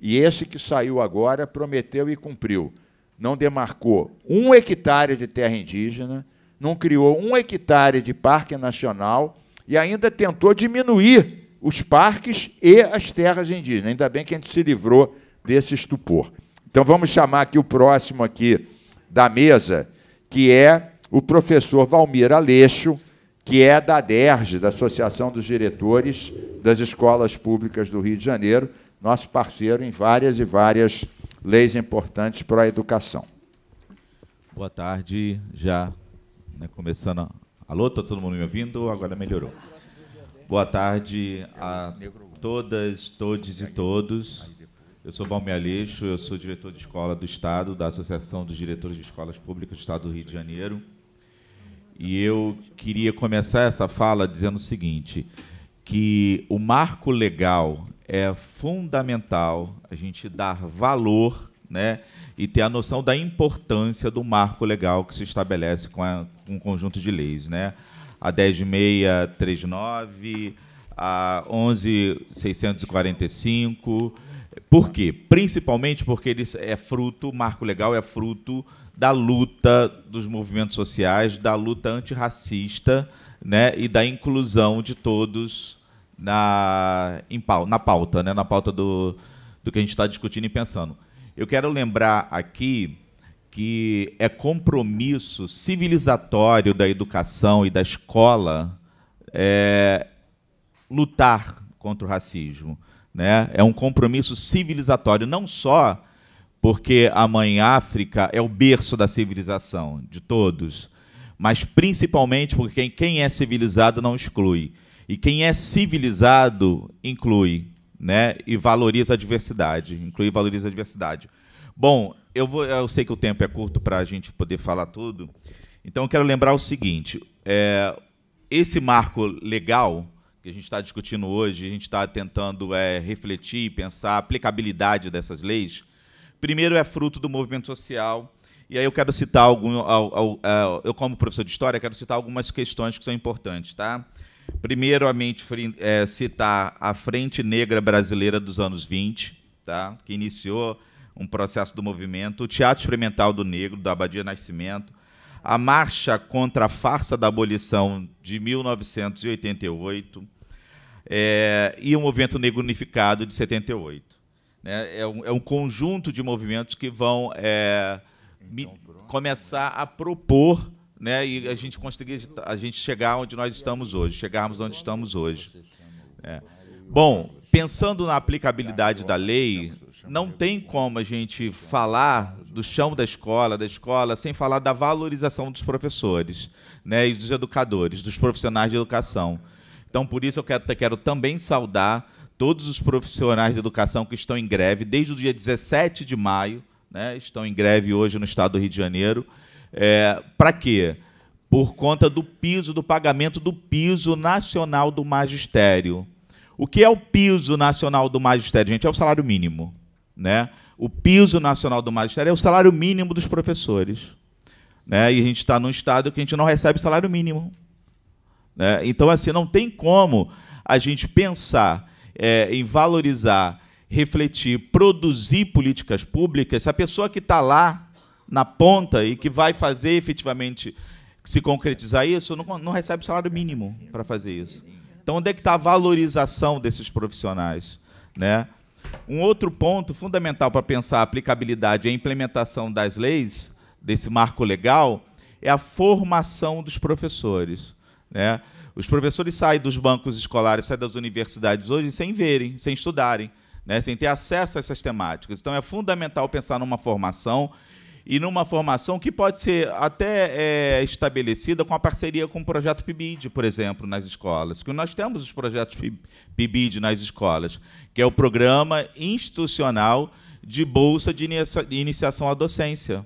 E esse que saiu agora prometeu e cumpriu. Não demarcou um hectare de terra indígena, não criou um hectare de parque nacional e ainda tentou diminuir os parques e as terras indígenas. Ainda bem que a gente se livrou desse estupor. Então vamos chamar aqui o próximo aqui da mesa, que é o professor Valmir Aleixo, que é da DERJ, da Associação dos Diretores das Escolas Públicas do Rio de Janeiro, nosso parceiro em várias e várias leis importantes para a educação. Boa tarde, já né, começando. Alô, está todo mundo me ouvindo? Agora melhorou. Boa tarde a todas, todos e todos. Eu sou Valmir Aleixo, eu sou diretor de escola do Estado, da Associação dos Diretores de Escolas Públicas do Estado do Rio de Janeiro. E eu queria começar essa fala dizendo o seguinte: que o marco legal é fundamental a gente dar valor né, e ter a noção da importância do marco legal que se estabelece com, a, com um conjunto de leis. Né? A 10639, a 11645. Por quê? Principalmente porque ele é fruto, o marco legal é fruto da luta dos movimentos sociais, da luta antirracista né, e da inclusão de todos na, em, na pauta, né, na pauta do, do que a gente está discutindo e pensando. Eu quero lembrar aqui que é compromisso civilizatório da educação e da escola é, lutar contra o racismo. Né? É um compromisso civilizatório, não só porque a mãe África é o berço da civilização de todos, mas principalmente porque quem é civilizado não exclui e quem é civilizado inclui, né? E valoriza a diversidade, inclui e valoriza a diversidade. Bom, eu vou, eu sei que o tempo é curto para a gente poder falar tudo, então eu quero lembrar o seguinte: é, esse marco legal que a gente está discutindo hoje, a gente está tentando é, refletir, pensar a aplicabilidade dessas leis Primeiro é fruto do movimento social. E aí eu quero citar algum, é, eu como professor de história quero citar algumas questões que são importantes, tá? Primeiramente é, citar a Frente Negra Brasileira dos anos 20, tá? Que iniciou um processo do movimento, o Teatro Experimental do Negro da Abadia Nascimento, a marcha contra a farsa da abolição de 1988 é, e o movimento negro unificado de 78. Né? É, um, é um conjunto de movimentos que vão é, então, começar né? a propor né? e a gente conseguir a gente chegar onde nós estamos hoje, chegarmos onde estamos hoje. É. Bom, pensando na aplicabilidade da lei, não tem como a gente falar do chão da escola, da escola, sem falar da valorização dos professores né, e dos educadores, dos profissionais de educação. Então, por isso, eu quero, quero também saudar todos os profissionais de educação que estão em greve desde o dia 17 de maio, né, estão em greve hoje no estado do Rio de Janeiro. É, Para quê? Por conta do piso, do pagamento do piso nacional do magistério. O que é o piso nacional do magistério, gente? É o salário mínimo. Né? O piso nacional do magistério é o salário mínimo dos professores. Né? E a gente está num estado que a gente não recebe salário mínimo. Né? Então, assim, não tem como a gente pensar é, em valorizar, refletir, produzir políticas públicas, se a pessoa que está lá na ponta e que vai fazer efetivamente se concretizar isso, não, não recebe salário mínimo para fazer isso. Então, onde é que está a valorização desses profissionais? Né? Um outro ponto fundamental para pensar a aplicabilidade e a implementação das leis, desse marco legal, é a formação dos professores. Né? Os professores saem dos bancos escolares, saem das universidades hoje sem verem, sem estudarem, né, sem ter acesso a essas temáticas. Então é fundamental pensar numa formação e numa formação que pode ser até é, estabelecida com a parceria com o projeto PIBID, por exemplo, nas escolas. Que nós temos os projetos PIBID nas escolas, que é o programa institucional de bolsa de iniciação à docência.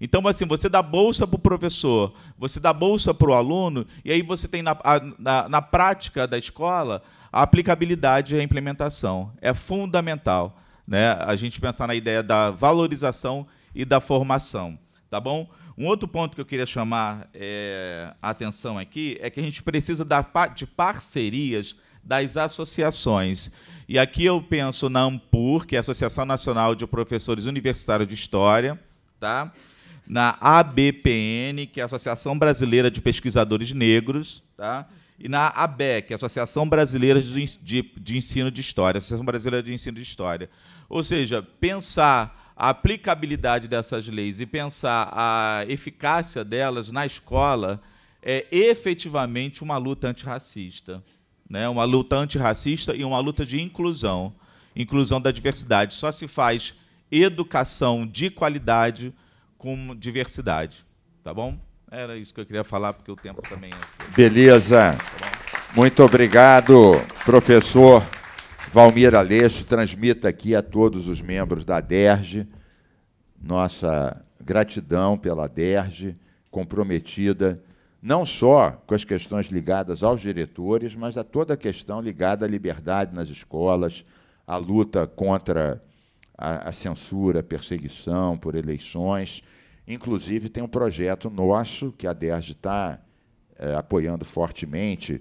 Então, assim, você dá bolsa para o professor, você dá bolsa para o aluno, e aí você tem na, na, na prática da escola a aplicabilidade e a implementação. É fundamental né, a gente pensar na ideia da valorização e da formação. Tá bom? Um outro ponto que eu queria chamar é, a atenção aqui é que a gente precisa da, de parcerias das associações. E aqui eu penso na AMPUR, que é a Associação Nacional de Professores Universitários de História, tá? na ABPN, que é a Associação Brasileira de Pesquisadores Negros, tá? e na ABEC, é Associação Brasileira de Ensino de História, Associação Brasileira de Ensino de História. Ou seja, pensar a aplicabilidade dessas leis e pensar a eficácia delas na escola é efetivamente uma luta antirracista. Né? Uma luta antirracista e uma luta de inclusão, inclusão da diversidade. Só se faz educação de qualidade com diversidade. Tá bom? Era isso que eu queria falar, porque o tempo também é. Beleza. Tá Muito obrigado, professor Valmir Aleixo. Transmita aqui a todos os membros da DERGE nossa gratidão pela DERGE comprometida não só com as questões ligadas aos diretores, mas a toda a questão ligada à liberdade nas escolas, à luta contra a, a censura, a perseguição por eleições. Inclusive, tem um projeto nosso, que a DERJ está é, apoiando fortemente,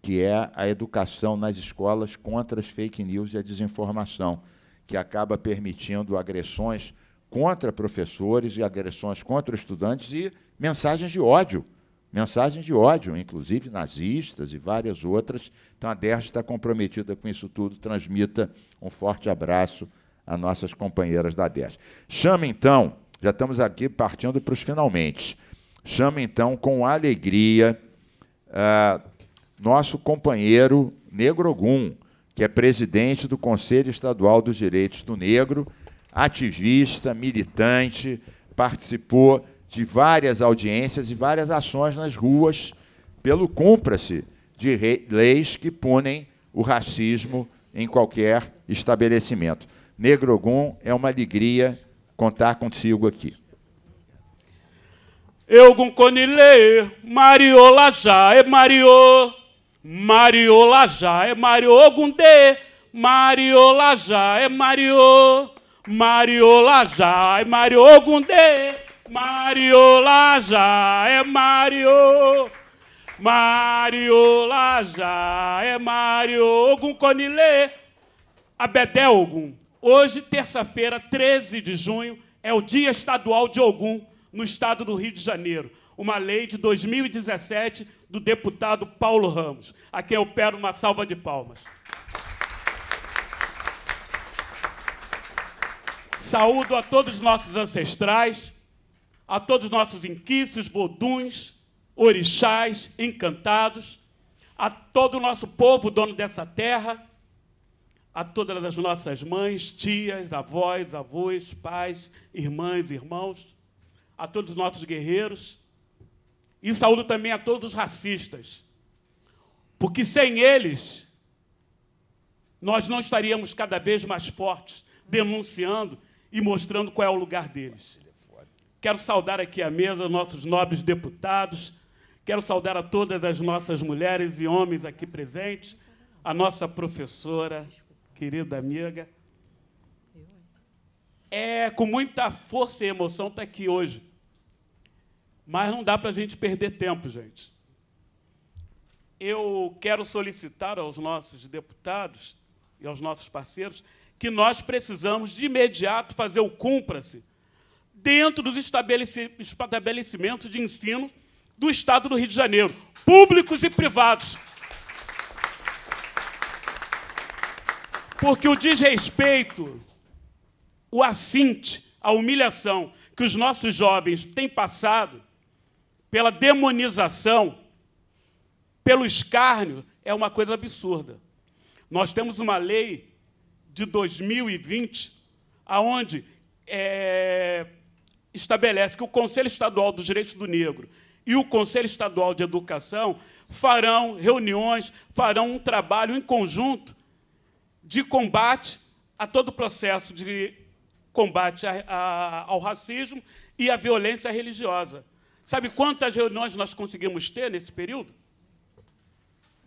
que é a educação nas escolas contra as fake news e a desinformação, que acaba permitindo agressões contra professores e agressões contra estudantes e mensagens de ódio, mensagens de ódio, inclusive nazistas e várias outras. Então a DERJ está comprometida com isso tudo. Transmita um forte abraço as nossas companheiras da DES. Chama então, já estamos aqui partindo para os finalmente. Chama então com alegria uh, nosso companheiro Negro Gum, que é presidente do Conselho Estadual dos Direitos do Negro, ativista, militante, participou de várias audiências e várias ações nas ruas pelo cumpra-se de leis que punem o racismo em qualquer estabelecimento. Negrogon, é uma alegria contar contigo aqui. Eu conilê, mariola já é Mariô, mariola já é mario, gundê, mariola já é Mariô, mariola já é mario, gundê, mariola já é Mariô, Mariola já é Mariô, Ogum é é Conilê Abedé Ogum Hoje, terça-feira, 13 de junho, é o Dia Estadual de Ogum, no estado do Rio de Janeiro. Uma lei de 2017 do deputado Paulo Ramos, a quem eu peço uma salva de palmas. Saúdo a todos nossos ancestrais, a todos nossos inquices, voduns, orixás, encantados, a todo o nosso povo dono dessa terra a todas as nossas mães, tias, avós, avós, pais, irmãs, irmãos, a todos os nossos guerreiros e saúdo também a todos os racistas, porque sem eles nós não estaríamos cada vez mais fortes, denunciando e mostrando qual é o lugar deles. Quero saudar aqui à mesa nossos nobres deputados, quero saudar a todas as nossas mulheres e homens aqui presentes, a nossa professora, querida amiga, é com muita força e emoção estar tá aqui hoje. Mas não dá para a gente perder tempo, gente. Eu quero solicitar aos nossos deputados e aos nossos parceiros que nós precisamos de imediato fazer o cumpra-se dentro dos estabelecimentos de ensino do Estado do Rio de Janeiro, públicos e privados. Porque o desrespeito, o assinte, a humilhação que os nossos jovens têm passado pela demonização, pelo escárnio, é uma coisa absurda. Nós temos uma lei de 2020, aonde é, estabelece que o Conselho Estadual dos Direitos do Negro e o Conselho Estadual de Educação farão reuniões, farão um trabalho em conjunto de combate a todo o processo de combate a, a, ao racismo e à violência religiosa. Sabe quantas reuniões nós conseguimos ter nesse período?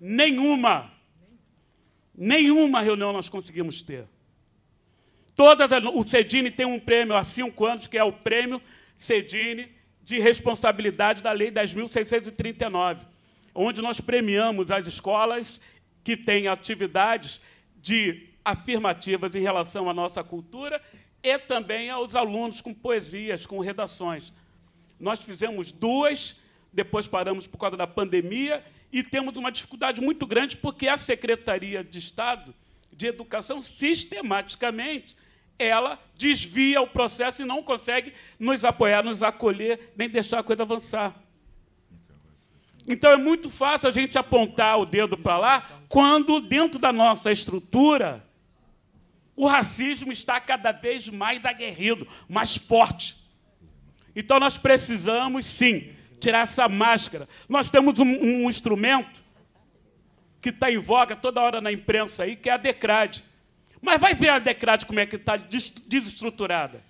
Nenhuma. Nenhuma reunião nós conseguimos ter. Todas as, o Cedine tem um prêmio há cinco anos, que é o Prêmio Cedine de Responsabilidade da Lei 10.639, onde nós premiamos as escolas que têm atividades de afirmativas em relação à nossa cultura e também aos alunos com poesias, com redações. Nós fizemos duas, depois paramos por causa da pandemia e temos uma dificuldade muito grande porque a Secretaria de Estado de Educação sistematicamente ela desvia o processo e não consegue nos apoiar, nos acolher, nem deixar a coisa avançar. Então é muito fácil a gente apontar o dedo para lá quando dentro da nossa estrutura o racismo está cada vez mais aguerrido, mais forte. Então nós precisamos sim tirar essa máscara. Nós temos um, um instrumento que está em voga toda hora na imprensa aí, que é a Decrade. Mas vai ver a Decrade como é que está desestruturada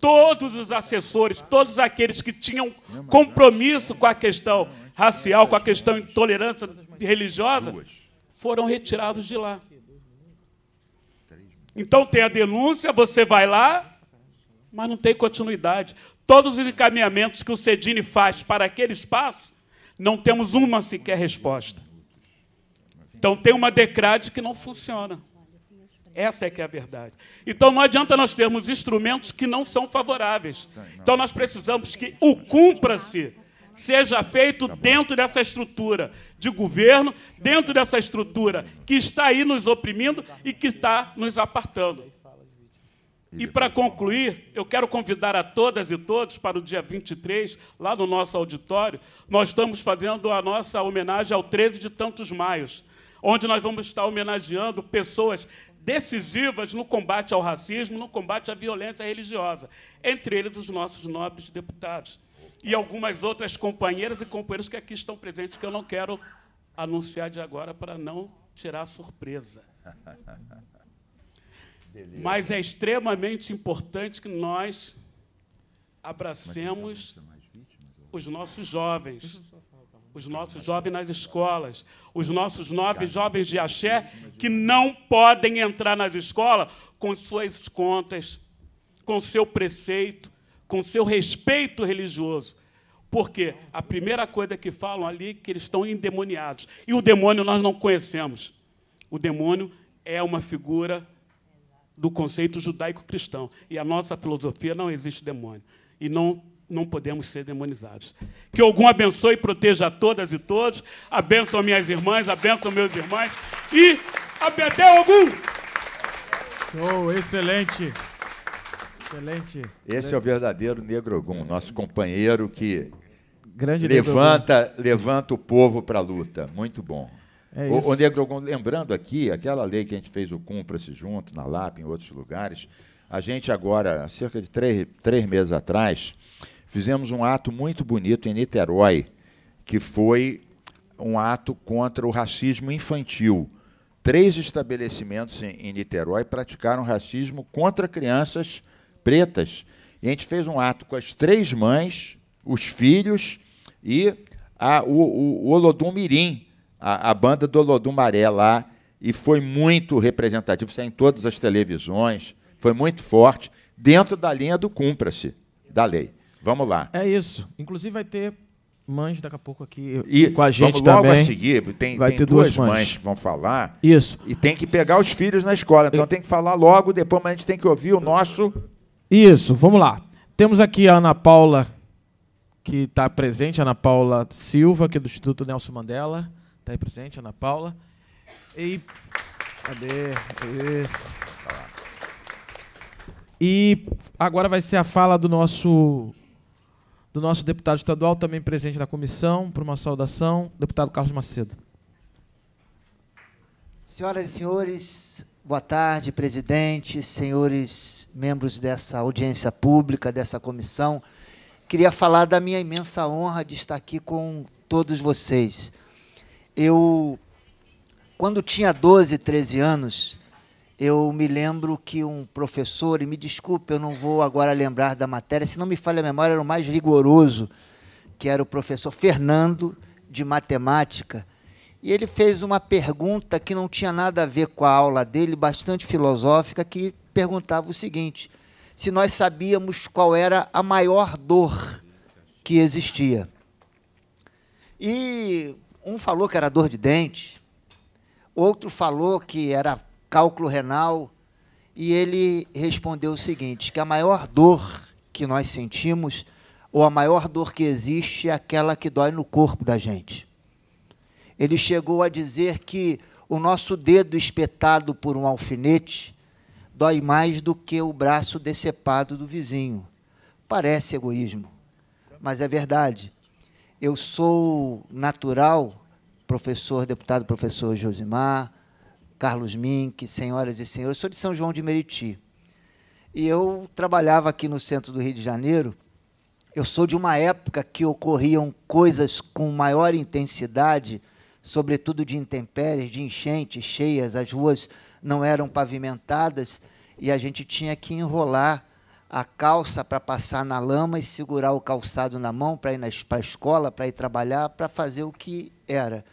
todos os assessores, todos aqueles que tinham compromisso com a questão racial, com a questão de intolerância religiosa, foram retirados de lá. Então tem a denúncia, você vai lá, mas não tem continuidade. Todos os encaminhamentos que o Cedini faz para aquele espaço, não temos uma sequer resposta. Então tem uma decrade que não funciona. Essa é que é a verdade. Então não adianta nós termos instrumentos que não são favoráveis. Então nós precisamos que o cumpra-se seja feito tá dentro dessa estrutura de governo, dentro dessa estrutura que está aí nos oprimindo e que está nos apartando. E para concluir, eu quero convidar a todas e todos para o dia 23, lá no nosso auditório, nós estamos fazendo a nossa homenagem ao 13 de Tantos Maios, onde nós vamos estar homenageando pessoas decisivas no combate ao racismo, no combate à violência religiosa, entre eles os nossos nobres deputados e algumas outras companheiras e companheiros que aqui estão presentes, que eu não quero anunciar de agora para não tirar surpresa. Beleza. Mas é extremamente importante que nós é abracemos os nossos jovens os nossos jovens nas escolas, os nossos novos jovens de axé que não podem entrar nas escolas com suas contas, com seu preceito, com seu respeito religioso. Porque a primeira coisa que falam ali é que eles estão endemoniados. E o demônio nós não conhecemos. O demônio é uma figura do conceito judaico-cristão. E a nossa filosofia não existe demônio. E não não podemos ser demonizados. Que algum abençoe e proteja a todas e todos. Abençoe minhas irmãs, abençoe meus irmãos. E até algum. Show, excelente. Excelente. Esse é o verdadeiro negro Ogum, nosso companheiro que Grande levanta, levanta o povo para a luta. Muito bom. É o, o negro Ogum, lembrando aqui, aquela lei que a gente fez o Cumpra-se junto, na LAP, em outros lugares, a gente agora, há cerca de três, três meses atrás, fizemos um ato muito bonito em Niterói, que foi um ato contra o racismo infantil. Três estabelecimentos em, em Niterói praticaram racismo contra crianças pretas. E a gente fez um ato com as três mães, os filhos e a, o, o, o Olodum Mirim, a, a, banda do Olodum Maré lá, e foi muito representativo, saiu é em todas as televisões, foi muito forte, dentro da linha do cumpra-se da lei. Vamos lá. É isso. Inclusive vai ter mães daqui a pouco aqui e com a gente vamos logo também. a seguir, tem, vai tem ter duas, duas mães. que vão falar. Isso. E tem que pegar os filhos na escola, então tem que falar logo, depois mas a gente tem que ouvir o nosso... Isso, vamos lá. Temos aqui a Ana Paula, que está presente, Ana Paula Silva, que é do Instituto Nelson Mandela. Está aí presente, Ana Paula. E... Cadê? Isso. Tá e agora vai ser a fala do nosso do nosso deputado estadual, também presente na comissão, por uma saudação, deputado Carlos Macedo. Senhoras e senhores, boa tarde, presidente, senhores membros dessa audiência pública, dessa comissão. Queria falar da minha imensa honra de estar aqui com todos vocês. Eu, quando tinha 12, 13 anos, eu me lembro que um professor, e me desculpe, eu não vou agora lembrar da matéria, se não me falha a memória, era o mais rigoroso, que era o professor Fernando, de matemática, e ele fez uma pergunta que não tinha nada a ver com a aula dele, bastante filosófica, que perguntava o seguinte: se nós sabíamos qual era a maior dor que existia. E um falou que era dor de dente, outro falou que era cálculo renal, e ele respondeu o seguinte: que a maior dor que nós sentimos, ou a maior dor que existe, é aquela que dói no corpo da gente. Ele chegou a dizer que o nosso dedo espetado por um alfinete dói mais do que o braço decepado do vizinho. Parece egoísmo, mas é verdade. Eu sou natural, professor, deputado professor Josimar, Carlos Mink, senhoras e senhores. Eu sou de São João de Meriti. E eu trabalhava aqui no centro do Rio de Janeiro. Eu sou de uma época que ocorriam coisas com maior intensidade, sobretudo de intempéries, de enchentes, cheias, as ruas não eram pavimentadas e a gente tinha que enrolar a calça para passar na lama e segurar o calçado na mão para ir para a escola, para ir trabalhar, para fazer o que era.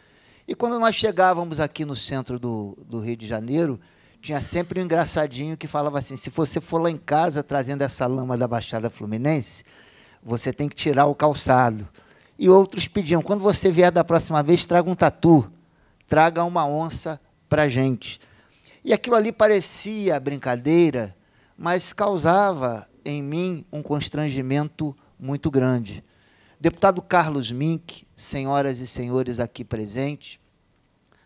E quando nós chegávamos aqui no centro do, do Rio de Janeiro, tinha sempre um engraçadinho que falava assim: se você for lá em casa trazendo essa lama da Baixada Fluminense, você tem que tirar o calçado. E outros pediam: quando você vier da próxima vez, traga um tatu, traga uma onça para gente. E aquilo ali parecia brincadeira, mas causava em mim um constrangimento muito grande. Deputado Carlos Mink, senhoras e senhores aqui presentes.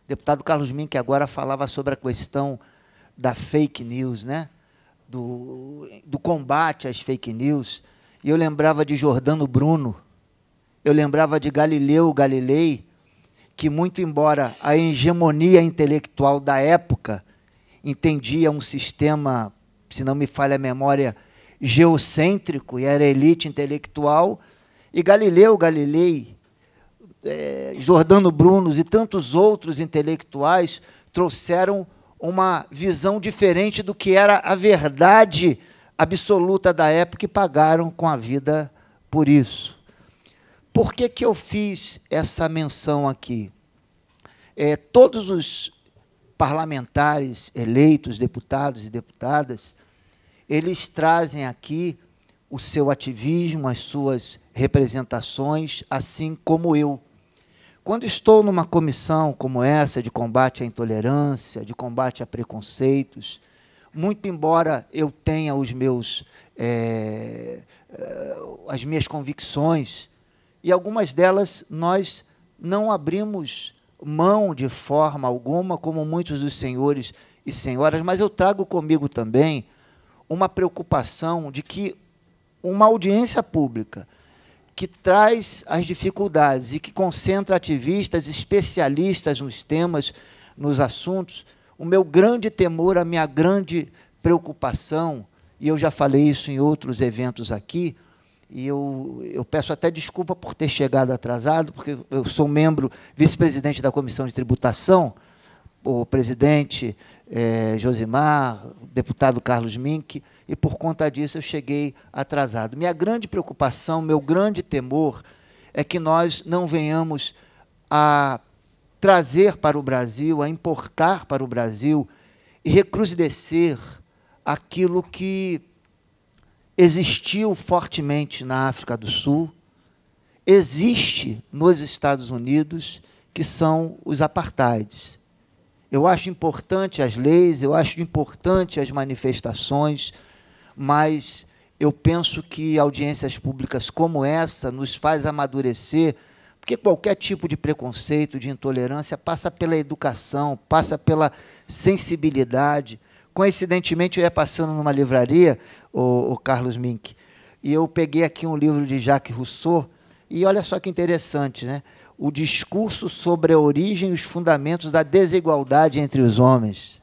Deputado Carlos Mink agora falava sobre a questão da fake news, né? Do, do combate às fake news. E eu lembrava de Jordano Bruno, eu lembrava de Galileu Galilei, que, muito embora a hegemonia intelectual da época entendia um sistema, se não me falha a memória, geocêntrico e era elite intelectual, e Galileu Galilei é, Jordano Brunos e tantos outros intelectuais trouxeram uma visão diferente do que era a verdade absoluta da época e pagaram com a vida por isso. Por que, que eu fiz essa menção aqui? É, todos os parlamentares eleitos, deputados e deputadas, eles trazem aqui o seu ativismo, as suas representações, assim como eu quando estou numa comissão como essa de combate à intolerância, de combate a preconceitos, muito embora eu tenha os meus é, as minhas convicções e algumas delas nós não abrimos mão de forma alguma, como muitos dos senhores e senhoras, mas eu trago comigo também uma preocupação de que uma audiência pública que traz as dificuldades e que concentra ativistas especialistas nos temas, nos assuntos. O meu grande temor, a minha grande preocupação, e eu já falei isso em outros eventos aqui, e eu, eu peço até desculpa por ter chegado atrasado, porque eu sou membro, vice-presidente da Comissão de Tributação, o presidente é, Josimar, deputado Carlos Mink, e por conta disso eu cheguei atrasado. Minha grande preocupação, meu grande temor é que nós não venhamos a trazer para o Brasil, a importar para o Brasil e recrudescer aquilo que existiu fortemente na África do Sul, existe nos Estados Unidos, que são os apartheids. Eu acho importante as leis, eu acho importante as manifestações, mas eu penso que audiências públicas como essa nos faz amadurecer, porque qualquer tipo de preconceito, de intolerância passa pela educação, passa pela sensibilidade. Coincidentemente, eu ia passando numa livraria, o, o Carlos Mink, e eu peguei aqui um livro de Jacques Rousseau, e olha só que interessante, né? o discurso sobre a origem e os fundamentos da desigualdade entre os homens.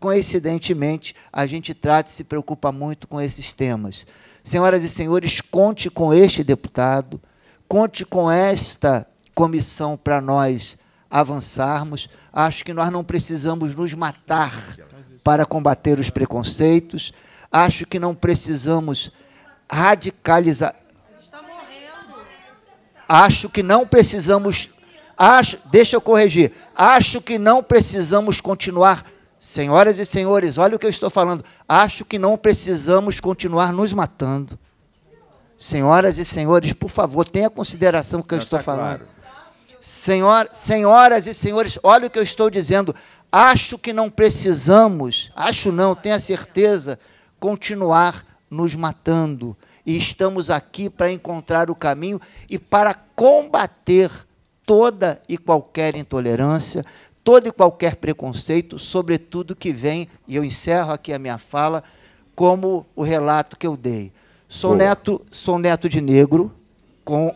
Coincidentemente, a gente trata e se preocupa muito com esses temas. Senhoras e senhores, conte com este deputado, conte com esta comissão para nós avançarmos. Acho que nós não precisamos nos matar para combater os preconceitos. Acho que não precisamos radicalizar. Acho que não precisamos. Acho, deixa eu corrigir. Acho que não precisamos continuar. Senhoras e senhores, olha o que eu estou falando. Acho que não precisamos continuar nos matando. Senhoras e senhores, por favor, tenha consideração do que eu estou tá falando. Claro. Senhor, senhoras e senhores, olha o que eu estou dizendo. Acho que não precisamos, acho não, tenha certeza, continuar nos matando e estamos aqui para encontrar o caminho e para combater toda e qualquer intolerância, todo e qualquer preconceito, sobretudo que vem, e eu encerro aqui a minha fala, como o relato que eu dei. Sou, neto, sou neto de negro, com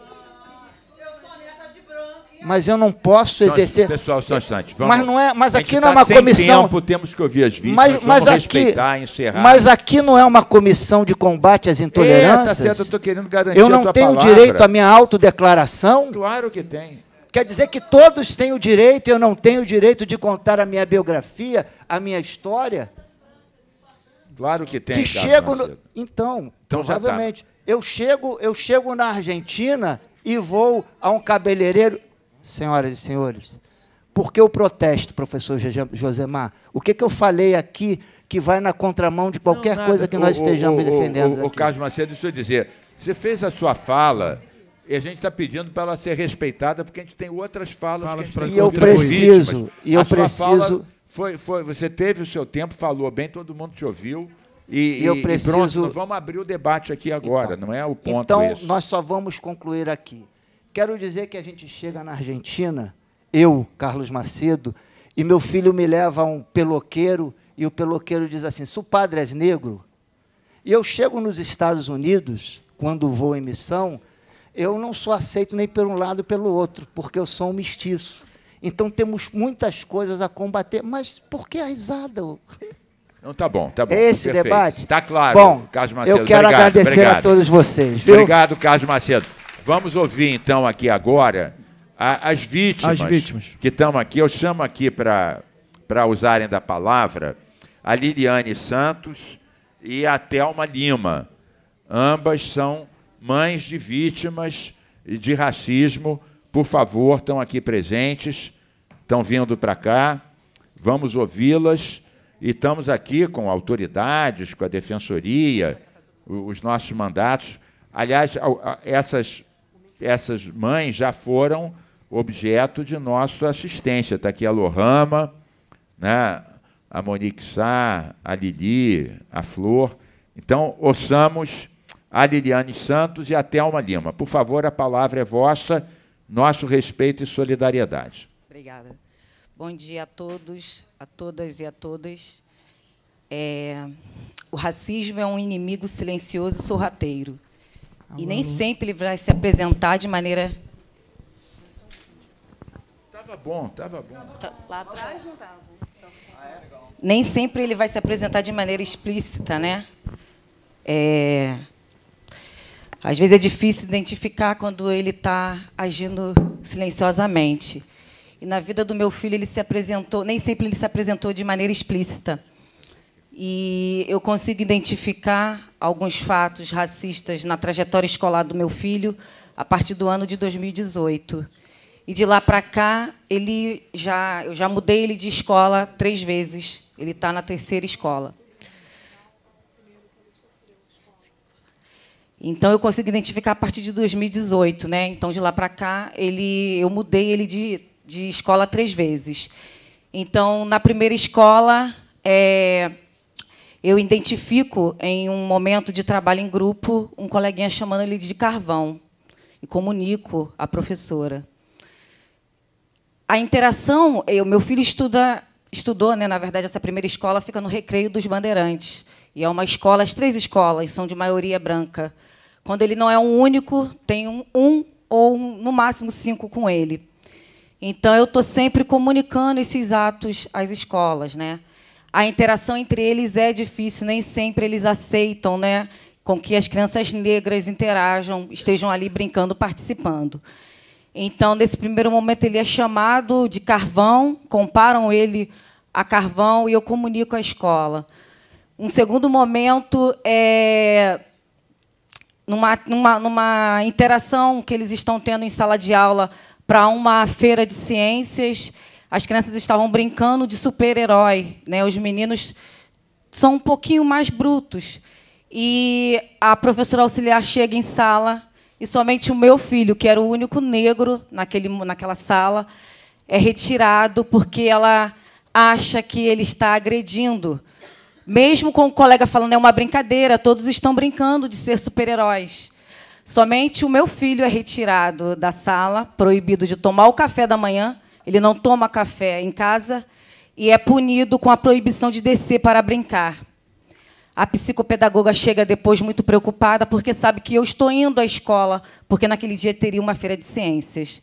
mas eu não posso exercer. Pessoal, só um instante. Vamos... Mas não é, mas aqui tá não é uma sem comissão. Tempo, temos que ouvir as vítimas. Mas, mas aqui, encerrar. Mas aqui não é uma comissão de combate às intolerâncias. É, tá certo, eu estou querendo garantir. Eu não tenho palavra. direito à minha autodeclaração. Claro que tem. Quer dizer que todos têm o direito, eu não tenho o direito de contar a minha biografia, a minha história. Claro que tem. Que chego no... então, então, tá. provavelmente, tá. eu chego, eu chego na Argentina e vou a um cabeleireiro senhoras e senhores? Por que o protesto, professor Josemar? O que, que eu falei aqui que vai na contramão de qualquer não, coisa que nós estejamos o, defendendo? O, o, aqui? o Carlos Macedo, deixa eu dizer. Você fez a sua fala e a gente está pedindo para ela ser respeitada, porque a gente tem outras falas, falas que E eu preciso, e eu a preciso. Foi, foi, você teve o seu tempo, falou bem, todo mundo te ouviu. E, e eu preciso. E pronto, vamos abrir o debate aqui agora, então, não é o ponto. Então, isso. nós só vamos concluir aqui. Quero dizer que a gente chega na Argentina, eu, Carlos Macedo, e meu filho me leva a um peloqueiro, e o peloqueiro diz assim: Su padre é negro. E eu chego nos Estados Unidos, quando vou em missão, eu não sou aceito nem por um lado pelo outro, porque eu sou um mestiço. Então temos muitas coisas a combater, mas por que a risada? Não, tá bom, tá bom. Esse perfeito. debate? Tá claro, bom, Carlos Macedo. Eu quero obrigado, agradecer obrigado. a todos vocês. Viu? Obrigado, Carlos Macedo. Vamos ouvir então aqui agora a, as, vítimas as vítimas que estão aqui. Eu chamo aqui para usarem da palavra a Liliane Santos e a Thelma Lima. Ambas são mães de vítimas de racismo. Por favor, estão aqui presentes, estão vindo para cá. Vamos ouvi-las. E estamos aqui com autoridades, com a defensoria, os nossos mandatos. Aliás, essas essas mães já foram objeto de nossa assistência. Está aqui a Lohama, né? a Monique Sá, a Lili, a Flor. Então, ouçamos a Liliane Santos e a Thelma Lima. Por favor, a palavra é vossa, nosso respeito e solidariedade. Obrigada. Bom dia a todos, a todas e a todas. É, o racismo é um inimigo silencioso e sorrateiro Alô. E nem sempre ele vai se apresentar de maneira. Tava bom, tava bom. Tá, lá atrás não tava. Ah, é? Nem sempre ele vai se apresentar de maneira explícita, né? É... Às vezes é difícil identificar quando ele está agindo silenciosamente. E na vida do meu filho ele se apresentou, nem sempre ele se apresentou de maneira explícita. E eu consigo identificar alguns fatos racistas na trajetória escolar do meu filho a partir do ano de 2018. E de lá para cá, ele já, eu já mudei ele de escola três vezes. Ele está na terceira escola. Então eu consigo identificar a partir de 2018, né? Então de lá para cá ele, eu mudei ele de, de escola três vezes. Então na primeira escola é, eu identifico em um momento de trabalho em grupo um coleguinha chamando ele de carvão e comunico à professora. A interação, o meu filho estuda, estudou, né, na verdade, essa primeira escola fica no Recreio dos Bandeirantes. E é uma escola, as três escolas são de maioria branca. Quando ele não é um único, tem um, um ou, um, no máximo, cinco com ele. Então, eu estou sempre comunicando esses atos às escolas. Né? a interação entre eles é difícil, nem sempre eles aceitam, né? Com que as crianças negras interajam, estejam ali brincando, participando. Então, nesse primeiro momento, ele é chamado de carvão, comparam ele a carvão e eu comunico à escola. Um segundo momento é numa, numa, numa interação que eles estão tendo em sala de aula para uma feira de ciências as crianças estavam brincando de super-herói, né? Os meninos são um pouquinho mais brutos. E a professora auxiliar chega em sala e somente o meu filho, que era o único negro naquele, naquela sala, é retirado porque ela acha que ele está agredindo. Mesmo com o colega falando é uma brincadeira, todos estão brincando de ser super-heróis. Somente o meu filho é retirado da sala, proibido de tomar o café da manhã, ele não toma café em casa e é punido com a proibição de descer para brincar. A psicopedagoga chega depois muito preocupada porque sabe que eu estou indo à escola, porque naquele dia teria uma feira de ciências.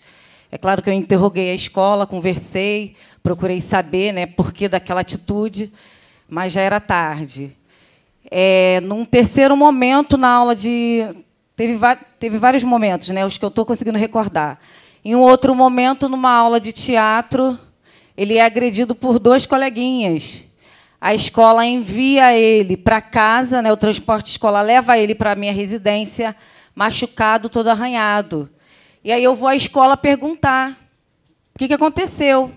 É claro que eu interroguei a escola, conversei, procurei saber né, por que daquela atitude, mas já era tarde. É, num terceiro momento, na aula de. Teve, teve vários momentos, né, os que eu estou conseguindo recordar. Em um outro momento, numa aula de teatro, ele é agredido por dois coleguinhas. A escola envia ele para casa, né, o transporte escolar leva ele para a minha residência, machucado, todo arranhado. E aí eu vou à escola perguntar o que, que aconteceu.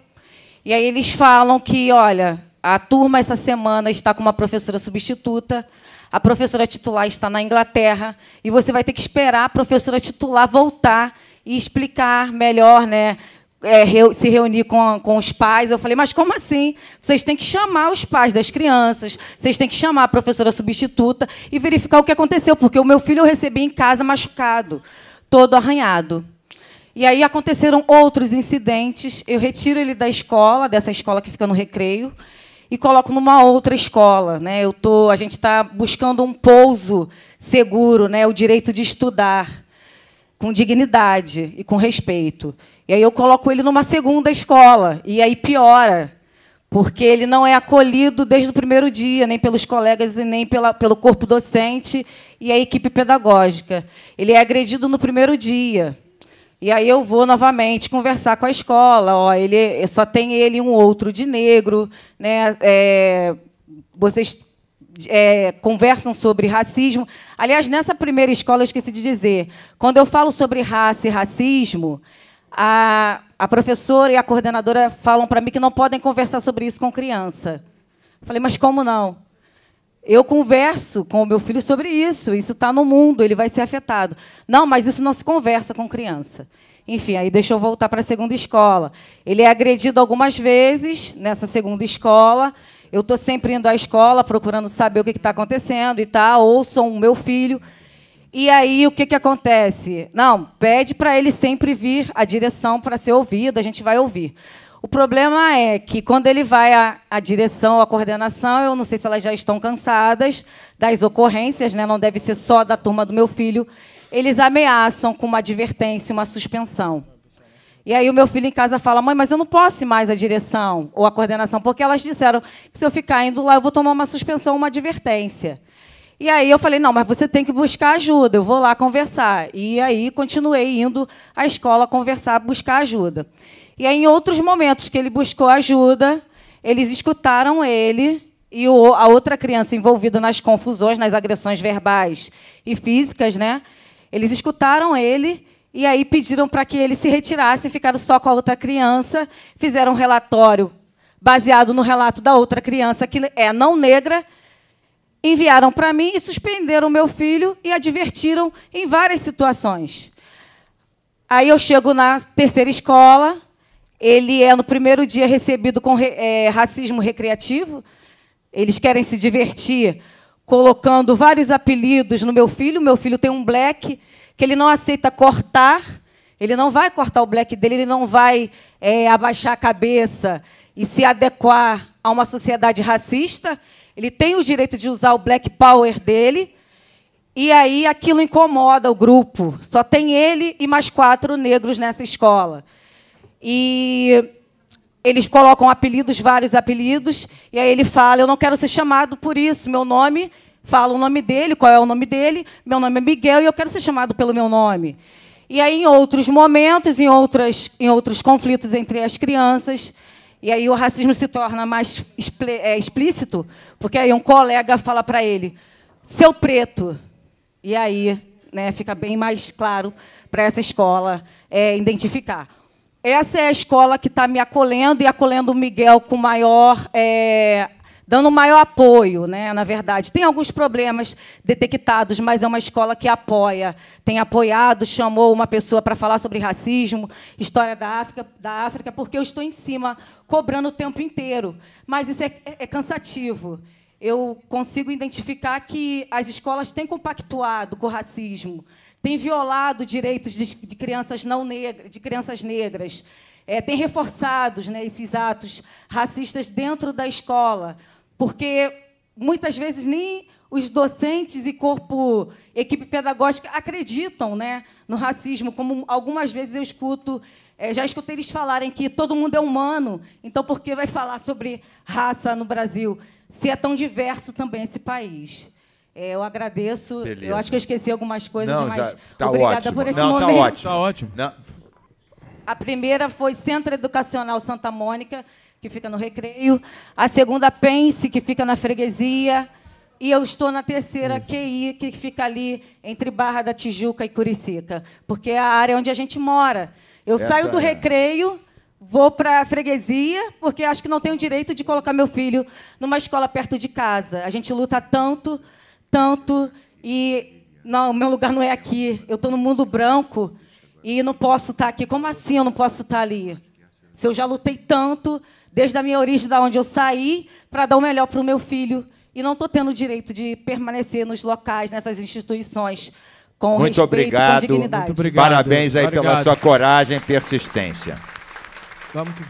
E aí eles falam que, olha, a turma essa semana está com uma professora substituta, a professora titular está na Inglaterra, e você vai ter que esperar a professora titular voltar e explicar melhor, né? É, se reunir com, com os pais. Eu falei, mas como assim? Vocês têm que chamar os pais das crianças, vocês têm que chamar a professora substituta e verificar o que aconteceu, porque o meu filho eu recebi em casa machucado, todo arranhado. E aí aconteceram outros incidentes. Eu retiro ele da escola, dessa escola que fica no recreio, e coloco numa outra escola. Né? Eu tô, a gente está buscando um pouso seguro, né? o direito de estudar com dignidade e com respeito. E aí eu coloco ele numa segunda escola, e aí piora, porque ele não é acolhido desde o primeiro dia, nem pelos colegas e nem pela, pelo corpo docente e a equipe pedagógica. Ele é agredido no primeiro dia. E aí eu vou novamente conversar com a escola. Ó, ele só tem ele um outro de negro, né? É, vocês é, conversam sobre racismo. Aliás, nessa primeira escola, eu esqueci de dizer, quando eu falo sobre raça e racismo, a, a professora e a coordenadora falam para mim que não podem conversar sobre isso com criança. Eu falei, mas como não? Eu converso com o meu filho sobre isso, isso está no mundo, ele vai ser afetado. Não, mas isso não se conversa com criança. Enfim, aí deixou voltar para a segunda escola. Ele é agredido algumas vezes nessa segunda escola. Eu estou sempre indo à escola, procurando saber o que está acontecendo e tal, ouçam ouço o meu filho. E aí o que, que acontece? Não, pede para ele sempre vir à direção para ser ouvido, a gente vai ouvir. O problema é que quando ele vai à, à direção, à coordenação, eu não sei se elas já estão cansadas das ocorrências, né? não deve ser só da turma do meu filho, eles ameaçam com uma advertência, uma suspensão. E aí o meu filho em casa fala, mãe, mas eu não posso ir mais à direção ou à coordenação, porque elas disseram que se eu ficar indo lá, eu vou tomar uma suspensão, uma advertência. E aí eu falei, não, mas você tem que buscar ajuda, eu vou lá conversar. E aí continuei indo à escola conversar, buscar ajuda. E aí, em outros momentos que ele buscou ajuda, eles escutaram ele e a outra criança envolvida nas confusões, nas agressões verbais e físicas, né? Eles escutaram ele e aí pediram para que ele se retirasse, ficaram só com a outra criança, fizeram um relatório baseado no relato da outra criança que é não negra, enviaram para mim e suspenderam meu filho e advertiram em várias situações. Aí eu chego na terceira escola, ele é no primeiro dia recebido com é, racismo recreativo. Eles querem se divertir, colocando vários apelidos no meu filho. Meu filho tem um black, que ele não aceita cortar, ele não vai cortar o black dele, ele não vai é, abaixar a cabeça e se adequar a uma sociedade racista. Ele tem o direito de usar o black power dele. E aí aquilo incomoda o grupo. Só tem ele e mais quatro negros nessa escola. E eles colocam apelidos, vários apelidos, e aí ele fala: Eu não quero ser chamado por isso, meu nome falo o nome dele, qual é o nome dele, meu nome é Miguel e eu quero ser chamado pelo meu nome. E aí, em outros momentos, em, outras, em outros conflitos entre as crianças, e aí o racismo se torna mais é, explícito, porque aí um colega fala para ele, seu preto. E aí né, fica bem mais claro para essa escola é, identificar. Essa é a escola que está me acolhendo e acolhendo o Miguel com maior é, dando maior apoio, né, na verdade. Tem alguns problemas detectados, mas é uma escola que apoia, tem apoiado, chamou uma pessoa para falar sobre racismo, história da África, da África, porque eu estou em cima, cobrando o tempo inteiro. Mas isso é, é, é cansativo. Eu consigo identificar que as escolas têm compactuado com o racismo, têm violado direitos de, de crianças não negras, de crianças negras. É, tem reforçados né, esses atos racistas dentro da escola, porque muitas vezes nem os docentes e corpo, equipe pedagógica acreditam né, no racismo, como algumas vezes eu escuto, é, já escutei eles falarem que todo mundo é humano, então por que vai falar sobre raça no Brasil, se é tão diverso também esse país? É, eu agradeço, Beleza. eu acho que eu esqueci algumas coisas, Não, mas já, tá obrigada ótimo. por esse Não, tá momento. Está ótimo. Tá ótimo. Não. A primeira foi Centro Educacional Santa Mônica, que fica no recreio, a segunda Pense, que fica na freguesia, e eu estou na terceira Isso. QI, que fica ali entre Barra da Tijuca e Curicica, porque é a área onde a gente mora. Eu Essa saio do é recreio, vou para a freguesia, porque acho que não tenho direito de colocar meu filho numa escola perto de casa. A gente luta tanto, tanto, e não, meu lugar não é aqui. Eu estou no mundo branco e não posso estar tá aqui. Como assim eu não posso estar tá ali? Se eu já lutei tanto, desde a minha origem, da onde eu saí, para dar o melhor para o meu filho. E não estou tendo o direito de permanecer nos locais, nessas instituições, com Muito respeito, obrigado. com dignidade. Muito obrigado. Parabéns aí obrigado. pela sua coragem e persistência.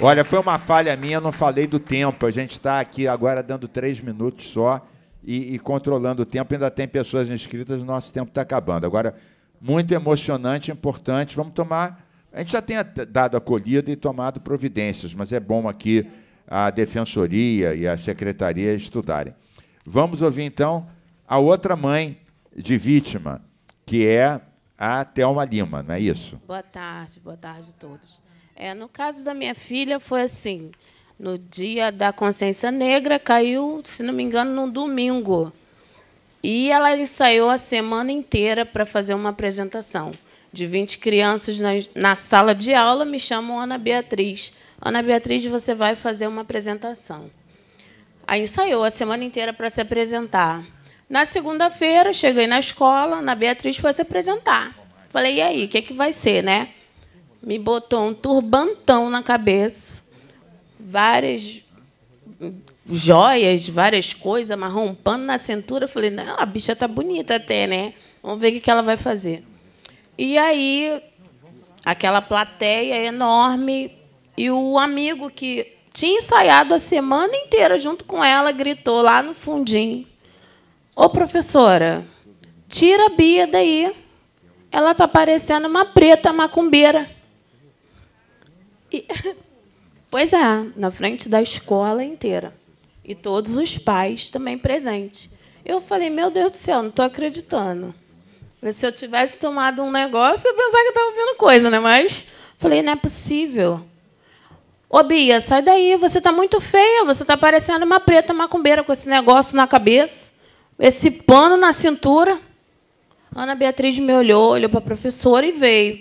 Olha, foi uma falha minha, não falei do tempo. A gente está aqui agora dando três minutos só e, e, controlando o tempo. Ainda tem pessoas inscritas, o nosso tempo está acabando. Agora, muito emocionante, importante. Vamos tomar a gente já tem dado acolhida e tomado providências, mas é bom aqui a Defensoria e a Secretaria estudarem. Vamos ouvir então a outra mãe de vítima, que é a Thelma Lima, não é isso? Boa tarde, boa tarde a todos. É, no caso da minha filha, foi assim: no dia da consciência negra, caiu, se não me engano, num domingo. E ela ensaiou a semana inteira para fazer uma apresentação de 20 crianças na, na sala de aula, me chamam Ana Beatriz. Ana Beatriz, você vai fazer uma apresentação. Aí ensaiou a semana inteira para se apresentar. Na segunda-feira, cheguei na escola, Ana Beatriz foi se apresentar. Falei, e aí, o que, é que vai ser, né? Me botou um turbantão na cabeça, várias joias, várias coisas, marrom, um pano na cintura. Falei, não, a bicha tá bonita até, né? Vamos ver o que ela vai fazer. E aí, aquela plateia enorme, e o amigo que tinha ensaiado a semana inteira junto com ela gritou lá no fundinho: Ô professora, tira a Bia daí. Ela tá parecendo uma preta macumbeira. E... Pois é, na frente da escola inteira. E todos os pais também presentes. Eu falei: Meu Deus do céu, não estou acreditando. Se eu tivesse tomado um negócio, eu pensava que eu estava vendo coisa, né? Mas falei, não é possível. Ô, Bia, sai daí, você está muito feia, você está parecendo uma preta macumbeira com esse negócio na cabeça, esse pano na cintura. Ana Beatriz me olhou, olhou para a professora e veio.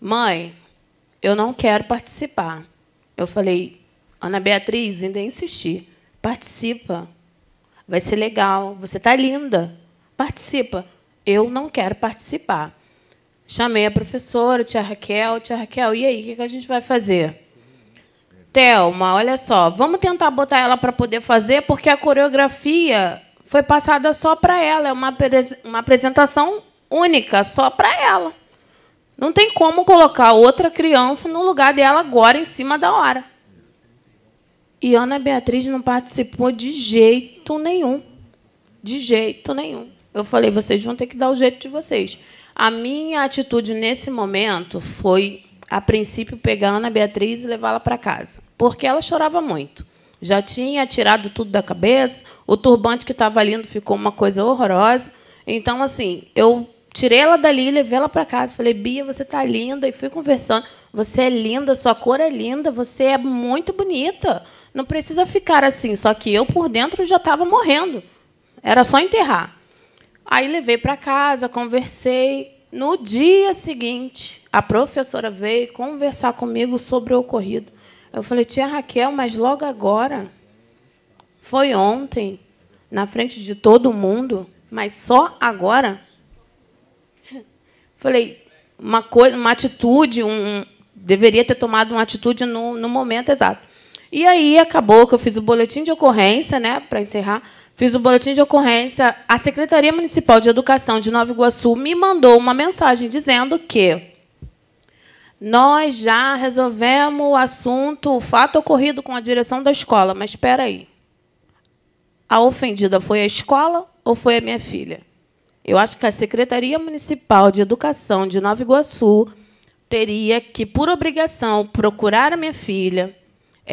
Mãe, eu não quero participar. Eu falei, Ana Beatriz, ainda insisti, participa. Vai ser legal, você está linda, participa eu não quero participar. Chamei a professora, tia Raquel, tia Raquel, e aí, o que a gente vai fazer? Thelma, olha só, vamos tentar botar ela para poder fazer, porque a coreografia foi passada só para ela, é uma, uma apresentação única, só para ela. Não tem como colocar outra criança no lugar dela agora, em cima da hora. E Ana Beatriz não participou de jeito nenhum. De jeito nenhum. Eu falei, vocês vão ter que dar o jeito de vocês. A minha atitude nesse momento foi, a princípio, pegar a Ana Beatriz e levá-la para casa, porque ela chorava muito. Já tinha tirado tudo da cabeça, o turbante que estava lindo ficou uma coisa horrorosa. Então, assim, eu tirei ela dali, levei ela para casa, falei, Bia, você está linda, e fui conversando. Você é linda, sua cor é linda, você é muito bonita. Não precisa ficar assim. Só que eu, por dentro, já estava morrendo. Era só enterrar. Aí levei para casa, conversei. No dia seguinte, a professora veio conversar comigo sobre o ocorrido. Eu falei, tia Raquel, mas logo agora? Foi ontem, na frente de todo mundo, mas só agora? Falei, uma coisa, uma atitude, um, deveria ter tomado uma atitude no, no momento exato. E aí acabou que eu fiz o boletim de ocorrência, né, para encerrar. Fiz o boletim de ocorrência. A Secretaria Municipal de Educação de Nova Iguaçu me mandou uma mensagem dizendo que nós já resolvemos o assunto, o fato ocorrido com a direção da escola. Mas espera aí. A ofendida foi a escola ou foi a minha filha? Eu acho que a Secretaria Municipal de Educação de Nova Iguaçu teria que, por obrigação, procurar a minha filha,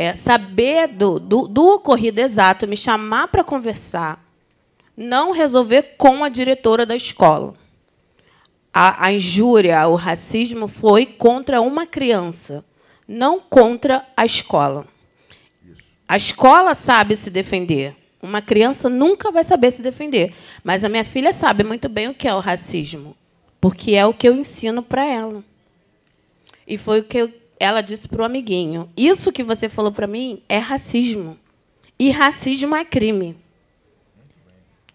é, saber do, do, do ocorrido exato, me chamar para conversar, não resolver com a diretora da escola. A, a injúria, o racismo foi contra uma criança, não contra a escola. A escola sabe se defender. Uma criança nunca vai saber se defender. Mas a minha filha sabe muito bem o que é o racismo, porque é o que eu ensino para ela. E foi o que eu ela disse para o amiguinho: Isso que você falou para mim é racismo. E racismo é crime.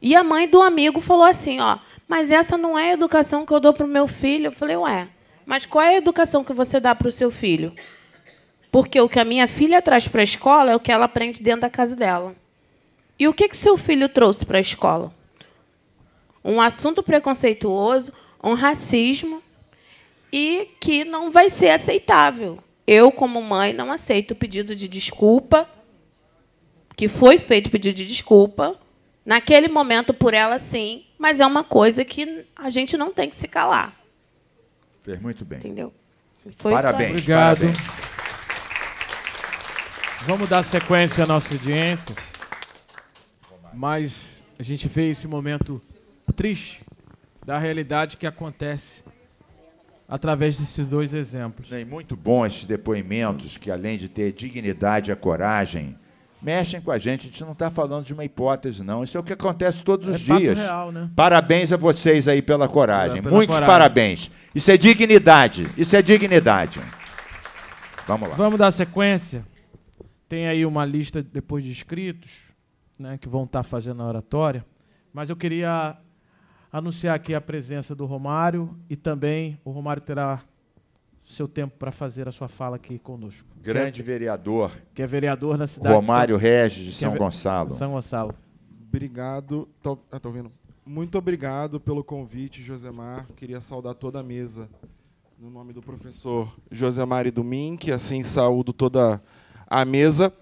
E a mãe do amigo falou assim: ó, Mas essa não é a educação que eu dou para o meu filho. Eu falei: Ué, mas qual é a educação que você dá para o seu filho? Porque o que a minha filha traz para a escola é o que ela aprende dentro da casa dela. E o que, que seu filho trouxe para a escola? Um assunto preconceituoso, um racismo e que não vai ser aceitável. Eu, como mãe, não aceito o pedido de desculpa, que foi feito pedido de desculpa, naquele momento por ela sim, mas é uma coisa que a gente não tem que se calar. Fez muito bem. Entendeu? Foi parabéns. Obrigado. Parabéns. Vamos dar sequência à nossa audiência. Mas a gente vê esse momento triste da realidade que acontece através desses dois exemplos. É muito bom esses depoimentos que, além de ter dignidade e coragem, mexem com a gente. A gente não está falando de uma hipótese, não. Isso é o que acontece todos é os dias. Real, né? Parabéns a vocês aí pela coragem. pela Muitos coragem. parabéns. Isso é dignidade. Isso é dignidade. Vamos lá. Vamos dar sequência. Tem aí uma lista depois de inscritos, né, que vão estar tá fazendo a oratória. Mas eu queria anunciar aqui a presença do Romário e também o Romário terá seu tempo para fazer a sua fala aqui conosco. Grande que é, vereador. Que é vereador na cidade. Romário de São, Regis de é São é, Gonçalo. São Gonçalo. Obrigado. Tô, ah, tô Muito obrigado pelo convite, Josemar. Queria saudar toda a mesa. No nome do professor Josemar Dumim, que assim saúdo toda a mesa.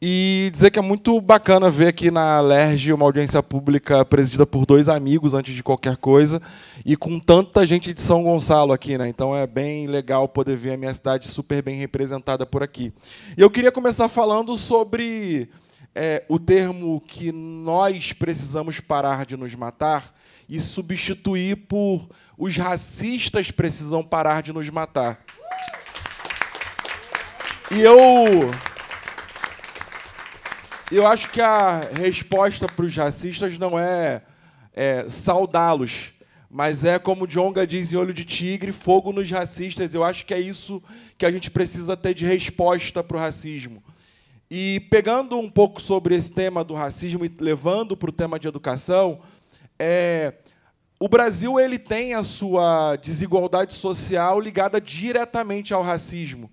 E dizer que é muito bacana ver aqui na LERJ uma audiência pública presidida por dois amigos antes de qualquer coisa e com tanta gente de São Gonçalo aqui, né? Então é bem legal poder ver a minha cidade super bem representada por aqui. E eu queria começar falando sobre é, o termo que nós precisamos parar de nos matar e substituir por os racistas precisam parar de nos matar. E eu eu acho que a resposta para os racistas não é, é saudá-los, mas é como Jonga diz em Olho de Tigre, fogo nos racistas. Eu acho que é isso que a gente precisa ter de resposta para o racismo. E pegando um pouco sobre esse tema do racismo e levando para o tema de educação, é, o Brasil ele tem a sua desigualdade social ligada diretamente ao racismo.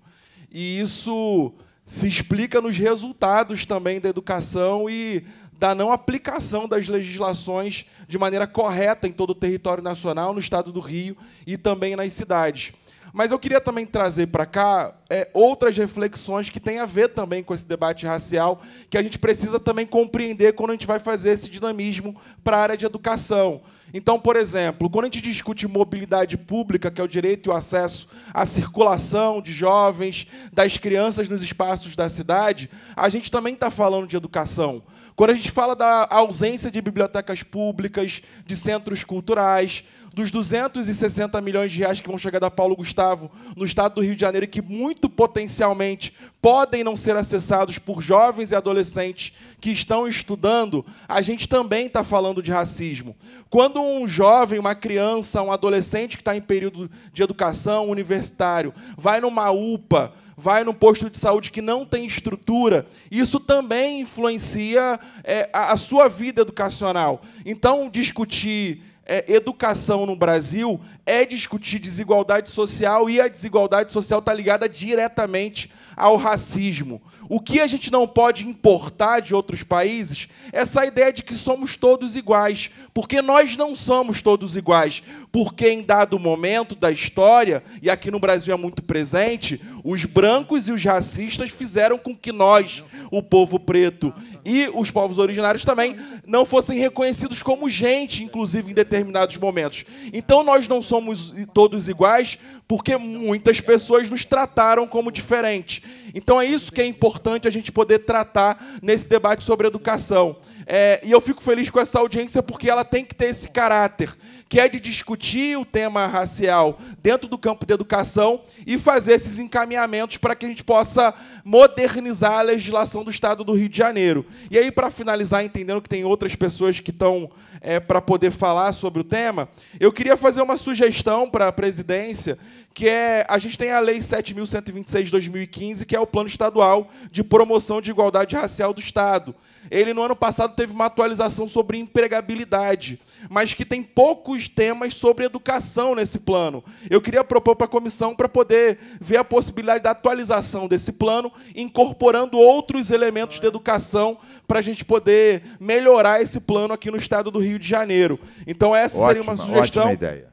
E isso se explica nos resultados também da educação e da não aplicação das legislações de maneira correta em todo o território nacional, no estado do Rio e também nas cidades. Mas eu queria também trazer para cá é, outras reflexões que têm a ver também com esse debate racial, que a gente precisa também compreender quando a gente vai fazer esse dinamismo para a área de educação. Então, por exemplo, quando a gente discute mobilidade pública, que é o direito e o acesso à circulação de jovens, das crianças nos espaços da cidade, a gente também está falando de educação. Quando a gente fala da ausência de bibliotecas públicas, de centros culturais, dos 260 milhões de reais que vão chegar da Paulo Gustavo no estado do Rio de Janeiro, que muito potencialmente podem não ser acessados por jovens e adolescentes que estão estudando, a gente também está falando de racismo. Quando um jovem, uma criança, um adolescente que está em período de educação universitário vai numa UPA, vai num posto de saúde que não tem estrutura, isso também influencia é, a, a sua vida educacional. Então, discutir é, educação no Brasil é discutir desigualdade social e a desigualdade social está ligada diretamente ao racismo. O que a gente não pode importar de outros países é essa ideia de que somos todos iguais, porque nós não somos todos iguais, porque em dado momento da história, e aqui no Brasil é muito presente, os brancos e os racistas fizeram com que nós, o povo preto e os povos originários também, não fossem reconhecidos como gente, inclusive em determinados momentos. Então nós não somos todos iguais, porque muitas pessoas nos trataram como diferentes. Então é isso que é importante a gente poder tratar nesse debate sobre educação. É, e eu fico feliz com essa audiência porque ela tem que ter esse caráter, que é de discutir o tema racial dentro do campo da educação e fazer esses encaminhamentos para que a gente possa modernizar a legislação do Estado do Rio de Janeiro. E aí, para finalizar, entendendo que tem outras pessoas que estão é, para poder falar sobre o tema, eu queria fazer uma sugestão para a presidência, que é a gente tem a Lei 7.126 de 2015, que é o Plano Estadual de Promoção de Igualdade Racial do Estado. Ele no ano passado teve uma atualização sobre empregabilidade, mas que tem poucos temas sobre educação nesse plano. Eu queria propor para a comissão para poder ver a possibilidade da atualização desse plano, incorporando outros elementos de educação para a gente poder melhorar esse plano aqui no estado do Rio de Janeiro. Então essa ótima, seria uma sugestão. Ótima ideia.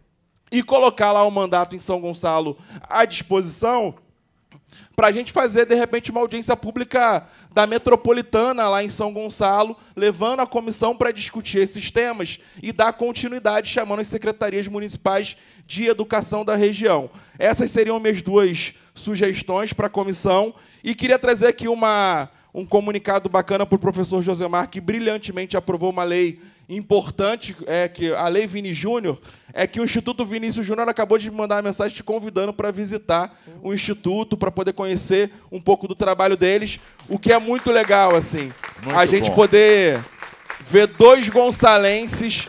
E colocar lá o mandato em São Gonçalo à disposição para a gente fazer, de repente, uma audiência pública da metropolitana lá em São Gonçalo, levando a comissão para discutir esses temas e dar continuidade, chamando as secretarias municipais de educação da região. Essas seriam minhas duas sugestões para a comissão. E queria trazer aqui uma, um comunicado bacana para o professor Josemar, que brilhantemente aprovou uma lei importante é que a Lei Vini Júnior é que o Instituto Vinícius Júnior acabou de me mandar uma mensagem te convidando para visitar o instituto para poder conhecer um pouco do trabalho deles, o que é muito legal assim. Muito a gente bom. poder ver dois gonçalenses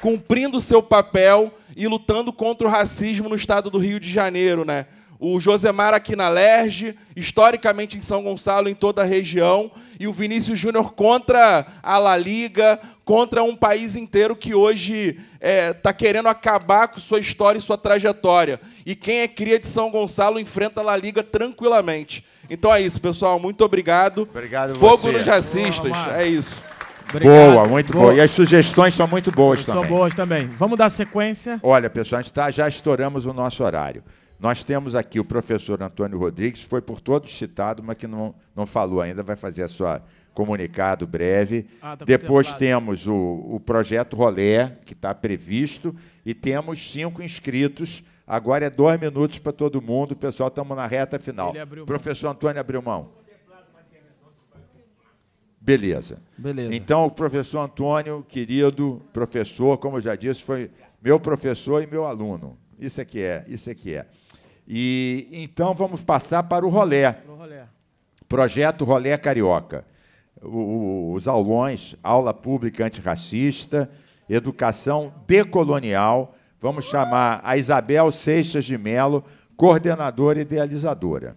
cumprindo seu papel e lutando contra o racismo no estado do Rio de Janeiro, né? o Josemar aqui na Lerge, historicamente em São Gonçalo, em toda a região, e o Vinícius Júnior contra a La Liga, contra um país inteiro que hoje está é, tá querendo acabar com sua história e sua trajetória. E quem é cria de São Gonçalo enfrenta a La Liga tranquilamente. Então é isso, pessoal. Muito obrigado. Obrigado, Fogo você. nos racistas. Boa, é isso. Obrigado. Boa, muito boa. boa. E as sugestões são muito boas são também. São boas também. Vamos dar sequência? Olha, pessoal, a gente tá, já estouramos o nosso horário. Nós temos aqui o professor Antônio Rodrigues, foi por todos citado, mas que não, não falou ainda, vai fazer a sua comunicado breve. Ah, tá Depois temos o, o projeto Rolé, que está previsto, e temos cinco inscritos. Agora é dois minutos para todo mundo, pessoal, estamos na reta final. Professor Antônio abriu mão. Beleza. Beleza. Então, o professor Antônio, querido professor, como eu já disse, foi meu professor e meu aluno. Isso é que é, isso é que é. E então vamos passar para o rolé. Projeto Rolé Carioca. O, o, os aulões, aula pública antirracista, educação decolonial. Vamos chamar a Isabel Seixas de Melo, coordenadora e idealizadora.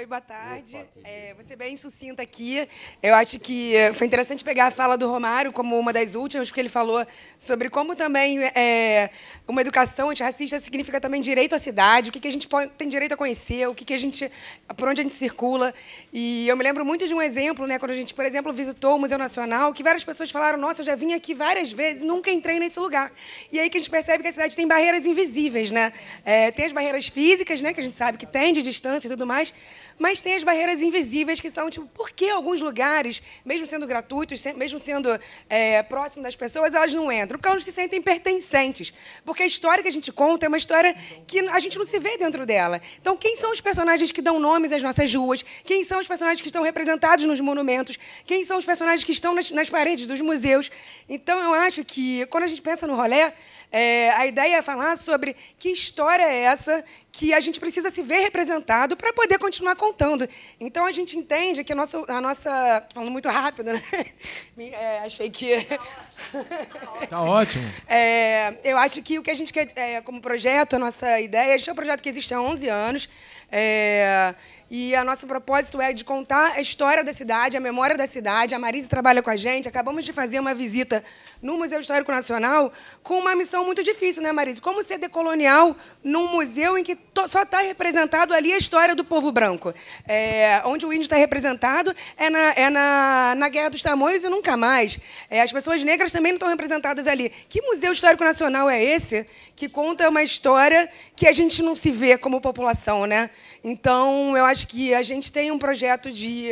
Oi, boa tarde. é, você bem sucinta aqui. Eu acho que eh, foi interessante pegar a fala do Romário como uma das últimas, porque ele falou sobre como também é, uma educação antirracista significa também direito à cidade, o que, que a gente pode, tem direito a conhecer, o que, que a gente, por onde a gente circula. E eu me lembro muito de um exemplo, né, quando a gente, por exemplo, visitou o Museu Nacional, que várias pessoas falaram: Nossa, eu já vim aqui várias vezes, nunca entrei nesse lugar. E aí que a gente percebe que a cidade tem barreiras invisíveis, né? É, tem as barreiras físicas, né, que a gente sabe que tem de distância e tudo mais, mas tem as barreiras invisíveis que são, tipo, por que alguns lugares, mesmo sendo gratuitos, mesmo sendo é, próximo das pessoas, elas não entram? Porque elas se sentem pertencentes. Porque a história que a gente conta é uma história que a gente não se vê dentro dela. Então, quem são os personagens que dão nomes às nossas ruas? Quem são os personagens que estão representados nos monumentos? Quem são os personagens que estão nas, nas paredes dos museus? Então, eu acho que, quando a gente pensa no rolê, é, a ideia é falar sobre que história é essa que a gente precisa se ver representado para poder continuar contando. Então a gente entende que a nossa, a nossa falando muito rápido, né? É, achei que está ótimo. É, eu acho que o que a gente quer é, como projeto, a nossa ideia, a gente é um projeto que existe há 11 anos. É, e a nosso propósito é de contar a história da cidade, a memória da cidade. A Marise trabalha com a gente. Acabamos de fazer uma visita no Museu Histórico Nacional com uma missão muito difícil, né, Marise? Como ser decolonial num museu em que só está representado ali a história do povo branco? É, onde o índio está representado é, na, é na, na Guerra dos Tamoios e nunca mais. É, as pessoas negras também não estão representadas ali. Que Museu Histórico Nacional é esse que conta uma história que a gente não se vê como população, né? Então, eu acho que a gente tem um projeto de,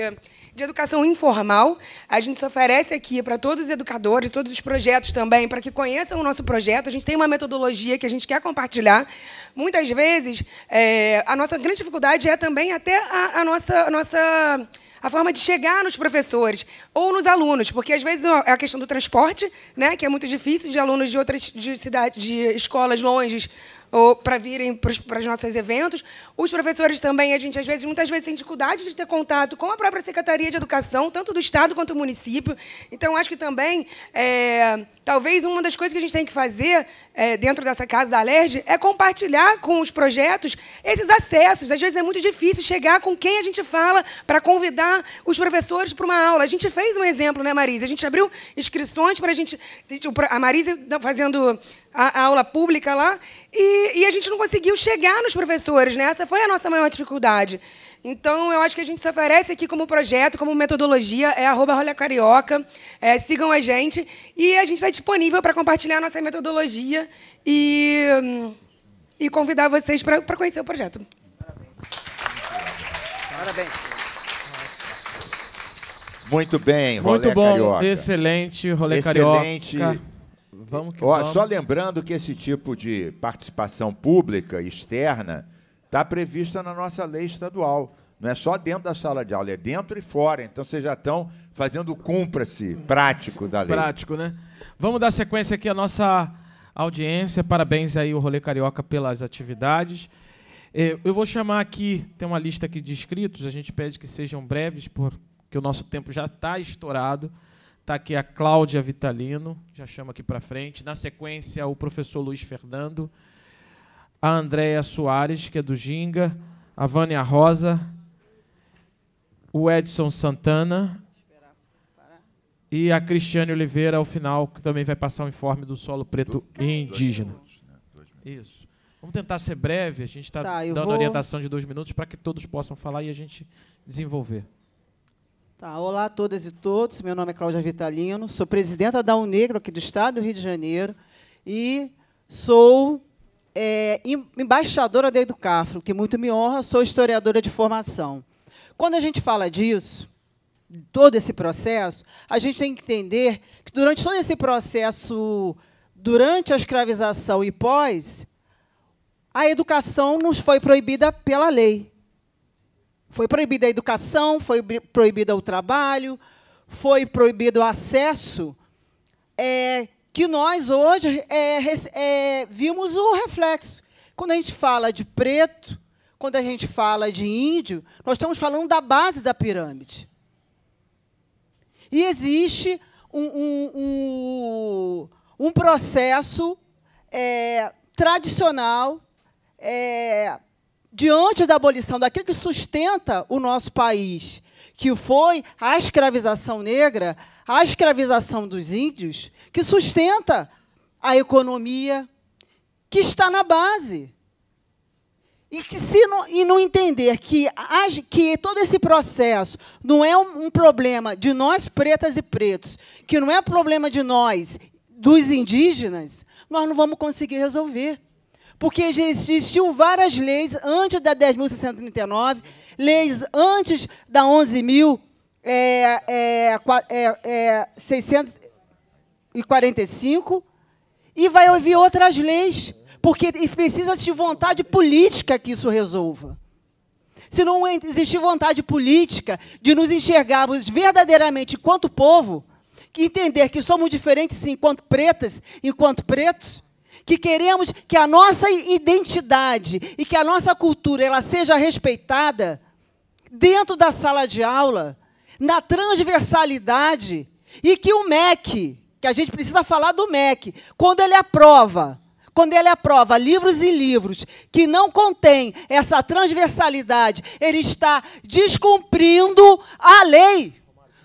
de educação informal. A gente se oferece aqui para todos os educadores, todos os projetos também, para que conheçam o nosso projeto. A gente tem uma metodologia que a gente quer compartilhar. Muitas vezes, é, a nossa grande dificuldade é também até a, a nossa. A nossa a forma de chegar nos professores ou nos alunos, porque às vezes é a questão do transporte, né, que é muito difícil de alunos de outras de cidades, de escolas longe ou para virem para os nossos eventos. Os professores também, a gente às vezes, muitas vezes tem dificuldade de ter contato com a própria Secretaria de Educação, tanto do Estado quanto do município. Então, acho que também, é, talvez uma das coisas que a gente tem que fazer é, dentro dessa casa da Alerj é compartilhar com os projetos esses acessos. Às vezes é muito difícil chegar com quem a gente fala para convidar os professores para uma aula. A gente fez um exemplo, né, Marisa? A gente abriu inscrições para a gente. A Marisa tá fazendo a, a aula pública lá, e, e a gente não conseguiu chegar nos professores, né? Essa foi a nossa maior dificuldade. Então, eu acho que a gente se oferece aqui como projeto, como metodologia, é arroba Rolha Carioca. É, sigam a gente. E a gente está disponível para compartilhar a nossa metodologia e, e convidar vocês para, para conhecer o projeto. Parabéns. Muito bem, Rolê Muito bom, Carioca. excelente, Rolê excelente. Carioca. Vamos que Ó, vamos. Só lembrando que esse tipo de participação pública, externa, está prevista na nossa lei estadual. Não é só dentro da sala de aula, é dentro e fora. Então vocês já estão fazendo cumpra-se prático da lei. Prático, né? Vamos dar sequência aqui à nossa audiência. Parabéns aí o Rolê Carioca pelas atividades. É, eu vou chamar aqui, tem uma lista aqui de inscritos, a gente pede que sejam breves, porque o nosso tempo já está estourado. Está aqui a Cláudia Vitalino, já chama aqui para frente. Na sequência, o professor Luiz Fernando a Andréia Soares, que é do Ginga, a Vânia Rosa, o Edson Santana e a Cristiane Oliveira, ao final, que também vai passar o um informe do solo preto do, indígena. Minutos, né? Isso. Vamos tentar ser breve, a gente está tá, tá dando vou... orientação de dois minutos para que todos possam falar e a gente desenvolver. Tá, olá a todas e todos, meu nome é Cláudia Vitalino, sou presidenta da Unegro aqui do Estado do Rio de Janeiro e sou é, embaixadora da Educafro, que muito me honra, sou historiadora de formação. Quando a gente fala disso, todo esse processo, a gente tem que entender que, durante todo esse processo, durante a escravização e pós, a educação nos foi proibida pela lei. Foi proibida a educação, foi proibida o trabalho, foi proibido o acesso é, que nós hoje é, é, vimos o reflexo. Quando a gente fala de preto, quando a gente fala de índio, nós estamos falando da base da pirâmide. E existe um, um, um, um processo é, tradicional é, diante da abolição, daquilo que sustenta o nosso país, que foi a escravização negra, a escravização dos índios, que sustenta a economia que está na base. E que se não, e não entender que, que todo esse processo não é um, um problema de nós pretas e pretos, que não é problema de nós, dos indígenas, nós não vamos conseguir resolver porque já existiu várias leis antes da 10.639, leis antes da 11.645, é, é, é, é e vai haver outras leis, porque precisa de vontade política que isso resolva. Se não existir vontade política de nos enxergarmos verdadeiramente enquanto povo, que entender que somos diferentes enquanto pretas, enquanto pretos, que queremos que a nossa identidade e que a nossa cultura ela seja respeitada dentro da sala de aula, na transversalidade, e que o MEC, que a gente precisa falar do MEC, quando ele aprova, quando ele aprova livros e livros que não contém essa transversalidade, ele está descumprindo a lei.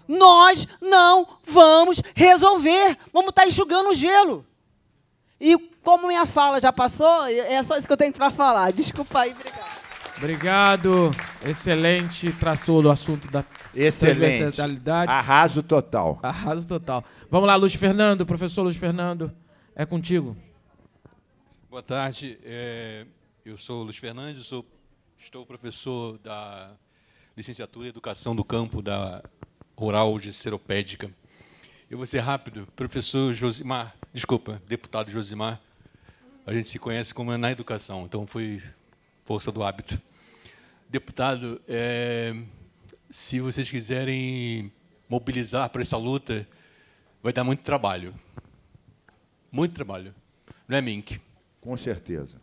Nós não vamos resolver, vamos estar tá enxugando o gelo. E como minha fala já passou, é só isso que eu tenho para falar. Desculpa aí, obrigado. Obrigado, excelente. Traçou o assunto da excelente. Arraso total. Arraso total. Vamos lá, Luiz Fernando, professor Luiz Fernando, é contigo. Boa tarde, é, eu sou o Luiz Fernandes, sou, estou professor da licenciatura em Educação do Campo da Rural de Seropédica. Eu vou ser rápido, professor Josimar, desculpa, deputado Josimar a gente se conhece como é na educação, então foi força do hábito. Deputado, é, se vocês quiserem mobilizar para essa luta, vai dar muito trabalho. Muito trabalho. Não é, Mink? Com certeza.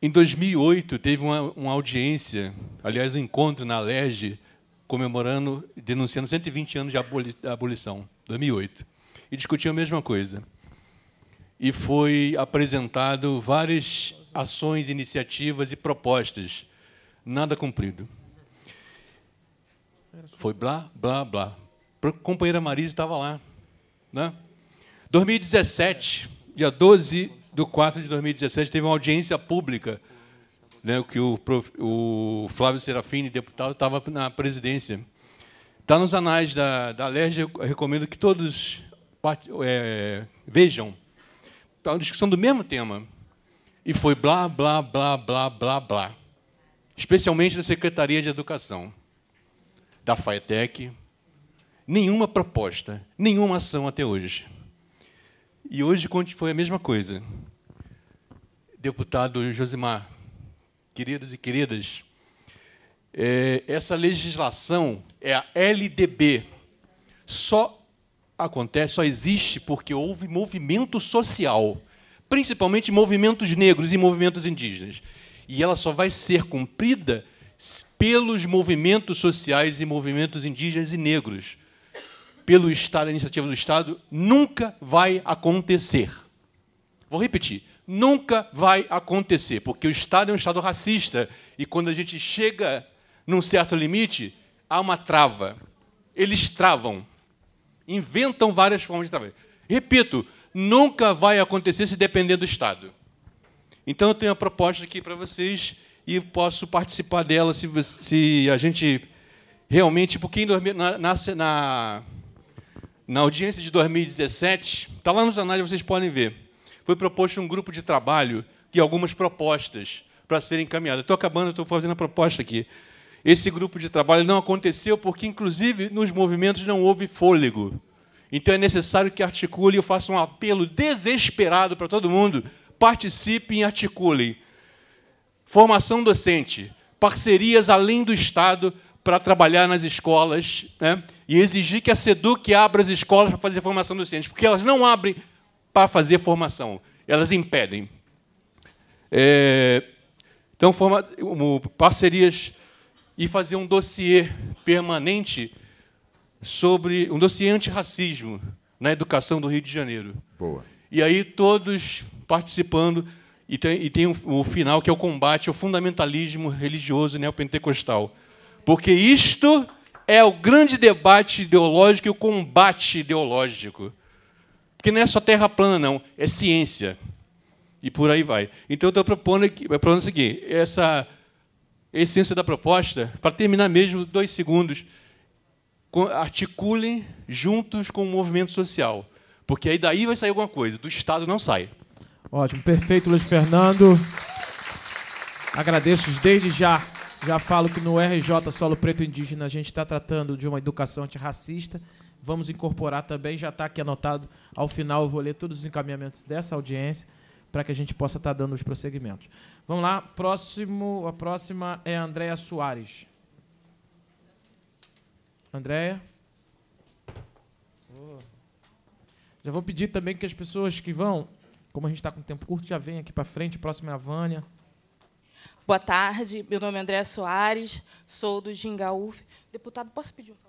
Em 2008, teve uma, uma audiência, aliás, um encontro na LERJ, comemorando, denunciando 120 anos de aboli, abolição, 2008. E discutiu a mesma coisa e foi apresentado várias ações, iniciativas e propostas. Nada cumprido. Foi blá, blá, blá. A companheira Marisa estava lá. Né? 2017, dia 12 de 4 de 2017, teve uma audiência pública né, que o, o Flávio Serafini, deputado, estava na presidência. Está nos anais da, da LERJ, recomendo que todos é, vejam para tá uma discussão do mesmo tema. E foi blá, blá, blá, blá, blá, blá. Especialmente da Secretaria de Educação, da FAETEC. Nenhuma proposta, nenhuma ação até hoje. E hoje foi a mesma coisa. Deputado Josimar, queridos e queridas, é, essa legislação é a LDB. Só acontece, só existe porque houve movimento social, principalmente movimentos negros e movimentos indígenas. E ela só vai ser cumprida pelos movimentos sociais e movimentos indígenas e negros. Pelo Estado, a iniciativa do Estado nunca vai acontecer. Vou repetir, nunca vai acontecer, porque o Estado é um Estado racista e quando a gente chega num certo limite, há uma trava. Eles travam, inventam várias formas de trabalho. Repito, nunca vai acontecer se depender do Estado. Então, eu tenho a proposta aqui para vocês e posso participar dela se, se a gente realmente. Porque em, na, na, na audiência de 2017, está lá nos anais, vocês podem ver, foi proposto um grupo de trabalho e algumas propostas para serem encaminhadas. Estou acabando, estou fazendo a proposta aqui. Esse grupo de trabalho não aconteceu porque, inclusive, nos movimentos não houve fôlego. Então é necessário que articule, eu faço um apelo desesperado para todo mundo, participem e articulem. Formação docente, parcerias além do Estado para trabalhar nas escolas né? e exigir que a SEDUC abra as escolas para fazer formação docente, porque elas não abrem para fazer formação, elas impedem. É... então, forma... parcerias e fazer um dossiê permanente sobre um dossiê antirracismo na educação do Rio de Janeiro. Boa. E aí todos participando e tem, e tem o final que é o combate ao fundamentalismo religioso neopentecostal. Porque isto é o grande debate ideológico e o combate ideológico. Porque não é só terra plana, não, é ciência. E por aí vai. Então, eu estou propondo, aqui, propondo o seguinte: essa a essência da proposta, para terminar mesmo, dois segundos, articulem juntos com o movimento social, porque aí daí vai sair alguma coisa, do Estado não sai. Ótimo, perfeito, Luiz Fernando. Agradeço desde já. Já falo que no RJ Solo Preto Indígena a gente está tratando de uma educação antirracista. Vamos incorporar também, já está aqui anotado. Ao final eu vou ler todos os encaminhamentos dessa audiência para que a gente possa estar tá dando os prosseguimentos. Vamos lá, próximo, a próxima é a Andréa Soares. Andréa? Oh. Já vou pedir também que as pessoas que vão, como a gente está com tempo curto, já venham aqui para frente. Próxima é a Vânia. Boa tarde, meu nome é Andréa Soares, sou do Gingaúf. Deputado, posso pedir um favor?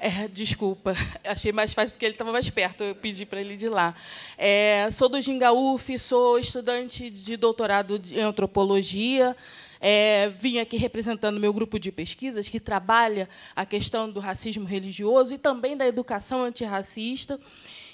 É, desculpa, achei mais fácil porque ele estava mais perto, eu pedi para ele de lá. É, sou do Gingaúf, sou estudante de doutorado em antropologia, é, vim aqui representando meu grupo de pesquisas que trabalha a questão do racismo religioso e também da educação antirracista.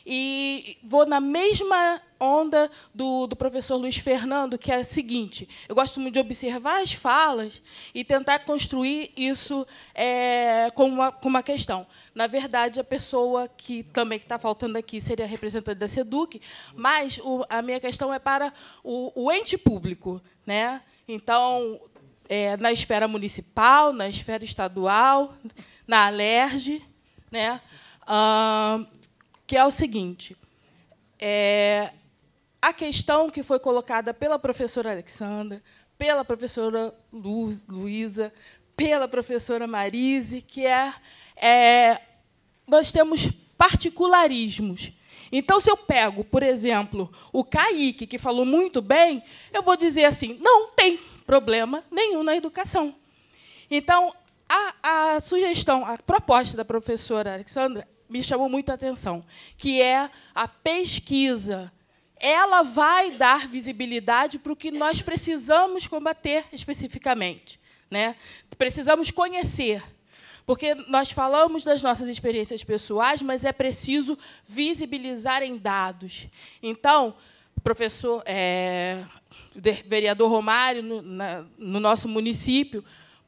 E vou na mesma onda do, do, professor Luiz Fernando, que é a seguinte: eu gosto muito de observar as falas e tentar construir isso é, como, uma, uma questão. Na verdade, a pessoa que também está faltando aqui seria a representante da SEDUC, mas o, a minha questão é para o, o ente público. Né? Então, é, na esfera municipal, na esfera estadual, na Alerj. Né? Ah, que é o seguinte. É, a questão que foi colocada pela professora Alexandra, pela professora Luísa, pela professora Marise, que é, é nós temos particularismos. Então, se eu pego, por exemplo, o Kaique, que falou muito bem, eu vou dizer assim: não tem problema nenhum na educação. Então, a, a sugestão, a proposta da professora Alexandra me chamou muito a atenção, que é a pesquisa. Ela vai dar visibilidade para o que nós precisamos combater especificamente. Né? Precisamos conhecer, porque nós falamos das nossas experiências pessoais, mas é preciso visibilizar em dados. Então, professor, é, vereador Romário, no, na, no nosso município,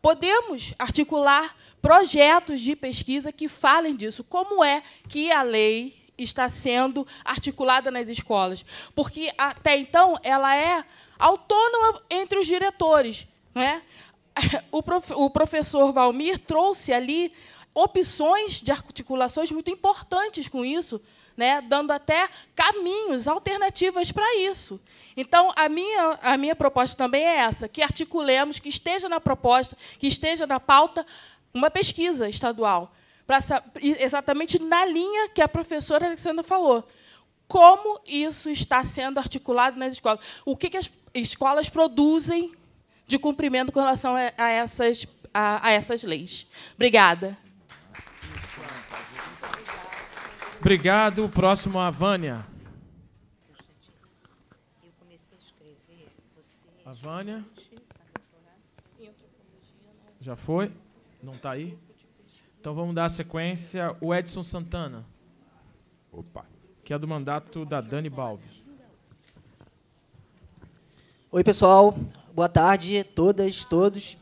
podemos articular projetos de pesquisa que falem disso. Como é que a lei está sendo articulada nas escolas? Porque até então ela é autônoma entre os diretores. Não é? o, prof, o professor Valmir trouxe ali opções de articulações muito importantes com isso, né, dando até caminhos, alternativas para isso. Então, a minha, a minha proposta também é essa, que articulemos, que esteja na proposta, que esteja na pauta, uma pesquisa estadual, exatamente na linha que a professora Alexandra falou. Como isso está sendo articulado nas escolas? O que, que as escolas produzem de cumprimento com relação a, essas, a, a essas leis? Obrigada. Obrigado. Próximo, a Vânia. A Vânia. Já foi? Não está aí? Então vamos dar a sequência. O Edson Santana. Opa. Que é do mandato da Dani Balbi. Oi, pessoal. Boa tarde todas, todos,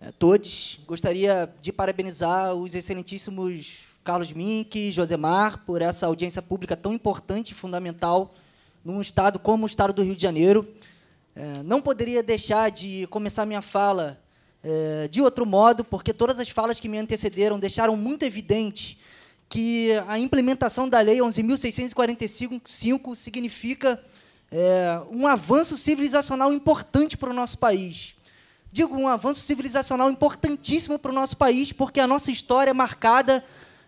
eh, todos. Gostaria de parabenizar os excelentíssimos Carlos Mink, Josemar, por essa audiência pública tão importante e fundamental num estado como o estado do Rio de Janeiro. É, não poderia deixar de começar minha fala é, de outro modo, porque todas as falas que me antecederam deixaram muito evidente que a implementação da Lei 11.645 significa é, um avanço civilizacional importante para o nosso país. Digo um avanço civilizacional importantíssimo para o nosso país, porque a nossa história é marcada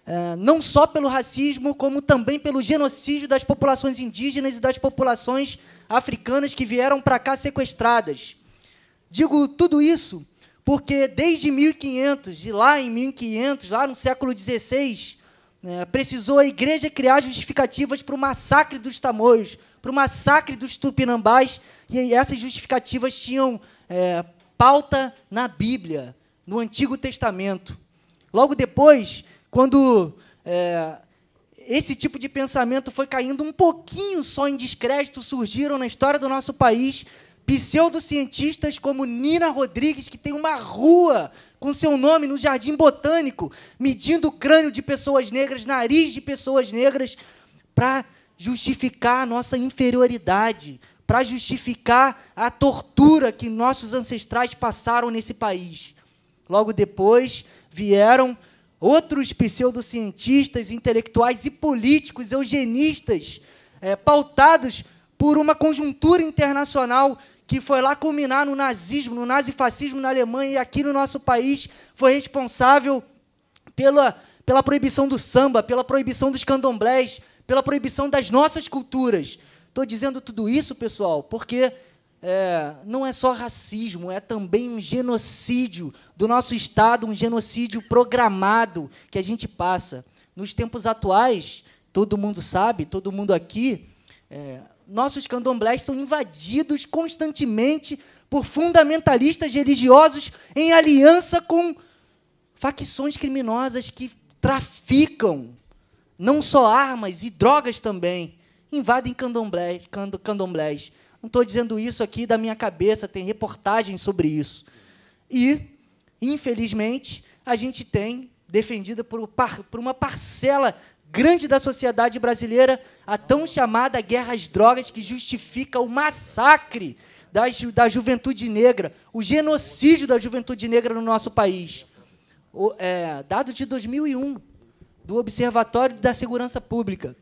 ah, não só pelo racismo, como também pelo genocídio das populações indígenas e das populações africanas que vieram para cá sequestradas. Digo tudo isso porque desde 1500, e lá em 1500, lá no século XVI, né, precisou a igreja criar justificativas para o massacre dos tamoios, para o massacre dos tupinambás, e essas justificativas tinham é, pauta na Bíblia, no Antigo Testamento. Logo depois, quando é, esse tipo de pensamento foi caindo um pouquinho só em descrédito, surgiram na história do nosso país pseudocientistas como Nina Rodrigues, que tem uma rua com seu nome no Jardim Botânico, medindo o crânio de pessoas negras, nariz de pessoas negras, para justificar a nossa inferioridade, para justificar a tortura que nossos ancestrais passaram nesse país. Logo depois vieram Outros pseudocientistas, intelectuais e políticos eugenistas, é, pautados por uma conjuntura internacional que foi lá culminar no nazismo, no nazifascismo na Alemanha e aqui no nosso país, foi responsável pela, pela proibição do samba, pela proibição dos candomblés, pela proibição das nossas culturas. Estou dizendo tudo isso, pessoal, porque é, não é só racismo, é também um genocídio do nosso Estado, um genocídio programado que a gente passa. Nos tempos atuais, todo mundo sabe, todo mundo aqui, é, nossos candomblés são invadidos constantemente por fundamentalistas religiosos em aliança com facções criminosas que traficam não só armas e drogas também, invadem candomblés. candomblés. Não estou dizendo isso aqui da minha cabeça, tem reportagens sobre isso. E, infelizmente, a gente tem, defendida por, por uma parcela grande da sociedade brasileira, a tão chamada guerra às drogas, que justifica o massacre da, ju da juventude negra, o genocídio da juventude negra no nosso país. O, é, dado de 2001, do Observatório da Segurança Pública.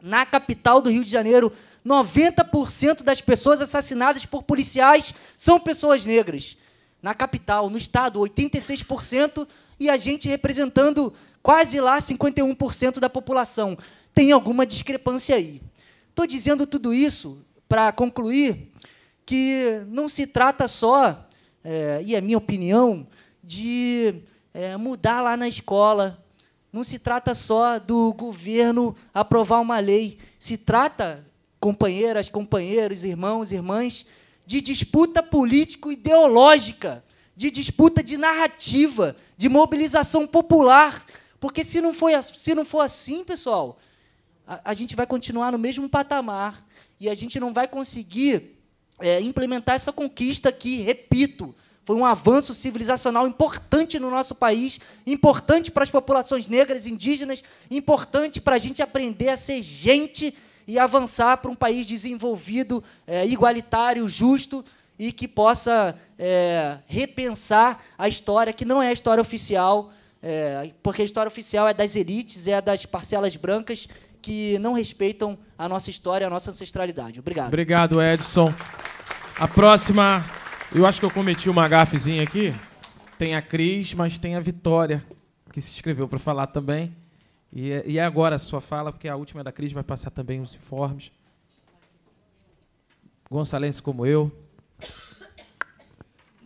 Na capital do Rio de Janeiro, 90% das pessoas assassinadas por policiais são pessoas negras. Na capital, no estado, 86%, e a gente representando quase lá 51% da população. Tem alguma discrepância aí. Estou dizendo tudo isso para concluir que não se trata só, é, e é minha opinião, de é, mudar lá na escola. Não se trata só do governo aprovar uma lei. Se trata companheiras, companheiros, irmãos, irmãs, de disputa político-ideológica, de disputa de narrativa, de mobilização popular. Porque se não, foi, se não for assim, pessoal, a, a gente vai continuar no mesmo patamar e a gente não vai conseguir é, implementar essa conquista que, repito, foi um avanço civilizacional importante no nosso país, importante para as populações negras, indígenas, importante para a gente aprender a ser gente e avançar para um país desenvolvido, é, igualitário, justo e que possa é, repensar a história, que não é a história oficial, é, porque a história oficial é das elites, é das parcelas brancas que não respeitam a nossa história, a nossa ancestralidade. Obrigado. Obrigado, Edson. A próxima, eu acho que eu cometi uma gafezinha aqui. Tem a Cris, mas tem a Vitória, que se inscreveu para falar também. E, e é agora a sua fala, porque a última é da crise vai passar também os informes. Gonçalves como eu.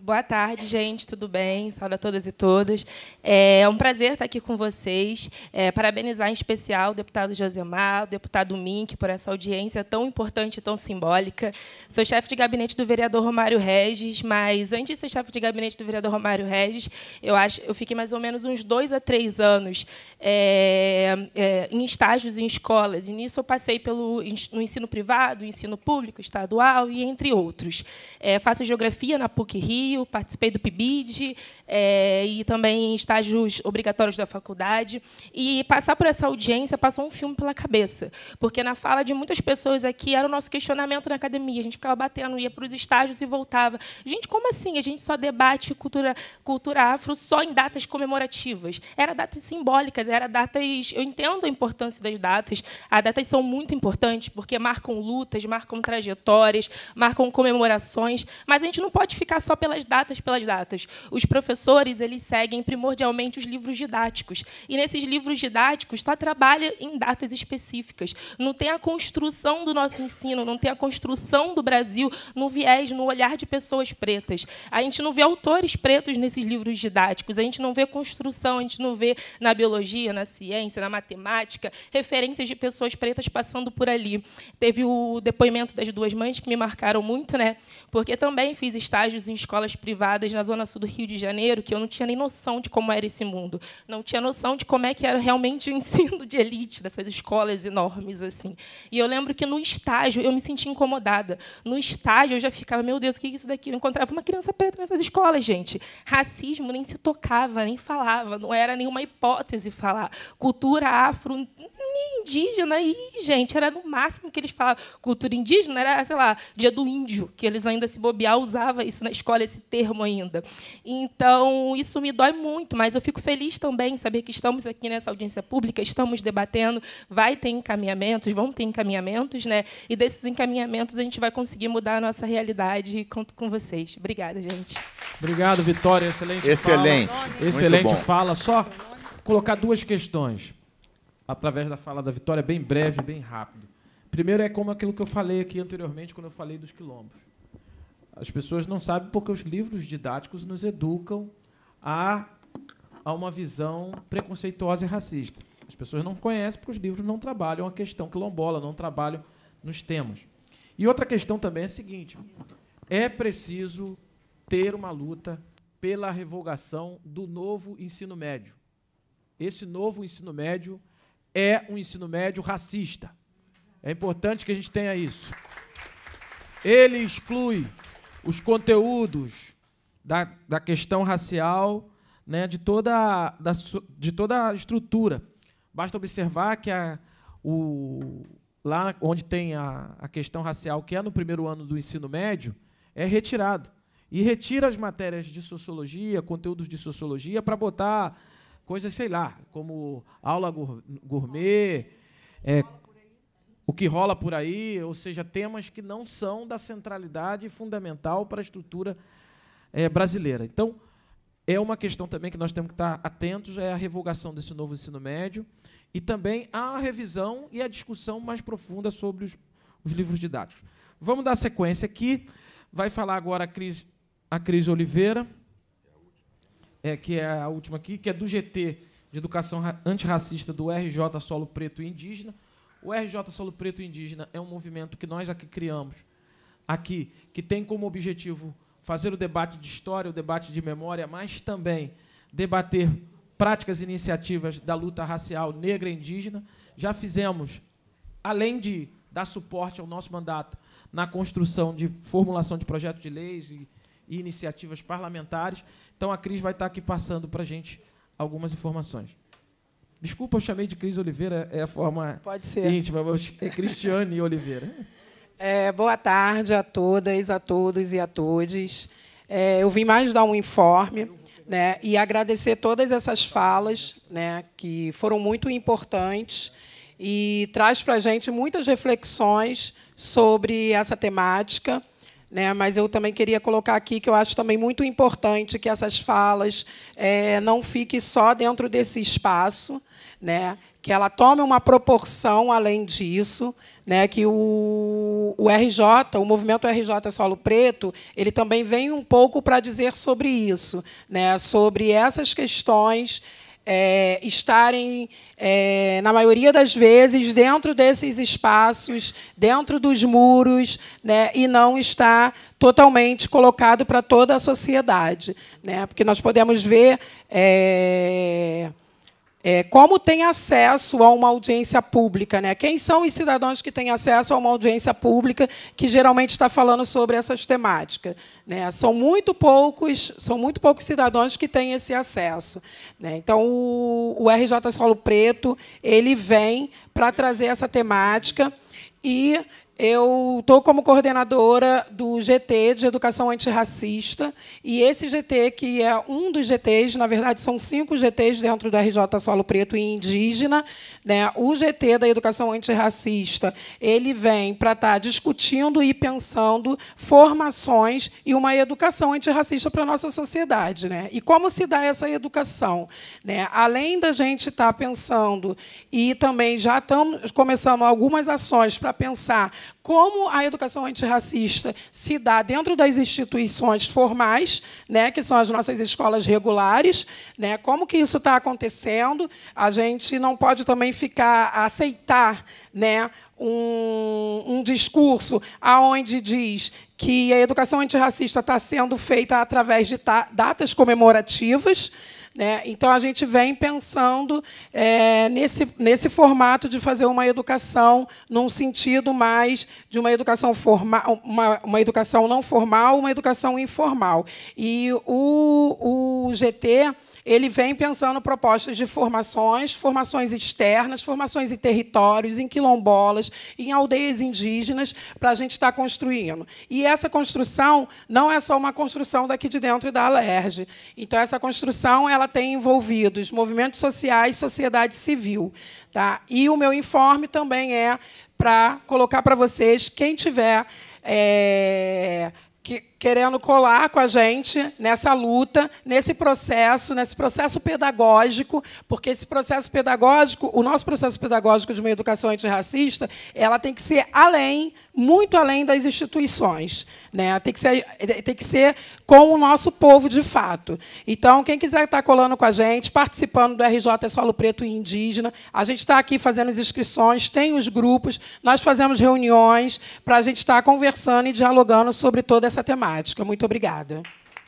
Boa tarde, gente. Tudo bem? Saúde a todas e todas. É um prazer estar aqui com vocês. É, parabenizar em especial o deputado Josemar, o deputado Mink, por essa audiência tão importante e tão simbólica. Sou chefe de gabinete do vereador Romário Regis, mas antes de ser chefe de gabinete do vereador Romário Regis, eu acho eu fiquei mais ou menos uns dois a três anos é, é, em estágios em escolas. E nisso eu passei pelo no ensino privado, ensino público, estadual e entre outros. É, faço geografia na PUC Rio Rio, participei do PIBID é, e também estágios obrigatórios da faculdade. E passar por essa audiência passou um filme pela cabeça, porque na fala de muitas pessoas aqui era o nosso questionamento na academia. A gente ficava batendo, ia para os estágios e voltava. Gente, como assim? A gente só debate cultura, cultura afro só em datas comemorativas. Era datas simbólicas, era datas. Eu entendo a importância das datas. As datas são muito importantes, porque marcam lutas, marcam trajetórias, marcam comemorações, mas a gente não pode ficar só pelas datas pelas datas. Os professores eles seguem primordialmente os livros didáticos. E nesses livros didáticos só trabalha em datas específicas. Não tem a construção do nosso ensino, não tem a construção do Brasil no viés, no olhar de pessoas pretas. A gente não vê autores pretos nesses livros didáticos, a gente não vê construção, a gente não vê na biologia, na ciência, na matemática, referências de pessoas pretas passando por ali. Teve o depoimento das duas mães que me marcaram muito, né? Porque também fiz estágios em escolas privadas na zona sul do Rio de Janeiro, que eu não tinha nem noção de como era esse mundo, não tinha noção de como é que era realmente o ensino de elite dessas escolas enormes assim. E eu lembro que no estágio eu me senti incomodada. No estágio eu já ficava, meu Deus, o que é isso daqui? Eu encontrava uma criança preta nessas escolas, gente. Racismo nem se tocava, nem falava, não era nenhuma hipótese falar. Cultura afro, indígena, e gente, era no máximo que eles falavam. Cultura indígena era, sei lá, dia do índio, que eles ainda se bobear usava isso na escola esse termo ainda. Então, isso me dói muito, mas eu fico feliz também saber que estamos aqui nessa audiência pública, estamos debatendo, vai ter encaminhamentos, vão ter encaminhamentos, né? E desses encaminhamentos a gente vai conseguir mudar a nossa realidade conto com vocês. Obrigada, gente. Obrigado, Vitória. Excelente, Excelente. fala. Muito Excelente bom. fala. Só colocar duas questões através da fala da Vitória, bem breve, bem rápido. Primeiro é como aquilo que eu falei aqui anteriormente, quando eu falei dos quilombos. As pessoas não sabem porque os livros didáticos nos educam a, a uma visão preconceituosa e racista. As pessoas não conhecem porque os livros não trabalham a questão quilombola, não trabalham nos temas. E outra questão também é a seguinte: é preciso ter uma luta pela revogação do novo ensino médio. Esse novo ensino médio é um ensino médio racista. É importante que a gente tenha isso. Ele exclui os conteúdos da, da questão racial, né, de, toda, da, de toda a estrutura. Basta observar que a, o, lá onde tem a, a questão racial, que é no primeiro ano do ensino médio, é retirado. E retira as matérias de sociologia, conteúdos de sociologia, para botar coisas, sei lá, como aula gourmet, é, o que rola por aí, ou seja, temas que não são da centralidade fundamental para a estrutura é, brasileira. Então, é uma questão também que nós temos que estar atentos, é a revogação desse novo ensino médio e também a revisão e a discussão mais profunda sobre os, os livros didáticos. Vamos dar sequência aqui. Vai falar agora a Cris, a Cris Oliveira, é, que é a última aqui, que é do GT de Educação Antirracista do RJ Solo Preto e Indígena o RJ Solo Preto Indígena é um movimento que nós aqui criamos, aqui, que tem como objetivo fazer o debate de história, o debate de memória, mas também debater práticas e iniciativas da luta racial negra e indígena. Já fizemos, além de dar suporte ao nosso mandato na construção de formulação de projetos de leis e, e iniciativas parlamentares, então a Cris vai estar aqui passando para a gente algumas informações. Desculpa, eu chamei de Cris Oliveira, é a forma Pode ser. íntima, mas é Cristiane Oliveira. É, boa tarde a todas, a todos e a todos. É, eu vim mais dar um informe né, e agradecer todas essas falas né, que foram muito importantes e traz para a gente muitas reflexões sobre essa temática. Né, mas eu também queria colocar aqui que eu acho também muito importante que essas falas é, não fiquem só dentro desse espaço, né? que ela tome uma proporção além disso, né? que o, o RJ, o movimento RJ Solo Preto, ele também vem um pouco para dizer sobre isso, né? sobre essas questões é, estarem, é, na maioria das vezes, dentro desses espaços, dentro dos muros, né, e não estar totalmente colocado para toda a sociedade. Né? Porque nós podemos ver. É é, como tem acesso a uma audiência pública? Né? Quem são os cidadãos que têm acesso a uma audiência pública que geralmente está falando sobre essas temáticas? Né? São muito poucos, são muito poucos cidadãos que têm esse acesso. Né? Então, o, o RJ Solo Preto ele vem para trazer essa temática e eu estou como coordenadora do GT de Educação Antirracista, e esse GT, que é um dos GTs, na verdade são cinco GTs dentro do RJ Solo Preto e Indígena. Né? O GT da Educação Antirracista ele vem para estar tá discutindo e pensando formações e uma educação antirracista para a nossa sociedade. Né? E como se dá essa educação? Né? Além da gente estar tá pensando, e também já estamos começando algumas ações para pensar como a educação antirracista se dá dentro das instituições formais, né, que são as nossas escolas regulares, né, como que isso está acontecendo. A gente não pode também ficar aceitar né, um, um discurso aonde diz que a educação antirracista está sendo feita através de datas comemorativas, né? Então, a gente vem pensando é, nesse, nesse formato de fazer uma educação num sentido mais de uma educação formal, uma, uma educação não formal, uma educação informal. E o, o GT ele vem pensando propostas de formações, formações externas, formações em territórios, em quilombolas, em aldeias indígenas, para a gente estar tá construindo. E essa construção não é só uma construção daqui de dentro da Alerj. Então, essa construção ela tem envolvidos movimentos sociais, sociedade civil. Tá? E o meu informe também é para colocar para vocês, quem tiver. É, que, querendo colar com a gente nessa luta, nesse processo, nesse processo pedagógico, porque esse processo pedagógico, o nosso processo pedagógico de uma educação antirracista, ela tem que ser além, muito além das instituições. Né? Tem, que ser, tem que ser com o nosso povo de fato. Então, quem quiser estar colando com a gente, participando do RJ Solo Preto e Indígena, a gente está aqui fazendo as inscrições, tem os grupos, nós fazemos reuniões para a gente estar conversando e dialogando sobre toda essa temática temática. Muito obrigada.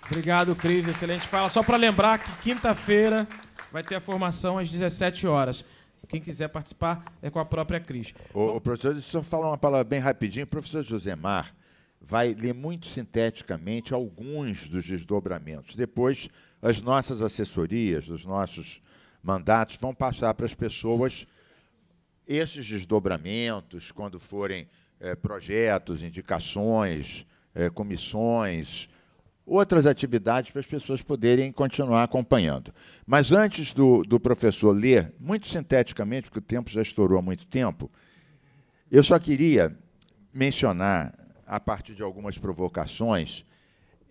Obrigado, Cris. Excelente fala. Só para lembrar que quinta-feira vai ter a formação às 17 horas. Quem quiser participar é com a própria Cris. O, professor, deixa eu só falar uma palavra bem rapidinho. O professor Josemar vai ler muito sinteticamente alguns dos desdobramentos. Depois, as nossas assessorias, os nossos mandatos vão passar para as pessoas esses desdobramentos, quando forem é, projetos, indicações, é, comissões, outras atividades para as pessoas poderem continuar acompanhando. Mas antes do, do professor ler, muito sinteticamente, porque o tempo já estourou há muito tempo, eu só queria mencionar, a partir de algumas provocações,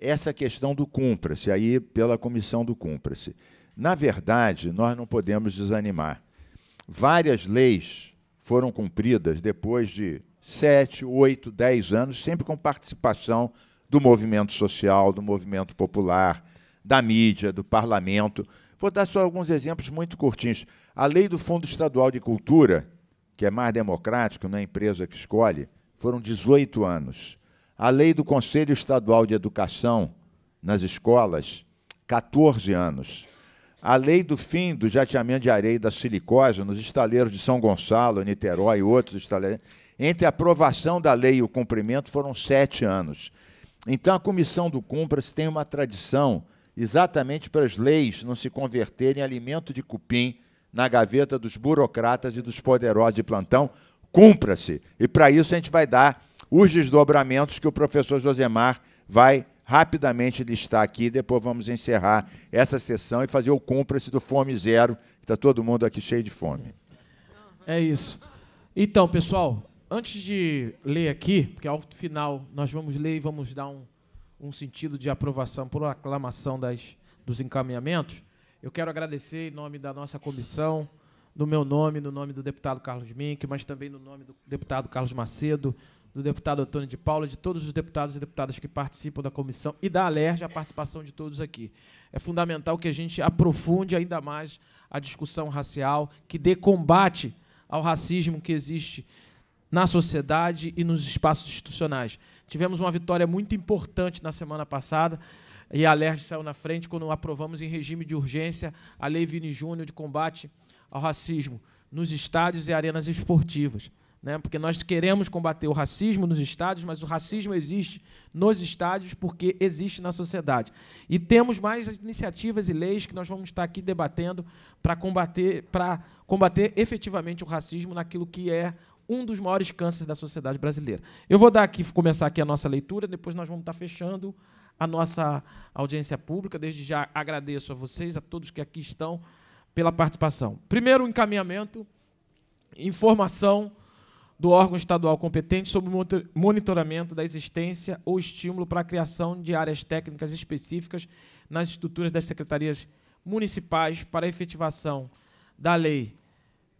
essa questão do cumpra-se, aí pela comissão do cumpra-se. Na verdade, nós não podemos desanimar. Várias leis foram cumpridas depois de sete, oito, dez anos, sempre com participação do movimento social, do movimento popular, da mídia, do parlamento. Vou dar só alguns exemplos muito curtinhos. A lei do Fundo Estadual de Cultura, que é mais democrático, não é empresa que escolhe, foram 18 anos. A lei do Conselho Estadual de Educação nas escolas, 14 anos. A lei do fim do jateamento de areia e da silicose nos estaleiros de São Gonçalo, Niterói e outros estaleiros, entre a aprovação da lei e o cumprimento foram sete anos. Então, a comissão do Cumpras tem uma tradição exatamente para as leis não se converterem em alimento de cupim na gaveta dos burocratas e dos poderosos de plantão. Cumpra-se! E para isso a gente vai dar os desdobramentos que o professor Josemar vai rapidamente listar aqui. Depois vamos encerrar essa sessão e fazer o cumpra-se do Fome Zero. Está todo mundo aqui cheio de fome. É isso. Então, pessoal, antes de ler aqui, porque ao final nós vamos ler e vamos dar um, um sentido de aprovação por aclamação das, dos encaminhamentos, eu quero agradecer em nome da nossa comissão, no meu nome, no nome do deputado Carlos Mink, mas também no nome do deputado Carlos Macedo, do deputado Antônio de Paula, de todos os deputados e deputadas que participam da comissão e da Alerj, a participação de todos aqui. É fundamental que a gente aprofunde ainda mais a discussão racial, que dê combate ao racismo que existe na sociedade e nos espaços institucionais. Tivemos uma vitória muito importante na semana passada e a Alerj saiu na frente quando aprovamos em regime de urgência a Lei Vini Júnior de combate ao racismo nos estádios e arenas esportivas. Né? Porque nós queremos combater o racismo nos estádios, mas o racismo existe nos estádios porque existe na sociedade. E temos mais iniciativas e leis que nós vamos estar aqui debatendo para combater, para combater efetivamente o racismo naquilo que é um dos maiores cânceres da sociedade brasileira. Eu vou dar aqui, começar aqui a nossa leitura, depois nós vamos estar fechando a nossa audiência pública. Desde já agradeço a vocês, a todos que aqui estão, pela participação. Primeiro, encaminhamento, informação do órgão estadual competente sobre o monitoramento da existência ou estímulo para a criação de áreas técnicas específicas nas estruturas das secretarias municipais para a efetivação da lei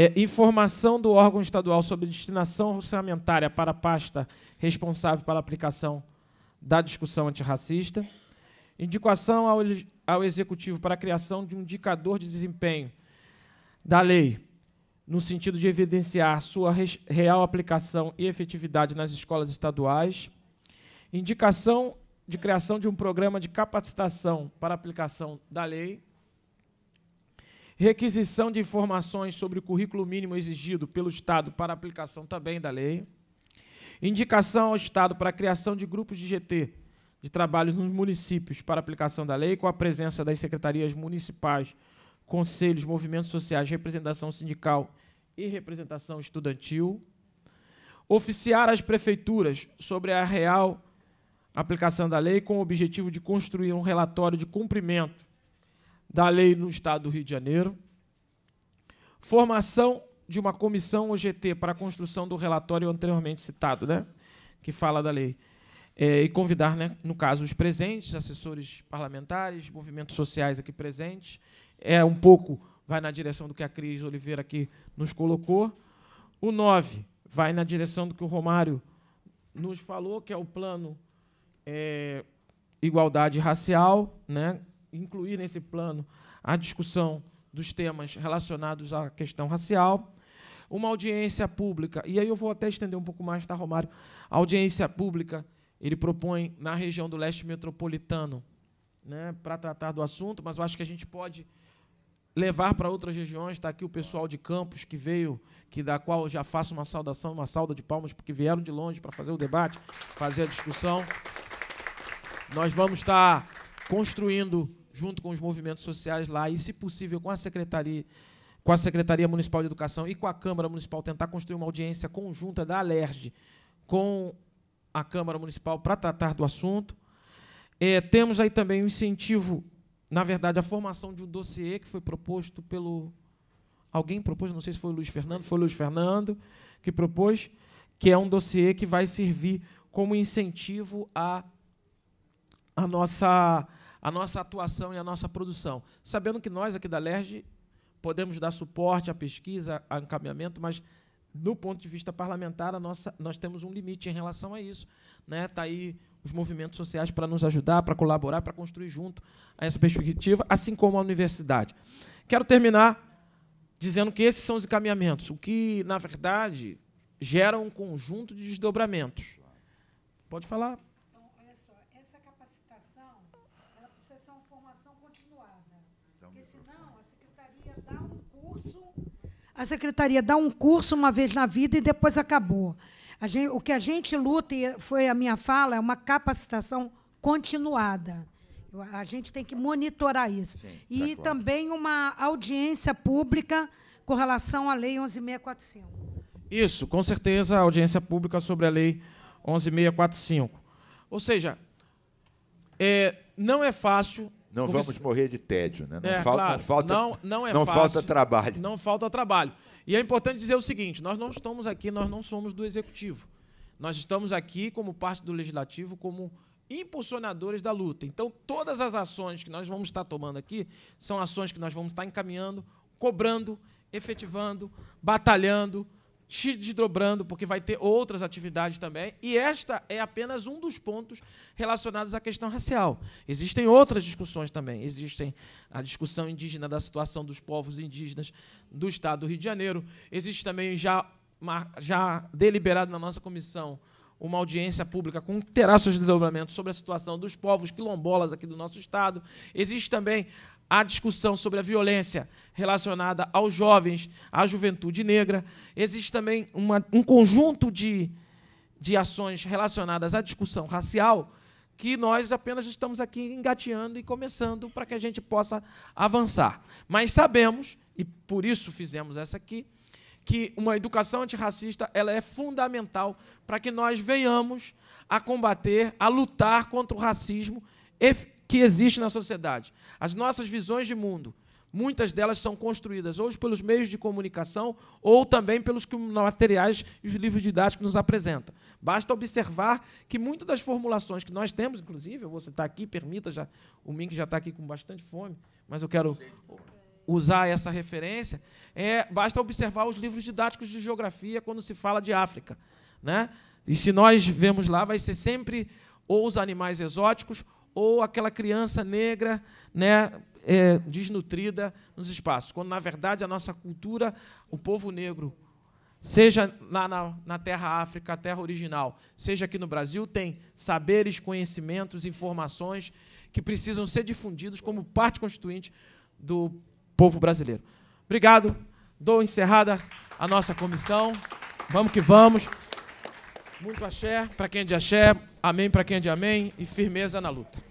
É, informação do órgão estadual sobre destinação orçamentária para a pasta responsável pela aplicação da discussão antirracista. Indicação ao, ao Executivo para a criação de um indicador de desempenho da lei, no sentido de evidenciar sua res, real aplicação e efetividade nas escolas estaduais. Indicação de criação de um programa de capacitação para aplicação da lei requisição de informações sobre o currículo mínimo exigido pelo Estado para aplicação também da lei, indicação ao Estado para a criação de grupos de GT de trabalho nos municípios para aplicação da lei, com a presença das secretarias municipais, conselhos, movimentos sociais, representação sindical e representação estudantil, oficiar as prefeituras sobre a real aplicação da lei com o objetivo de construir um relatório de cumprimento da lei no estado do Rio de Janeiro, formação de uma comissão OGT para a construção do relatório anteriormente citado, né, que fala da lei, é, e convidar, né, no caso, os presentes, assessores parlamentares, movimentos sociais aqui presentes, é um pouco vai na direção do que a Cris Oliveira aqui nos colocou. O 9 vai na direção do que o Romário nos falou, que é o plano é, igualdade racial, né, incluir nesse plano a discussão dos temas relacionados à questão racial, uma audiência pública, e aí eu vou até estender um pouco mais, tá, Romário? A audiência pública, ele propõe na região do leste metropolitano, né, para tratar do assunto, mas eu acho que a gente pode levar para outras regiões. Está aqui o pessoal de Campos que veio, que da qual já faço uma saudação, uma salda de palmas, porque vieram de longe para fazer o debate, fazer a discussão. Nós vamos estar tá construindo junto com os movimentos sociais lá e, se possível, com a secretaria com a Secretaria Municipal de Educação e com a Câmara Municipal tentar construir uma audiência conjunta da Alerj com a Câmara Municipal para tratar do assunto. É, temos aí também o um incentivo, na verdade, a formação de um dossiê que foi proposto pelo. Alguém propôs, não sei se foi o Luiz Fernando, foi o Luiz Fernando que propôs, que é um dossiê que vai servir como incentivo à a, a nossa a nossa atuação e a nossa produção. Sabendo que nós aqui da LERJ podemos dar suporte à pesquisa, a encaminhamento, mas no ponto de vista parlamentar, a nossa, nós temos um limite em relação a isso. Está né? Tá aí os movimentos sociais para nos ajudar, para colaborar, para construir junto a essa perspectiva, assim como a universidade. Quero terminar dizendo que esses são os encaminhamentos, o que, na verdade, gera um conjunto de desdobramentos. Pode falar, a secretaria dá um curso uma vez na vida e depois acabou. Gente, o que a gente luta, e foi a minha fala, é uma capacitação continuada. A gente tem que monitorar isso. Sim, tá e tá claro. também uma audiência pública com relação à Lei 11.645. Isso, com certeza, a audiência pública sobre a Lei 11.645. Ou seja, é, não é fácil não vamos se... morrer de tédio, né? Não, é, falta, claro. não falta, não, não, é não fácil, falta trabalho. Não falta trabalho. E é importante dizer o seguinte: nós não estamos aqui, nós não somos do executivo. Nós estamos aqui como parte do legislativo, como impulsionadores da luta. Então, todas as ações que nós vamos estar tomando aqui são ações que nós vamos estar encaminhando, cobrando, efetivando, batalhando se desdobrando, porque vai ter outras atividades também. E esta é apenas um dos pontos relacionados à questão racial. Existem outras discussões também. Existem a discussão indígena da situação dos povos indígenas do estado do Rio de Janeiro. Existe também já, já deliberado na nossa comissão uma audiência pública com terá de desdobramento sobre a situação dos povos quilombolas aqui do nosso estado. Existe também a discussão sobre a violência relacionada aos jovens, à juventude negra. Existe também uma, um conjunto de, de ações relacionadas à discussão racial que nós apenas estamos aqui engateando e começando para que a gente possa avançar. Mas sabemos, e por isso fizemos essa aqui, que uma educação antirracista ela é fundamental para que nós venhamos a combater, a lutar contra o racismo que existe na sociedade. As nossas visões de mundo, muitas delas são construídas ou pelos meios de comunicação ou também pelos materiais e os livros didáticos nos apresentam. Basta observar que muitas das formulações que nós temos, inclusive, eu vou citar aqui, permita, já, o Mink já está aqui com bastante fome, mas eu quero usar essa referência, é, basta observar os livros didáticos de geografia quando se fala de África. Né? E se nós vemos lá, vai ser sempre ou os animais exóticos ou aquela criança negra, né, é, desnutrida nos espaços. Quando, na verdade, a nossa cultura, o povo negro, seja lá na, na terra África, a terra original, seja aqui no Brasil, tem saberes, conhecimentos, informações que precisam ser difundidos como parte constituinte do povo brasileiro. Obrigado. Dou encerrada a nossa comissão. Vamos que vamos. Muito axé para quem é de axé, amém para quem é de amém e firmeza na luta.